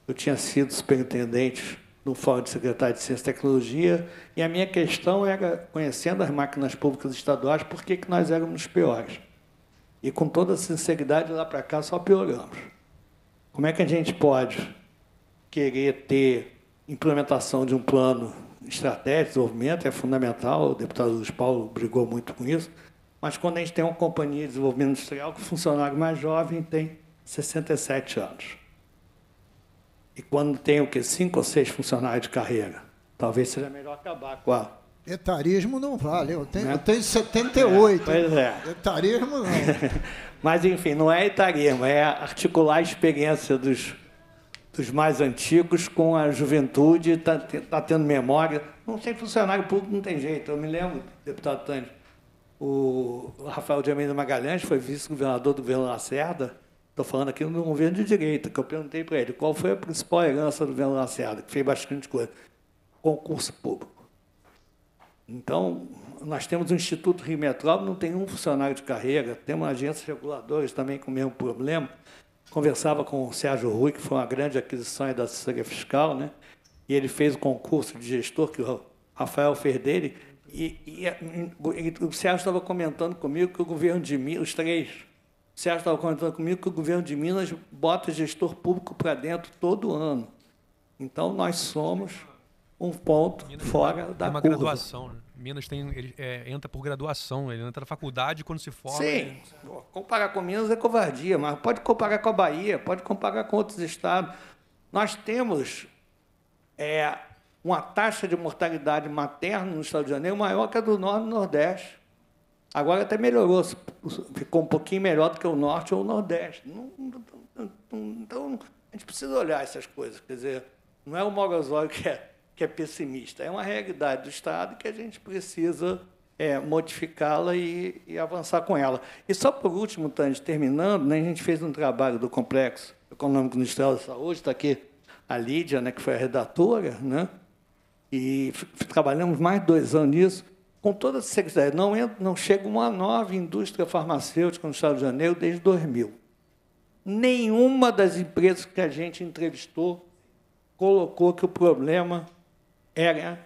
eu tinha sido superintendente no Fórum de Secretário de Ciência e Tecnologia, e a minha questão era, conhecendo as máquinas públicas estaduais, por que, que nós éramos piores. E, com toda sinceridade, lá para cá só pioramos. Como é que a gente pode querer ter implementação de um plano estratégico de desenvolvimento? É fundamental, o deputado Luiz Paulo brigou muito com isso, mas quando a gente tem uma companhia de desenvolvimento industrial, que o funcionário mais jovem tem 67 anos. E quando tem o que cinco ou seis funcionários de carreira, talvez seja melhor acabar com a Etarismo não vale, eu tenho, né? eu tenho 78. É, pois é. Etarismo não. <laughs> Mas, enfim, não é etarismo, é articular a experiência dos, dos mais antigos com a juventude, está tá tendo memória. Não sei, funcionário público não tem jeito. Eu me lembro, deputado Tânio, o Rafael de Almeida Magalhães foi vice-governador do governo Lacerda. Estou falando aqui no governo de direita, que eu perguntei para ele qual foi a principal herança do governo Lacerda, que fez bastante coisa. Concurso público. Então, nós temos o Instituto Rio Metrópole, não tem um funcionário de carreira, temos agências reguladoras também com o mesmo problema. Conversava com o Sérgio Rui, que foi uma grande aquisição da assessoria fiscal, né? e ele fez o concurso de gestor que o Rafael fez dele, e, e, e, o Sérgio estava comentando comigo que o governo de Minas, os três, o Sérgio estava comentando comigo que o governo de Minas bota gestor público para dentro todo ano. Então, nós somos um ponto Minas fora tem, da uma curva. graduação. Né? Minas tem, ele, é, entra por graduação, ele entra na faculdade quando se forma. Sim, ele... comparar com Minas é covardia, mas pode comparar com a Bahia, pode comparar com outros estados. Nós temos é, uma taxa de mortalidade materna no estado de Janeiro maior que a do Norte e Nordeste. Agora até melhorou, ficou um pouquinho melhor do que o Norte ou o Nordeste. Então, a gente precisa olhar essas coisas. Quer dizer, não é o Morozói que é, que é pessimista, é uma realidade do Estado que a gente precisa é, modificá-la e, e, avançar com ela. E só por último, Tande, terminando, né, a gente fez um trabalho do Complexo Econômico Industrial da Saúde, está aqui a Lídia, né, que foi a redatora, né, e trabalhamos mais de dois anos nisso, com toda a secretaria. Não, não chega uma nova indústria farmacêutica no Estado de Janeiro desde 2000. Nenhuma das empresas que a gente entrevistou colocou que o problema era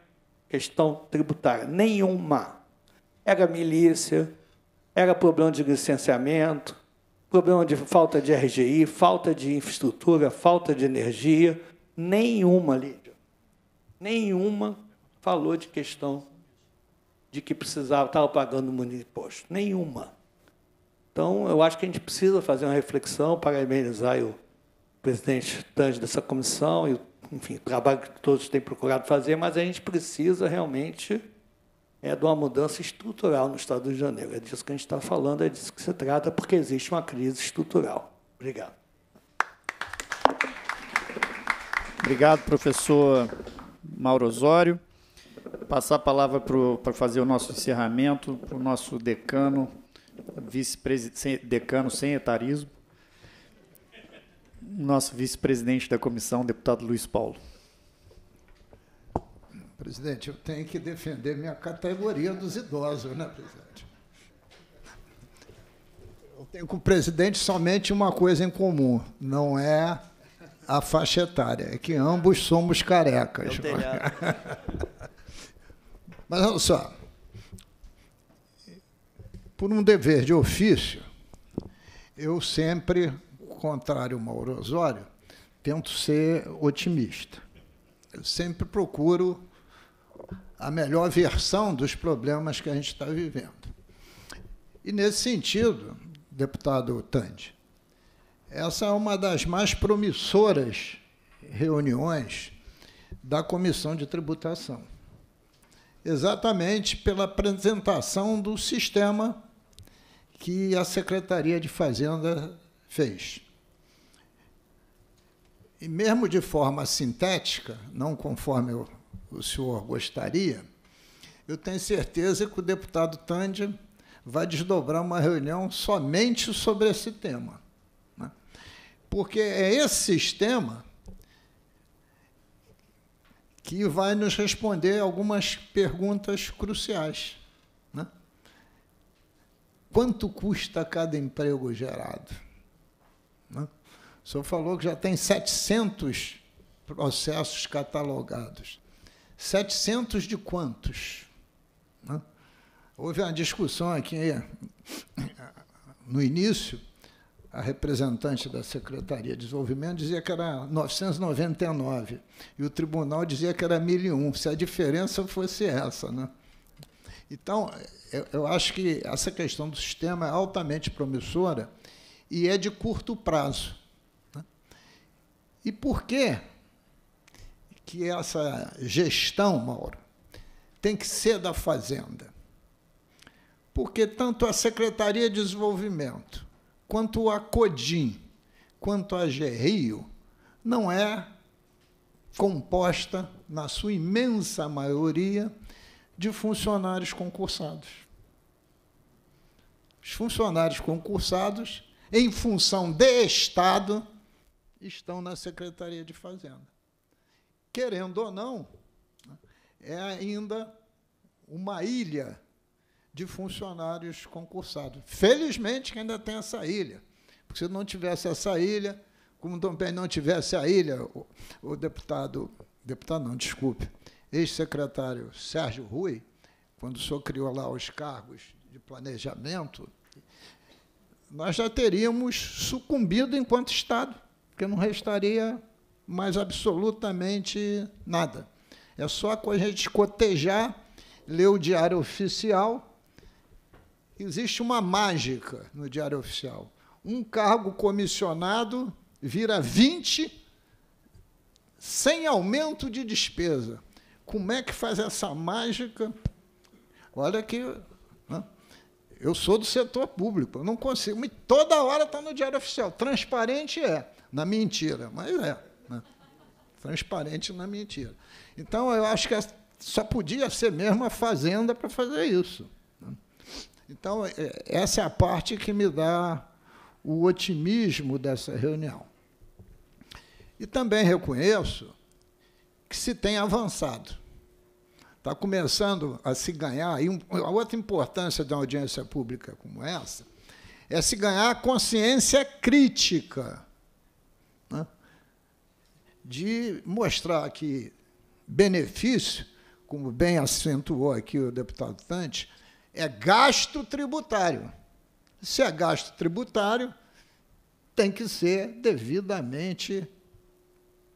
questão tributária. Nenhuma. Era milícia, era problema de licenciamento, problema de falta de RGI, falta de infraestrutura, falta de energia. Nenhuma ali. Nenhuma falou de questão de que precisava, estava pagando muito imposto. Nenhuma. Então, eu acho que a gente precisa fazer uma reflexão, parabenizar o presidente Tange dessa comissão e, enfim, o trabalho que todos têm procurado fazer, mas a gente precisa realmente é de uma mudança estrutural no Estado de Janeiro. É disso que a gente está falando, é disso que se trata, porque existe uma crise estrutural. Obrigado. Obrigado, professor Mauro Osório. Passar a palavra para fazer o nosso encerramento, para o nosso decano, vice decano sem etarismo, nosso vice-presidente da comissão, deputado Luiz Paulo. Presidente, eu tenho que defender minha categoria dos idosos, né, presidente? Eu tenho com o presidente somente uma coisa em comum: não é a faixa etária, é que ambos somos carecas. É <laughs> Mas olha só, por um dever de ofício, eu sempre, contrário ao Mauro Osório, tento ser otimista. Eu sempre procuro a melhor versão dos problemas que a gente está vivendo. E, nesse sentido, deputado Tandi, essa é uma das mais promissoras reuniões da Comissão de Tributação, exatamente pela apresentação do sistema que a Secretaria de Fazenda fez. E mesmo de forma sintética, não conforme o, o senhor gostaria, eu tenho certeza que o deputado Tandia vai desdobrar uma reunião somente sobre esse tema porque é esse sistema que vai nos responder algumas perguntas cruciais. Né? Quanto custa cada emprego gerado? Né? O senhor falou que já tem 700 processos catalogados. 700 de quantos? Né? Houve uma discussão aqui eh, no início a representante da Secretaria de Desenvolvimento dizia que era 999 e o tribunal dizia que era 1001, se a diferença fosse essa. Né? Então, eu, eu acho que essa questão do sistema é altamente promissora e é de curto prazo. Né? E por que que essa gestão, Mauro, tem que ser da Fazenda? Porque tanto a Secretaria de Desenvolvimento quanto a Codim, quanto a Gerrio, não é composta, na sua imensa maioria, de funcionários concursados. Os funcionários concursados, em função de Estado, estão na Secretaria de Fazenda. Querendo ou não, é ainda uma ilha de funcionários concursados. Felizmente que ainda tem essa ilha, porque se não tivesse essa ilha, como também não tivesse a ilha, o, o deputado, deputado não, desculpe, ex-secretário Sérgio Rui, quando o senhor criou lá os cargos de planejamento, nós já teríamos sucumbido enquanto Estado, porque não restaria mais absolutamente nada. É só a gente cotejar, ler o diário oficial existe uma mágica no Diário Oficial. Um cargo comissionado vira 20 sem aumento de despesa. Como é que faz essa mágica? Olha que né? eu sou do setor público, eu não consigo. Me toda hora está no Diário Oficial. Transparente é, na mentira, mas é. Né? Transparente na mentira. Então, eu acho que é, só podia ser mesmo a Fazenda para fazer isso. Então, é, essa é a parte que me dá o otimismo dessa reunião. E também reconheço que se tem avançado. Está começando a se ganhar, e a outra importância de uma audiência pública como essa é se ganhar a consciência crítica né? de mostrar que benefício, como bem acentuou aqui o deputado Tante, é gasto tributário. Se é gasto tributário, tem que ser devidamente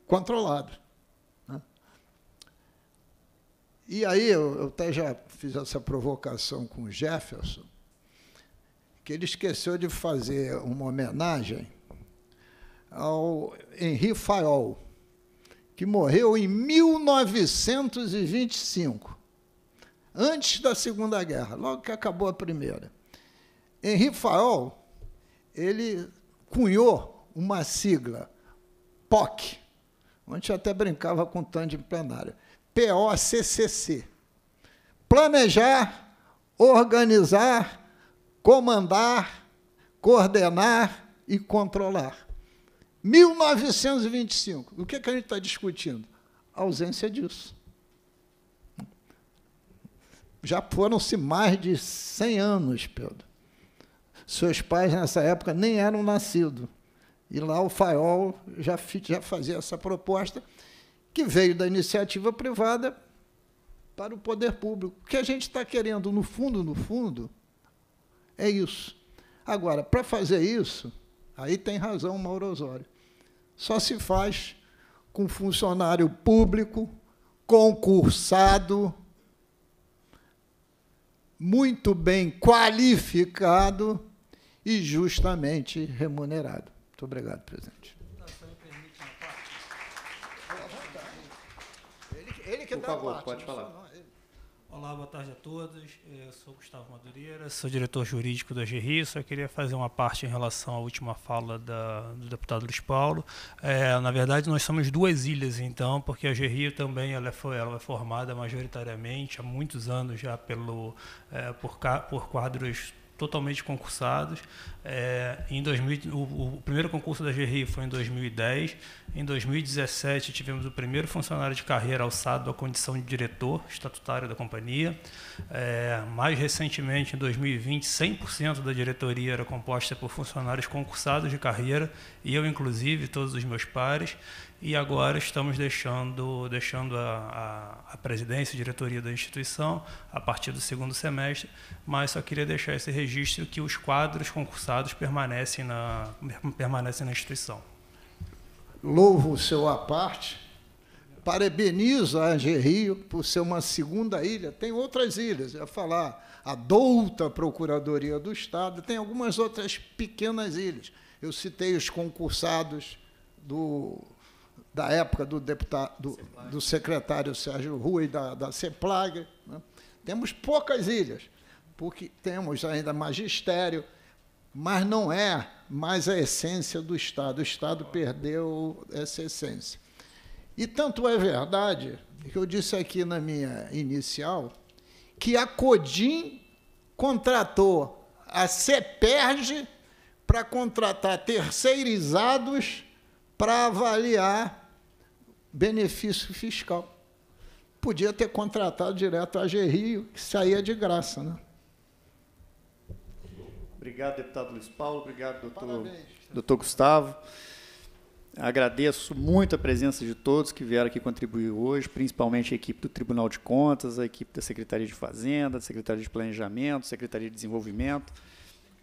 controlado. Né? E aí, eu, eu até já fiz essa provocação com o Jefferson, que ele esqueceu de fazer uma homenagem ao Henri Fayol, que morreu em 1925 antes da Segunda Guerra, logo que acabou a Primeira. Henri Farol, ele cunhou uma sigla, POC, onde até brincava com o c plenário, c Planejar, Organizar, Comandar, Coordenar e Controlar. 1925, o que, é que a gente está discutindo? A ausência disso já foram-se mais de 100 anos, Pedro. Seus pais, nessa época, nem eram nascidos. E lá o Faiol já, já fazia essa proposta, que veio da iniciativa privada para o poder público. O que a gente está querendo, no fundo, no fundo, é isso. Agora, para fazer isso, aí tem razão o Mauro Osório. Só se faz com funcionário público, concursado, muito bem qualificado e justamente remunerado. Muito obrigado, presidente. Ele, que ele que Por dá favor, pode falar. Olá, boa tarde a todos. Eu sou Gustavo Madureira, sou diretor jurídico da GRI. Só queria fazer uma parte em relação à última fala da, do deputado Luiz Paulo. É, na verdade, nós somos duas ilhas, então, porque a GRI também ela foi, ela é formada majoritariamente há muitos anos já pelo, é, por, por quadros totalmente concursados. É, em 2000, o, o, primeiro concurso da GRI foi em 2010. Em 2017, tivemos o primeiro funcionário de carreira alçado à condição de diretor estatutário da companhia. É, mais recentemente, em 2020, 100% da diretoria era composta por funcionários concursados de carreira, e eu, inclusive, todos os meus pares e agora estamos deixando, deixando a, a, a, presidência, e diretoria da instituição, a partir do segundo semestre, mas só queria deixar esse registro que os quadros concursados permanecem na, permanecem na instituição. Louvo o seu aparte, parabenizo a Angerio por ser uma segunda ilha, tem outras ilhas, ia falar, a douta Procuradoria do Estado, tem algumas outras pequenas ilhas. Eu citei os concursados do da época do deputado, do, do secretário Sérgio Rui da, da CEPLAG. Né? Temos poucas ilhas, porque temos ainda magistério, mas não é mais a essência do Estado. O Estado perdeu essa essência. E tanto é verdade que eu disse aqui na minha inicial que a Codim contratou a CEPERG para contratar terceirizados para avaliar benefício fiscal. Podia ter contratado direto a Gerrio, que saía de graça. Né? Obrigado, deputado Luiz Paulo. Obrigado, doutor, Parabéns. doutor Gustavo. Agradeço muito a presença de todos que vieram aqui contribuir hoje, principalmente a equipe do Tribunal de Contas, a equipe da Secretaria de Fazenda, da Secretaria de Planejamento, Secretaria de Desenvolvimento,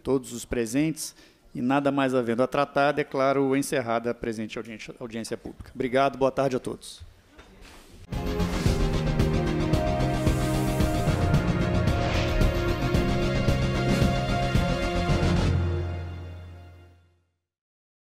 todos os presentes. E nada mais havendo a tratar, declaro encerrada a presente audiência, audiência pública. Obrigado, boa tarde a todos.